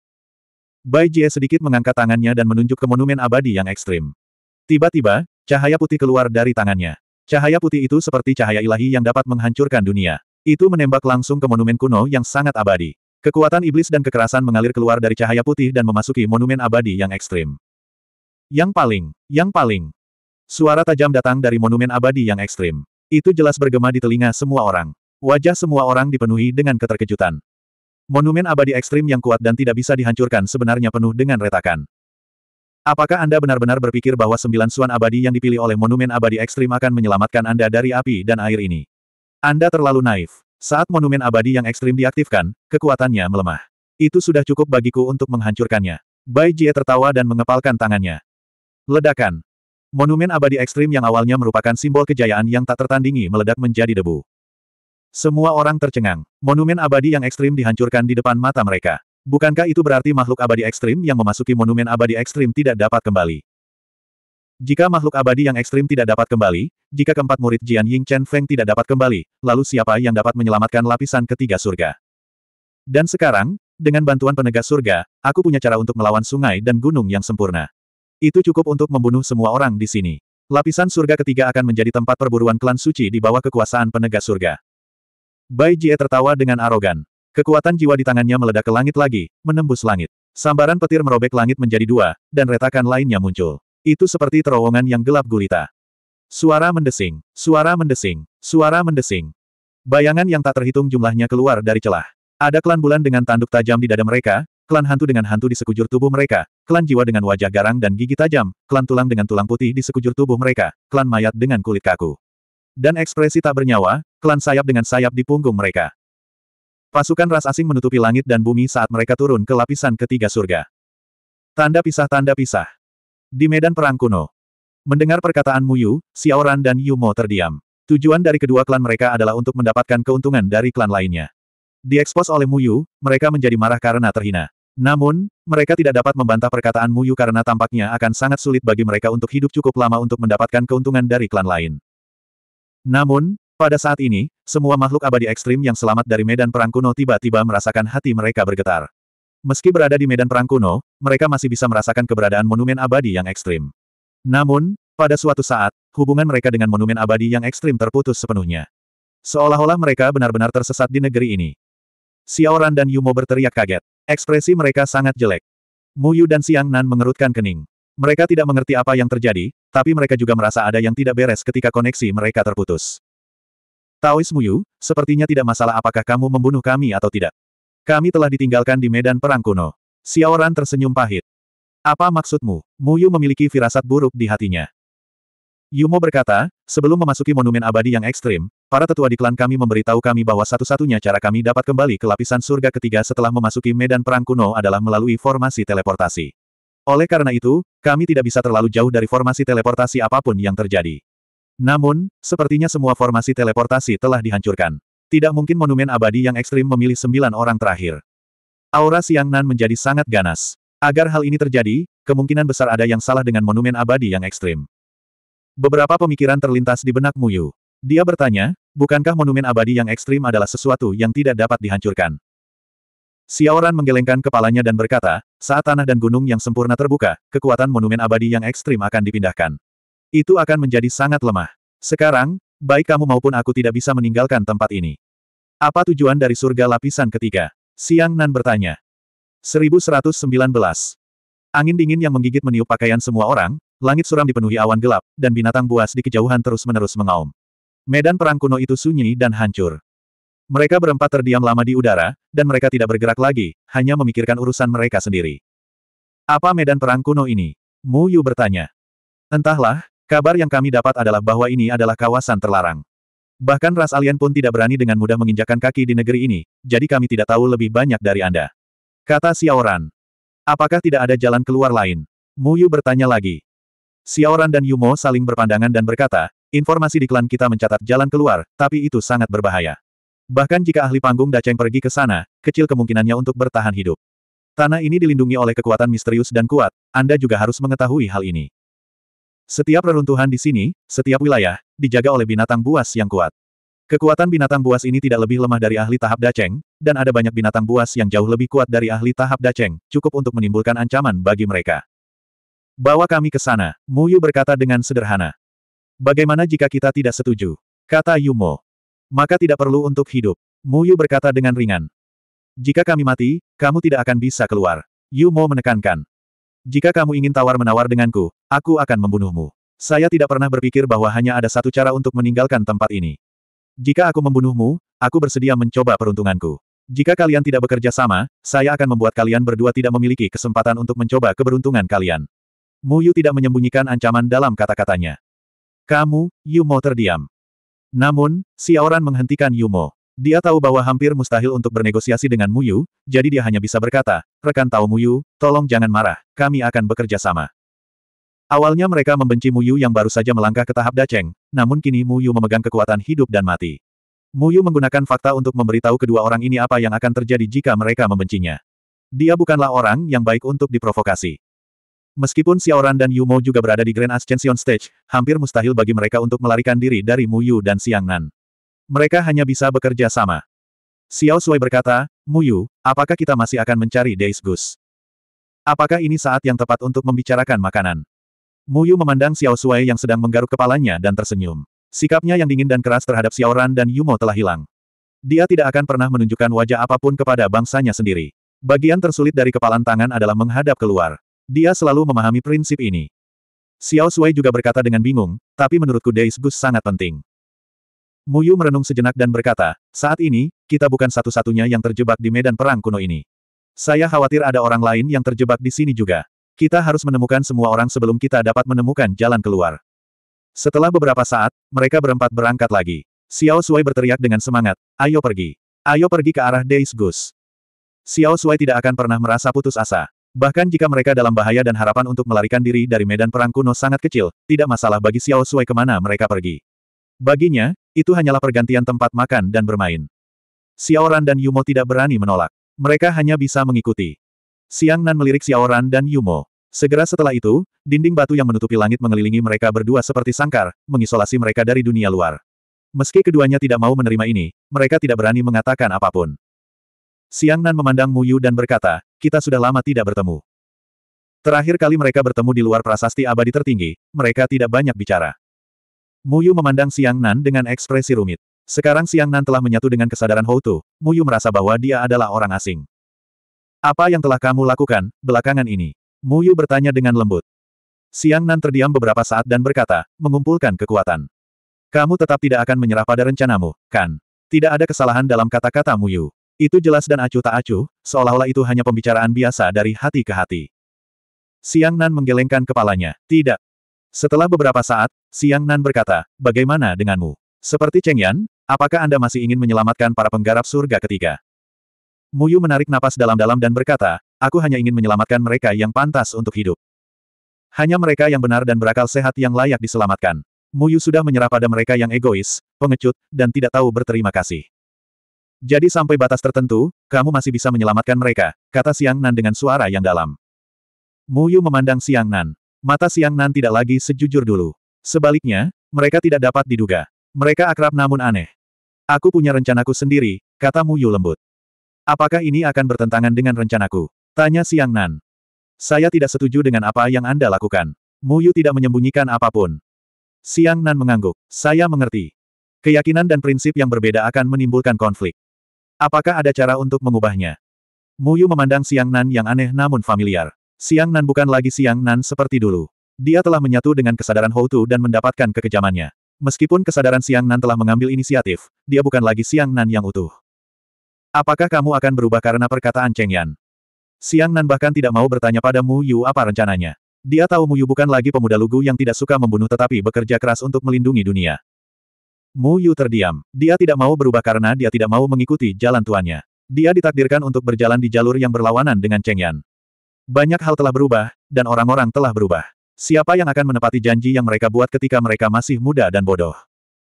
Bai Jie sedikit mengangkat tangannya dan menunjuk ke monumen abadi yang ekstrim. Tiba-tiba, cahaya putih keluar dari tangannya. Cahaya putih itu seperti cahaya ilahi yang dapat menghancurkan dunia. Itu menembak langsung ke monumen kuno yang sangat abadi. Kekuatan iblis dan kekerasan mengalir keluar dari cahaya putih dan memasuki monumen abadi yang ekstrim. Yang paling, yang paling. Suara tajam datang dari monumen abadi yang ekstrim. Itu jelas bergema di telinga semua orang. Wajah semua orang dipenuhi dengan keterkejutan. Monumen abadi ekstrim yang kuat dan tidak bisa dihancurkan sebenarnya penuh dengan retakan. Apakah Anda benar-benar berpikir bahwa sembilan suan abadi yang dipilih oleh monumen abadi ekstrim akan menyelamatkan Anda dari api dan air ini? Anda terlalu naif. Saat monumen abadi yang ekstrim diaktifkan, kekuatannya melemah. Itu sudah cukup bagiku untuk menghancurkannya. Bai Jie tertawa dan mengepalkan tangannya. Ledakan. Monumen abadi ekstrim yang awalnya merupakan simbol kejayaan yang tak tertandingi meledak menjadi debu. Semua orang tercengang. Monumen abadi yang ekstrim dihancurkan di depan mata mereka. Bukankah itu berarti makhluk abadi ekstrim yang memasuki monumen abadi ekstrim tidak dapat kembali? Jika makhluk abadi yang ekstrim tidak dapat kembali, jika keempat murid Jian Ying Chen Feng tidak dapat kembali, lalu siapa yang dapat menyelamatkan lapisan ketiga surga? Dan sekarang, dengan bantuan penegas surga, aku punya cara untuk melawan sungai dan gunung yang sempurna. Itu cukup untuk membunuh semua orang di sini. Lapisan surga ketiga akan menjadi tempat perburuan klan suci di bawah kekuasaan penegas surga. Bai Jie tertawa dengan arogan. Kekuatan jiwa di tangannya meledak ke langit lagi, menembus langit. Sambaran petir merobek langit menjadi dua, dan retakan lainnya muncul. Itu seperti terowongan yang gelap gulita. Suara mendesing, suara mendesing, suara mendesing. Bayangan yang tak terhitung jumlahnya keluar dari celah. Ada klan bulan dengan tanduk tajam di dada mereka, klan hantu dengan hantu di sekujur tubuh mereka, klan jiwa dengan wajah garang dan gigi tajam, klan tulang dengan tulang putih di sekujur tubuh mereka, klan mayat dengan kulit kaku. Dan ekspresi tak bernyawa, klan sayap dengan sayap di punggung mereka. Pasukan ras asing menutupi langit dan bumi saat mereka turun ke lapisan ketiga surga. Tanda pisah-tanda pisah. Di medan perang kuno. Mendengar perkataan Muyu, Xiaoran dan Yumo terdiam. Tujuan dari kedua klan mereka adalah untuk mendapatkan keuntungan dari klan lainnya. Diekspos oleh Muyu, mereka menjadi marah karena terhina. Namun, mereka tidak dapat membantah perkataan Muyu karena tampaknya akan sangat sulit bagi mereka untuk hidup cukup lama untuk mendapatkan keuntungan dari klan lain. Namun, pada saat ini, semua makhluk abadi ekstrim yang selamat dari medan perang kuno tiba-tiba merasakan hati mereka bergetar. Meski berada di medan perang kuno, mereka masih bisa merasakan keberadaan monumen abadi yang ekstrim. Namun, pada suatu saat, hubungan mereka dengan monumen abadi yang ekstrim terputus sepenuhnya. Seolah-olah mereka benar-benar tersesat di negeri ini. Xiaoran dan Yumo berteriak kaget. Ekspresi mereka sangat jelek. Mu Yu dan Siang Nan mengerutkan kening. Mereka tidak mengerti apa yang terjadi, tapi mereka juga merasa ada yang tidak beres ketika koneksi mereka terputus. Taois Muyu, sepertinya tidak masalah apakah kamu membunuh kami atau tidak. Kami telah ditinggalkan di medan perang kuno. Xiaoran tersenyum pahit. Apa maksudmu? Muyu memiliki firasat buruk di hatinya. Yumo berkata, sebelum memasuki monumen abadi yang ekstrim, para tetua di klan kami memberitahu kami bahwa satu-satunya cara kami dapat kembali ke lapisan surga ketiga setelah memasuki medan perang kuno adalah melalui formasi teleportasi. Oleh karena itu, kami tidak bisa terlalu jauh dari formasi teleportasi apapun yang terjadi. Namun, sepertinya semua formasi teleportasi telah dihancurkan. Tidak mungkin monumen abadi yang ekstrim memilih sembilan orang terakhir. Aura Siang Nan menjadi sangat ganas. Agar hal ini terjadi, kemungkinan besar ada yang salah dengan monumen abadi yang ekstrim. Beberapa pemikiran terlintas di benak Muyu. Dia bertanya, bukankah monumen abadi yang ekstrim adalah sesuatu yang tidak dapat dihancurkan? Xiaoran menggelengkan kepalanya dan berkata, saat tanah dan gunung yang sempurna terbuka, kekuatan monumen abadi yang ekstrim akan dipindahkan. Itu akan menjadi sangat lemah. Sekarang, baik kamu maupun aku tidak bisa meninggalkan tempat ini. Apa tujuan dari surga lapisan ketiga? Siang Nan bertanya. 1119. Angin dingin yang menggigit meniup pakaian semua orang, langit suram dipenuhi awan gelap, dan binatang buas di kejauhan terus-menerus mengaum. Medan perang kuno itu sunyi dan hancur. Mereka berempat terdiam lama di udara, dan mereka tidak bergerak lagi, hanya memikirkan urusan mereka sendiri. Apa medan perang kuno ini? Mu Yu bertanya. Entahlah, Kabar yang kami dapat adalah bahwa ini adalah kawasan terlarang. Bahkan ras alien pun tidak berani dengan mudah menginjakan kaki di negeri ini, jadi kami tidak tahu lebih banyak dari Anda. Kata Xiaoran. Apakah tidak ada jalan keluar lain? Mu Yu bertanya lagi. Xiaoran dan Yumo saling berpandangan dan berkata, informasi di klan kita mencatat jalan keluar, tapi itu sangat berbahaya. Bahkan jika ahli panggung Daceng pergi ke sana, kecil kemungkinannya untuk bertahan hidup. Tanah ini dilindungi oleh kekuatan misterius dan kuat, Anda juga harus mengetahui hal ini. Setiap reruntuhan di sini, setiap wilayah, dijaga oleh binatang buas yang kuat. Kekuatan binatang buas ini tidak lebih lemah dari ahli tahap Daceng, dan ada banyak binatang buas yang jauh lebih kuat dari ahli tahap Daceng, cukup untuk menimbulkan ancaman bagi mereka. Bawa kami ke sana, Muyu berkata dengan sederhana. Bagaimana jika kita tidak setuju? Kata Yumo. Maka tidak perlu untuk hidup. Muyu berkata dengan ringan. Jika kami mati, kamu tidak akan bisa keluar. Yumo menekankan. Jika kamu ingin tawar-menawar denganku, aku akan membunuhmu. Saya tidak pernah berpikir bahwa hanya ada satu cara untuk meninggalkan tempat ini. Jika aku membunuhmu, aku bersedia mencoba peruntunganku. Jika kalian tidak bekerja sama, saya akan membuat kalian berdua tidak memiliki kesempatan untuk mencoba keberuntungan kalian. Mu Yu tidak menyembunyikan ancaman dalam kata-katanya. Kamu, Yu Mo terdiam. Namun, Xiaoran menghentikan Yu Mo. Dia tahu bahwa hampir mustahil untuk bernegosiasi dengan Muyu, jadi dia hanya bisa berkata, rekan tahu Muyu, tolong jangan marah, kami akan bekerja sama. Awalnya mereka membenci Muyu yang baru saja melangkah ke tahap Daceng, namun kini Muyu memegang kekuatan hidup dan mati. Muyu menggunakan fakta untuk memberitahu kedua orang ini apa yang akan terjadi jika mereka membencinya. Dia bukanlah orang yang baik untuk diprovokasi. Meskipun Xiaoran dan Yumo juga berada di Grand Ascension Stage, hampir mustahil bagi mereka untuk melarikan diri dari Muyu dan Nan. Mereka hanya bisa bekerja sama. Xiao Sui berkata, Muyu, apakah kita masih akan mencari Days Goose? Apakah ini saat yang tepat untuk membicarakan makanan? Muyu memandang Xiao Sui yang sedang menggaruk kepalanya dan tersenyum. Sikapnya yang dingin dan keras terhadap Xiao Ran dan Yumo telah hilang. Dia tidak akan pernah menunjukkan wajah apapun kepada bangsanya sendiri. Bagian tersulit dari kepalan tangan adalah menghadap keluar. Dia selalu memahami prinsip ini. Xiao Sui juga berkata dengan bingung, tapi menurutku Days Gus sangat penting. Muyu merenung sejenak dan berkata, saat ini, kita bukan satu-satunya yang terjebak di medan perang kuno ini. Saya khawatir ada orang lain yang terjebak di sini juga. Kita harus menemukan semua orang sebelum kita dapat menemukan jalan keluar. Setelah beberapa saat, mereka berempat berangkat lagi. Xiao Sui berteriak dengan semangat, ayo pergi. Ayo pergi ke arah Days Goose. Xiao Sui tidak akan pernah merasa putus asa. Bahkan jika mereka dalam bahaya dan harapan untuk melarikan diri dari medan perang kuno sangat kecil, tidak masalah bagi Xiao Sui kemana mereka pergi. Baginya, itu hanyalah pergantian tempat makan dan bermain. Xiaoran dan Yumo tidak berani menolak. Mereka hanya bisa mengikuti. Siang Nan melirik Xiaoran dan Yumo. Segera setelah itu, dinding batu yang menutupi langit mengelilingi mereka berdua seperti sangkar, mengisolasi mereka dari dunia luar. Meski keduanya tidak mau menerima ini, mereka tidak berani mengatakan apapun. Siang Nan memandang Muyu dan berkata, kita sudah lama tidak bertemu. Terakhir kali mereka bertemu di luar prasasti abadi tertinggi, mereka tidak banyak bicara. Muyu memandang Siang Nan dengan ekspresi rumit. Sekarang Siang Nan telah menyatu dengan kesadaran Houtu, Muyu merasa bahwa dia adalah orang asing. Apa yang telah kamu lakukan, belakangan ini? Muyu bertanya dengan lembut. Siang Nan terdiam beberapa saat dan berkata, mengumpulkan kekuatan. Kamu tetap tidak akan menyerah pada rencanamu, kan? Tidak ada kesalahan dalam kata-kata Muyu. Itu jelas dan acuh tak acuh, seolah-olah itu hanya pembicaraan biasa dari hati ke hati. Siang Nan menggelengkan kepalanya. Tidak, setelah beberapa saat, Siang Nan berkata, bagaimana denganmu? Seperti Cheng Yan, apakah Anda masih ingin menyelamatkan para penggarap surga ketiga? Muyu menarik napas dalam-dalam dan berkata, aku hanya ingin menyelamatkan mereka yang pantas untuk hidup. Hanya mereka yang benar dan berakal sehat yang layak diselamatkan. Muyu sudah menyerah pada mereka yang egois, pengecut, dan tidak tahu berterima kasih. Jadi sampai batas tertentu, kamu masih bisa menyelamatkan mereka, kata Siang Nan dengan suara yang dalam. Muyu memandang Siang Nan mata siang Nan tidak lagi sejujur dulu. Sebaliknya, mereka tidak dapat diduga. Mereka akrab namun aneh. Aku punya rencanaku sendiri, kata Mu Yu lembut. Apakah ini akan bertentangan dengan rencanaku? Tanya Siang Nan. Saya tidak setuju dengan apa yang Anda lakukan. Mu Yu tidak menyembunyikan apapun. Siang Nan mengangguk. Saya mengerti. Keyakinan dan prinsip yang berbeda akan menimbulkan konflik. Apakah ada cara untuk mengubahnya? Mu Yu memandang Siang Nan yang aneh namun familiar. Siang Nan bukan lagi Siang Nan seperti dulu. Dia telah menyatu dengan kesadaran Houtu dan mendapatkan kekejamannya. Meskipun kesadaran Siang Nan telah mengambil inisiatif, dia bukan lagi Siang Nan yang utuh. Apakah kamu akan berubah karena perkataan Cheng Yan? Siang Nan bahkan tidak mau bertanya pada Mu Yu apa rencananya. Dia tahu Mu Yu bukan lagi pemuda lugu yang tidak suka membunuh tetapi bekerja keras untuk melindungi dunia. Mu Yu terdiam. Dia tidak mau berubah karena dia tidak mau mengikuti jalan tuannya. Dia ditakdirkan untuk berjalan di jalur yang berlawanan dengan Cheng Yan. Banyak hal telah berubah, dan orang-orang telah berubah. Siapa yang akan menepati janji yang mereka buat ketika mereka masih muda dan bodoh?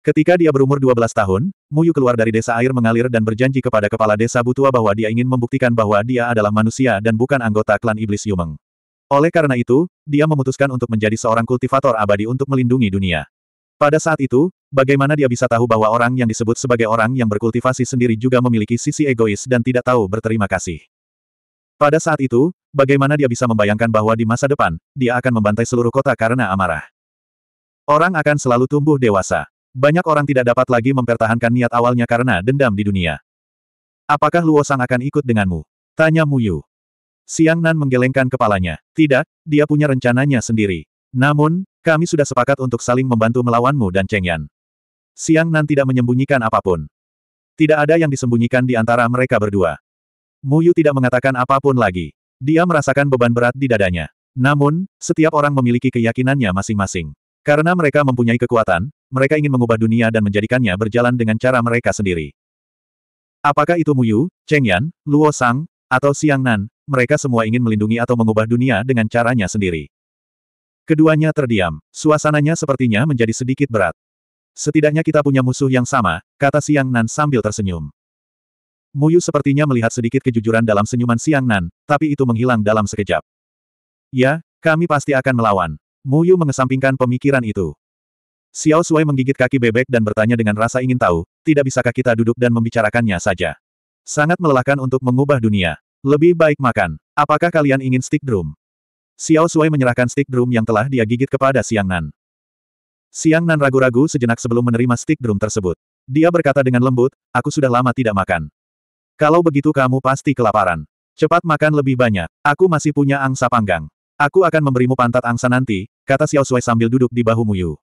Ketika dia berumur 12 tahun, Muyu keluar dari desa air mengalir dan berjanji kepada kepala desa Butua bahwa dia ingin membuktikan bahwa dia adalah manusia dan bukan anggota klan iblis Yumeng. Oleh karena itu, dia memutuskan untuk menjadi seorang kultivator abadi untuk melindungi dunia. Pada saat itu, bagaimana dia bisa tahu bahwa orang yang disebut sebagai orang yang berkultivasi sendiri juga memiliki sisi egois dan tidak tahu berterima kasih? Pada saat itu, bagaimana dia bisa membayangkan bahwa di masa depan, dia akan membantai seluruh kota karena amarah. Orang akan selalu tumbuh dewasa. Banyak orang tidak dapat lagi mempertahankan niat awalnya karena dendam di dunia. Apakah Luo Sang akan ikut denganmu? Tanya Mu Yu. Siang Nan menggelengkan kepalanya. Tidak, dia punya rencananya sendiri. Namun, kami sudah sepakat untuk saling membantu melawanmu dan Cheng Yan. Siang Nan tidak menyembunyikan apapun. Tidak ada yang disembunyikan di antara mereka berdua. Muyu tidak mengatakan apapun lagi. Dia merasakan beban berat di dadanya. Namun, setiap orang memiliki keyakinannya masing-masing. Karena mereka mempunyai kekuatan, mereka ingin mengubah dunia dan menjadikannya berjalan dengan cara mereka sendiri. Apakah itu Muyu, Cheng Yan, Luo Sang, atau Siang Nan, mereka semua ingin melindungi atau mengubah dunia dengan caranya sendiri. Keduanya terdiam, suasananya sepertinya menjadi sedikit berat. Setidaknya kita punya musuh yang sama, kata Siang Nan sambil tersenyum. Muyu sepertinya melihat sedikit kejujuran dalam senyuman Siang Nan, tapi itu menghilang dalam sekejap. Ya, kami pasti akan melawan. Muyu mengesampingkan pemikiran itu. Xiao Sui menggigit kaki bebek dan bertanya dengan rasa ingin tahu, tidak bisakah kita duduk dan membicarakannya saja. Sangat melelahkan untuk mengubah dunia. Lebih baik makan. Apakah kalian ingin stick drum? Xiao Sui menyerahkan stick drum yang telah dia gigit kepada Siang Nan. Siang Nan ragu-ragu sejenak sebelum menerima stick drum tersebut. Dia berkata dengan lembut, aku sudah lama tidak makan. Kalau begitu kamu pasti kelaparan. Cepat makan lebih banyak. Aku masih punya angsa panggang. Aku akan memberimu pantat angsa nanti, kata Xiao Sui sambil duduk di bahu Muyu.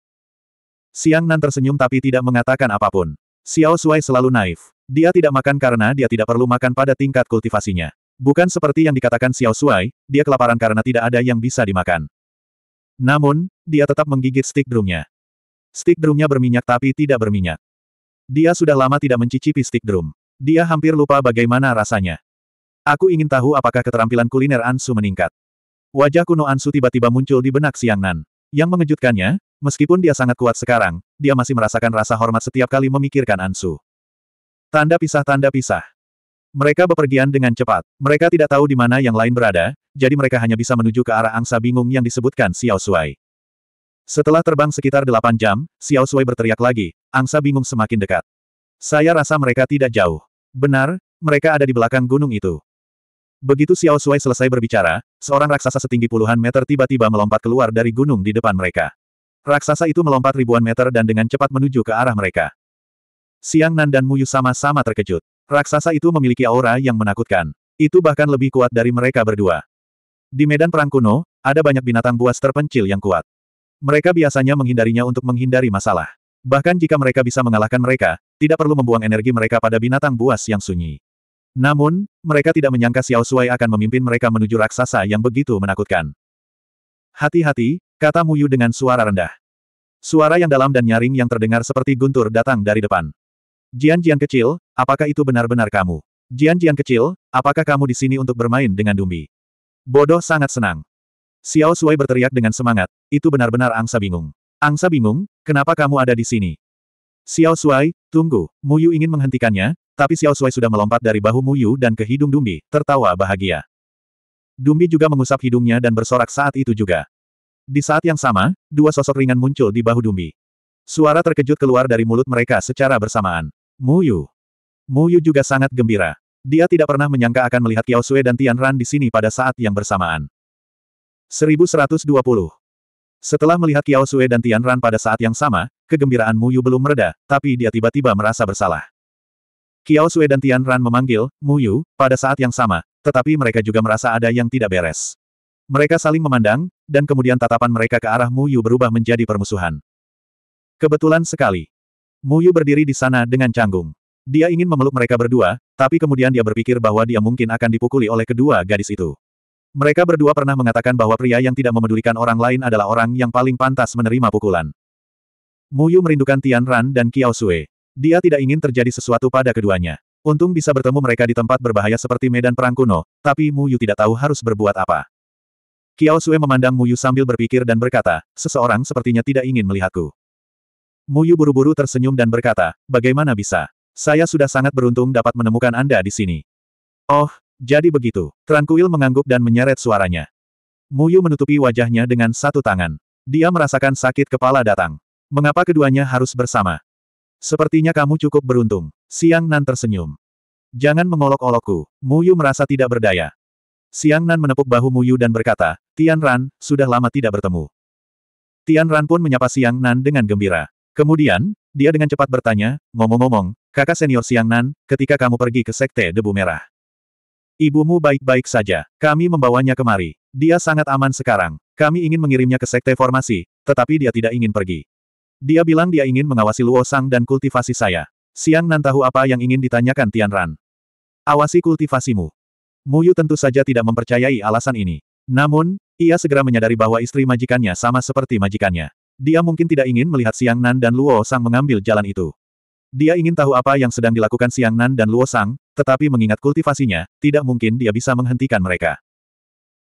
Siang Nan tersenyum tapi tidak mengatakan apapun. Xiao Sui selalu naif. Dia tidak makan karena dia tidak perlu makan pada tingkat kultivasinya. Bukan seperti yang dikatakan Xiao Sui, dia kelaparan karena tidak ada yang bisa dimakan. Namun, dia tetap menggigit stick drumnya. Stick drumnya berminyak tapi tidak berminyak. Dia sudah lama tidak mencicipi stick drum. Dia hampir lupa bagaimana rasanya. Aku ingin tahu apakah keterampilan kuliner Ansu meningkat. Wajah kuno Ansu tiba-tiba muncul di benak Siang Nan. Yang mengejutkannya, meskipun dia sangat kuat sekarang, dia masih merasakan rasa hormat setiap kali memikirkan Ansu. Tanda pisah-tanda pisah. Mereka bepergian dengan cepat. Mereka tidak tahu di mana yang lain berada, jadi mereka hanya bisa menuju ke arah angsa bingung yang disebutkan Xiao Suai. Setelah terbang sekitar delapan jam, Xiao Suai berteriak lagi, angsa bingung semakin dekat. Saya rasa mereka tidak jauh. Benar, mereka ada di belakang gunung itu. Begitu Xiao Sui selesai berbicara, seorang raksasa setinggi puluhan meter tiba-tiba melompat keluar dari gunung di depan mereka. Raksasa itu melompat ribuan meter dan dengan cepat menuju ke arah mereka. Siang Nan dan Muyu sama-sama terkejut. Raksasa itu memiliki aura yang menakutkan. Itu bahkan lebih kuat dari mereka berdua. Di medan perang kuno, ada banyak binatang buas terpencil yang kuat. Mereka biasanya menghindarinya untuk menghindari masalah. Bahkan jika mereka bisa mengalahkan mereka, tidak perlu membuang energi mereka pada binatang buas yang sunyi. Namun, mereka tidak menyangka Xiao Suai akan memimpin mereka menuju raksasa yang begitu menakutkan. Hati-hati, kata Mu Yu dengan suara rendah. Suara yang dalam dan nyaring yang terdengar seperti guntur datang dari depan. Jian-jian kecil, apakah itu benar-benar kamu? Jian-jian kecil, apakah kamu di sini untuk bermain dengan Dumbi? Bodoh sangat senang. Xiao Suai berteriak dengan semangat, itu benar-benar angsa bingung. Angsa bingung, Kenapa kamu ada di sini? Xiao Shuai, tunggu, Muyu ingin menghentikannya, tapi Xiao Shuai sudah melompat dari bahu Muyu dan ke hidung Dumbi, tertawa bahagia. Dumbi juga mengusap hidungnya dan bersorak saat itu juga. Di saat yang sama, dua sosok ringan muncul di bahu Dumbi. Suara terkejut keluar dari mulut mereka secara bersamaan. Muyu. Muyu juga sangat gembira. Dia tidak pernah menyangka akan melihat Yao Sui dan Tian Ran di sini pada saat yang bersamaan. 1120. Setelah melihat Kiao Sue dan Tian Ran pada saat yang sama, kegembiraan Mu Yu belum mereda, tapi dia tiba-tiba merasa bersalah. Kiao Sue dan Tian Ran memanggil, Mu Yu, pada saat yang sama, tetapi mereka juga merasa ada yang tidak beres. Mereka saling memandang, dan kemudian tatapan mereka ke arah Mu Yu berubah menjadi permusuhan. Kebetulan sekali. Mu Yu berdiri di sana dengan canggung. Dia ingin memeluk mereka berdua, tapi kemudian dia berpikir bahwa dia mungkin akan dipukuli oleh kedua gadis itu. Mereka berdua pernah mengatakan bahwa pria yang tidak memedulikan orang lain adalah orang yang paling pantas menerima pukulan. Muyu merindukan Tian Ran dan Kiao Sui. Dia tidak ingin terjadi sesuatu pada keduanya. Untung bisa bertemu mereka di tempat berbahaya seperti medan perang kuno, tapi Muyu tidak tahu harus berbuat apa. Kiao Sui memandang Muyu sambil berpikir dan berkata, seseorang sepertinya tidak ingin melihatku. Muyu buru-buru tersenyum dan berkata, bagaimana bisa? Saya sudah sangat beruntung dapat menemukan Anda di sini. Oh, jadi begitu, Tranquil mengangguk dan menyeret suaranya. Muyu menutupi wajahnya dengan satu tangan. Dia merasakan sakit kepala datang. Mengapa keduanya harus bersama? Sepertinya kamu cukup beruntung. Siang Nan tersenyum. Jangan mengolok-olokku. Muyu merasa tidak berdaya. Siang Nan menepuk bahu Muyu dan berkata, Tian Ran, sudah lama tidak bertemu. Tian Ran pun menyapa Siang Nan dengan gembira. Kemudian, dia dengan cepat bertanya, ngomong-ngomong, kakak senior Siang Nan, ketika kamu pergi ke Sekte Debu Merah. Ibumu baik-baik saja. Kami membawanya kemari. Dia sangat aman sekarang. Kami ingin mengirimnya ke sekte formasi, tetapi dia tidak ingin pergi. Dia bilang dia ingin mengawasi Luo Sang dan kultivasi saya. Siang Nan tahu apa yang ingin ditanyakan Tian Ran. Awasi kultivasimu. Mu Yu tentu saja tidak mempercayai alasan ini. Namun, ia segera menyadari bahwa istri majikannya sama seperti majikannya. Dia mungkin tidak ingin melihat Siang Nan dan Luo Sang mengambil jalan itu. Dia ingin tahu apa yang sedang dilakukan Siang Nan dan Luo Sang, tetapi mengingat kultivasinya, tidak mungkin dia bisa menghentikan mereka.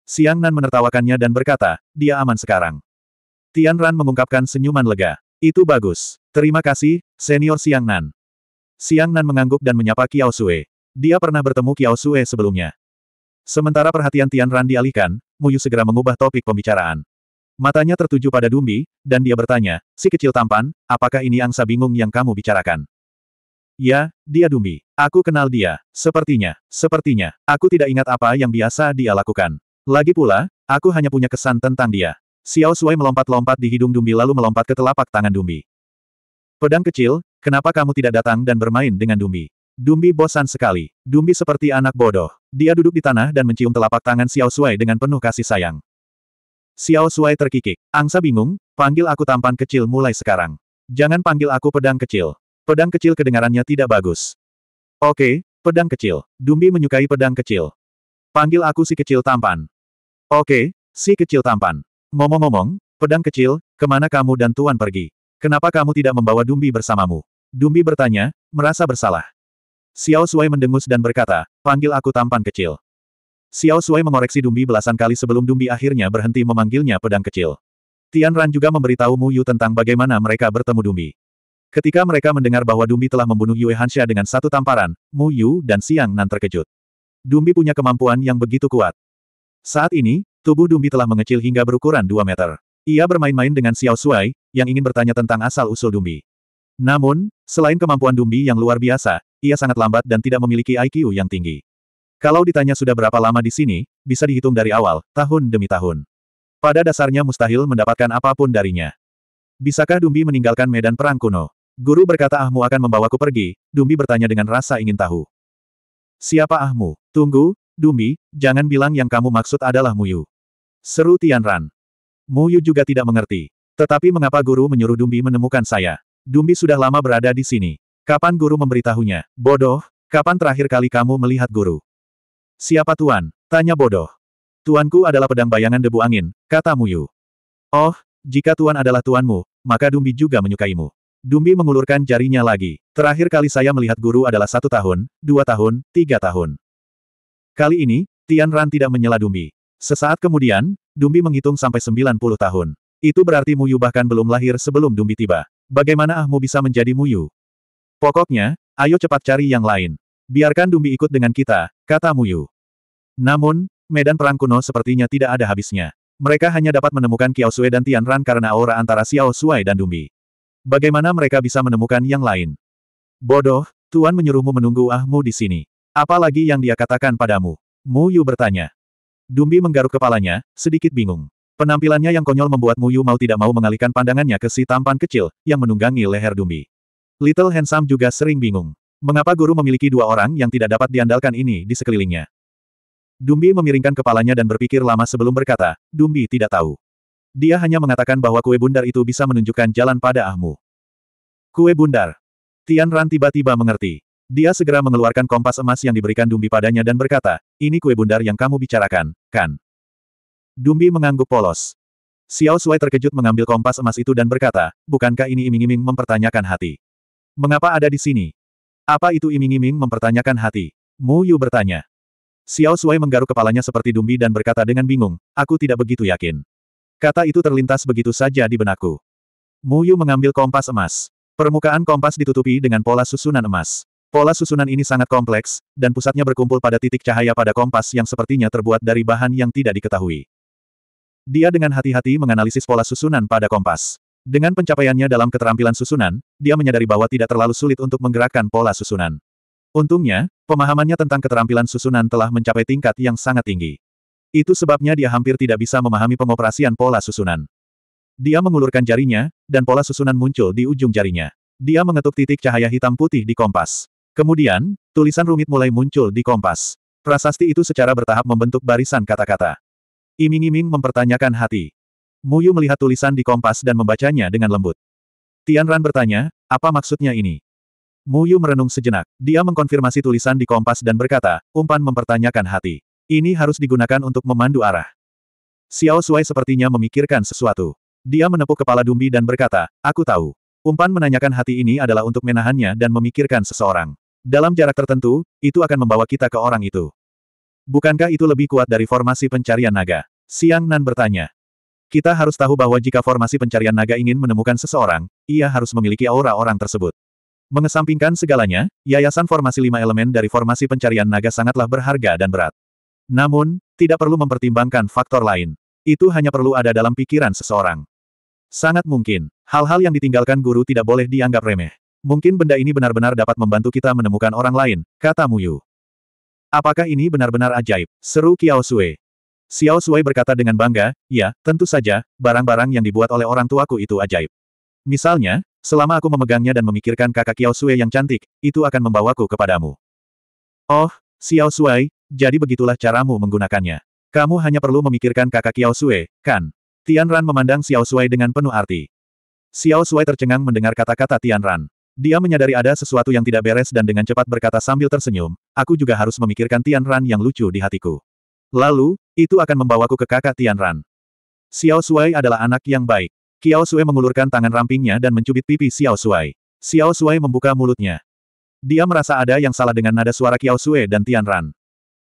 Siang Nan menertawakannya dan berkata, dia aman sekarang. Tian Ran mengungkapkan senyuman lega. Itu bagus. Terima kasih, senior Siang Nan. Siang Nan mengangguk dan menyapa Kiao Sue. Dia pernah bertemu Kiao Sue sebelumnya. Sementara perhatian Tian Ran dialihkan, Muyu segera mengubah topik pembicaraan. Matanya tertuju pada Dumbi, dan dia bertanya, si kecil tampan, apakah ini angsa bingung yang kamu bicarakan? Ya, dia Dumbi. Aku kenal dia. Sepertinya, sepertinya, aku tidak ingat apa yang biasa dia lakukan. Lagi pula, aku hanya punya kesan tentang dia. Xiao Sui melompat-lompat di hidung Dumbi lalu melompat ke telapak tangan Dumbi. Pedang kecil, kenapa kamu tidak datang dan bermain dengan Dumbi? Dumbi bosan sekali. Dumbi seperti anak bodoh. Dia duduk di tanah dan mencium telapak tangan Xiao Sui dengan penuh kasih sayang. Xiao Suai terkikik. Angsa bingung, panggil aku tampan kecil mulai sekarang. Jangan panggil aku pedang kecil. Pedang kecil kedengarannya tidak bagus. Oke, pedang kecil. Dumbi menyukai pedang kecil. Panggil aku si kecil tampan. Oke, si kecil tampan. Ngomong-ngomong, pedang kecil, kemana kamu dan tuan pergi? Kenapa kamu tidak membawa Dumbi bersamamu? Dumbi bertanya, merasa bersalah. Xiao Suai mendengus dan berkata, panggil aku tampan kecil. Xiao Sui mengoreksi Dumbi belasan kali sebelum Dumbi akhirnya berhenti memanggilnya pedang kecil. Tian Ran juga memberitahu Mu Yu tentang bagaimana mereka bertemu Dumbi. Ketika mereka mendengar bahwa Dumbi telah membunuh Yue Hansha dengan satu tamparan, Mu Yu dan Xiang Nan terkejut. Dumbi punya kemampuan yang begitu kuat. Saat ini, tubuh Dumbi telah mengecil hingga berukuran 2 meter. Ia bermain-main dengan Xiao Sui, yang ingin bertanya tentang asal-usul Dumbi. Namun, selain kemampuan Dumbi yang luar biasa, ia sangat lambat dan tidak memiliki IQ yang tinggi. Kalau ditanya sudah berapa lama di sini, bisa dihitung dari awal, tahun demi tahun. Pada dasarnya mustahil mendapatkan apapun darinya. Bisakah Dumbi meninggalkan medan perang kuno? Guru berkata Ahmu akan membawaku pergi, Dumbi bertanya dengan rasa ingin tahu. Siapa Ahmu? Tunggu, Dumbi, jangan bilang yang kamu maksud adalah Muyu. Seru Tianran. Muyu juga tidak mengerti. Tetapi mengapa guru menyuruh Dumbi menemukan saya? Dumbi sudah lama berada di sini. Kapan guru memberitahunya? Bodoh, kapan terakhir kali kamu melihat guru? Siapa tuan? Tanya bodoh. Tuanku adalah pedang bayangan debu angin, kata Muyu. Oh, jika tuan adalah tuanmu, maka Dumbi juga menyukaimu. Dumbi mengulurkan jarinya lagi. Terakhir kali saya melihat guru adalah satu tahun, dua tahun, tiga tahun. Kali ini, Tian Ran tidak menyela Dumbi. Sesaat kemudian, Dumbi menghitung sampai 90 tahun. Itu berarti Muyu bahkan belum lahir sebelum Dumbi tiba. Bagaimana Ahmu bisa menjadi Muyu? Pokoknya, ayo cepat cari yang lain. Biarkan Dumbi ikut dengan kita, kata Muyu. Namun, medan perang kuno sepertinya tidak ada habisnya. Mereka hanya dapat menemukan Kiao Sui dan Tian Ran karena aura antara Xiao Sui dan Dumbi. Bagaimana mereka bisa menemukan yang lain? Bodoh, Tuan menyuruhmu menunggu Ahmu di sini. Apalagi yang dia katakan padamu? Mu Yu bertanya. Dumbi menggaruk kepalanya, sedikit bingung. Penampilannya yang konyol membuat Mu Yu mau tidak mau mengalihkan pandangannya ke si tampan kecil, yang menunggangi leher Dumbi. Little Handsome juga sering bingung. Mengapa guru memiliki dua orang yang tidak dapat diandalkan ini di sekelilingnya? Dumbi memiringkan kepalanya dan berpikir lama sebelum berkata, Dumbi tidak tahu. Dia hanya mengatakan bahwa kue bundar itu bisa menunjukkan jalan pada ahmu. Kue bundar. Tian Ran tiba-tiba mengerti. Dia segera mengeluarkan kompas emas yang diberikan Dumbi padanya dan berkata, ini kue bundar yang kamu bicarakan, kan? Dumbi mengangguk polos. Xiao Sui terkejut mengambil kompas emas itu dan berkata, bukankah ini iming-iming mempertanyakan hati? Mengapa ada di sini? Apa itu iming-iming mempertanyakan hati? Mu Yu bertanya. Xiao Sui menggaruk kepalanya seperti dumbi dan berkata dengan bingung, aku tidak begitu yakin. Kata itu terlintas begitu saja di benakku. Mu Yu mengambil kompas emas. Permukaan kompas ditutupi dengan pola susunan emas. Pola susunan ini sangat kompleks, dan pusatnya berkumpul pada titik cahaya pada kompas yang sepertinya terbuat dari bahan yang tidak diketahui. Dia dengan hati-hati menganalisis pola susunan pada kompas. Dengan pencapaiannya dalam keterampilan susunan, dia menyadari bahwa tidak terlalu sulit untuk menggerakkan pola susunan. Untungnya, pemahamannya tentang keterampilan susunan telah mencapai tingkat yang sangat tinggi. Itu sebabnya dia hampir tidak bisa memahami pengoperasian pola susunan. Dia mengulurkan jarinya, dan pola susunan muncul di ujung jarinya. Dia mengetuk titik cahaya hitam putih di kompas. Kemudian, tulisan rumit mulai muncul di kompas. Prasasti itu secara bertahap membentuk barisan kata-kata. Iming-iming mempertanyakan hati. Muyu melihat tulisan di kompas dan membacanya dengan lembut. Tianran bertanya, apa maksudnya ini? Mu Yu merenung sejenak. Dia mengkonfirmasi tulisan di kompas dan berkata, umpan mempertanyakan hati. Ini harus digunakan untuk memandu arah. Xiao Shuai sepertinya memikirkan sesuatu. Dia menepuk kepala Dumbi dan berkata, aku tahu. Umpan menanyakan hati ini adalah untuk menahannya dan memikirkan seseorang. Dalam jarak tertentu, itu akan membawa kita ke orang itu. Bukankah itu lebih kuat dari formasi pencarian naga? Siang Nan bertanya. Kita harus tahu bahwa jika formasi pencarian naga ingin menemukan seseorang, ia harus memiliki aura orang tersebut. Mengesampingkan segalanya, yayasan formasi lima elemen dari formasi pencarian naga sangatlah berharga dan berat. Namun, tidak perlu mempertimbangkan faktor lain. Itu hanya perlu ada dalam pikiran seseorang. Sangat mungkin, hal-hal yang ditinggalkan guru tidak boleh dianggap remeh. Mungkin benda ini benar-benar dapat membantu kita menemukan orang lain, kata Muyu. Apakah ini benar-benar ajaib? Seru Kiao Sui. Xiao Sui berkata dengan bangga, ya, tentu saja, barang-barang yang dibuat oleh orang tuaku itu ajaib. Misalnya, selama aku memegangnya dan memikirkan kakak Xiao Sui yang cantik, itu akan membawaku kepadamu. Oh, Xiao Sui, jadi begitulah caramu menggunakannya. Kamu hanya perlu memikirkan kakak Xiao Sui, kan? Tian Ran memandang Xiao Sui dengan penuh arti. Xiao Sui tercengang mendengar kata-kata Tian Ran. Dia menyadari ada sesuatu yang tidak beres dan dengan cepat berkata sambil tersenyum, aku juga harus memikirkan Tian Ran yang lucu di hatiku. Lalu, itu akan membawaku ke kakak Tian Ran. Xiao Sui adalah anak yang baik. Xiao Sui mengulurkan tangan rampingnya dan mencubit pipi Xiao Sui. Xiao Sui membuka mulutnya. Dia merasa ada yang salah dengan nada suara Xiao Sui dan Tian Ran.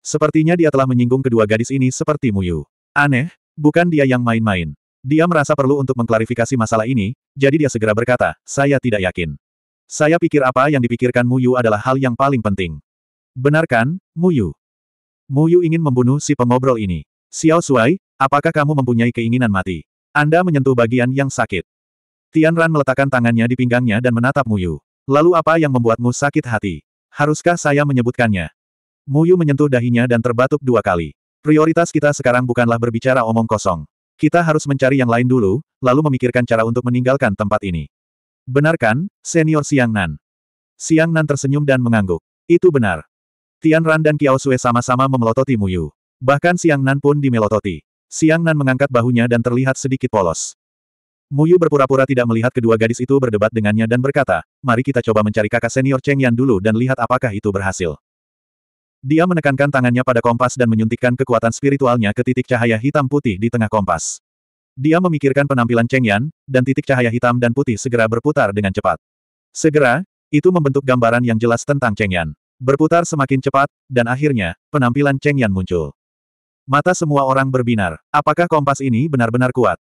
Sepertinya dia telah menyinggung kedua gadis ini seperti Muyu. Aneh, bukan dia yang main-main. Dia merasa perlu untuk mengklarifikasi masalah ini, jadi dia segera berkata, saya tidak yakin. Saya pikir apa yang dipikirkan Muyu adalah hal yang paling penting. Benar kan, Muyu? Muyu ingin membunuh si pengobrol ini. Xiao Sui, apakah kamu mempunyai keinginan mati? Anda menyentuh bagian yang sakit. Tian Ran meletakkan tangannya di pinggangnya dan menatap Muyu. Lalu apa yang membuatmu sakit hati? Haruskah saya menyebutkannya? Muyu menyentuh dahinya dan terbatuk dua kali. Prioritas kita sekarang bukanlah berbicara omong kosong. Kita harus mencari yang lain dulu, lalu memikirkan cara untuk meninggalkan tempat ini. Benarkan, senior Siang Nan? Siang Nan tersenyum dan mengangguk. Itu benar. Tian Ran dan Kiao Sue sama-sama memelototi Muyu. Bahkan Siang Nan pun dimelototi. Siang Nan mengangkat bahunya dan terlihat sedikit polos. Muyu berpura-pura tidak melihat kedua gadis itu berdebat dengannya dan berkata, mari kita coba mencari kakak senior Cheng Yan dulu dan lihat apakah itu berhasil. Dia menekankan tangannya pada kompas dan menyuntikkan kekuatan spiritualnya ke titik cahaya hitam putih di tengah kompas. Dia memikirkan penampilan Cheng Yan, dan titik cahaya hitam dan putih segera berputar dengan cepat. Segera, itu membentuk gambaran yang jelas tentang Cheng Yan. Berputar semakin cepat, dan akhirnya, penampilan Cheng Yan muncul. Mata semua orang berbinar. Apakah kompas ini benar-benar kuat?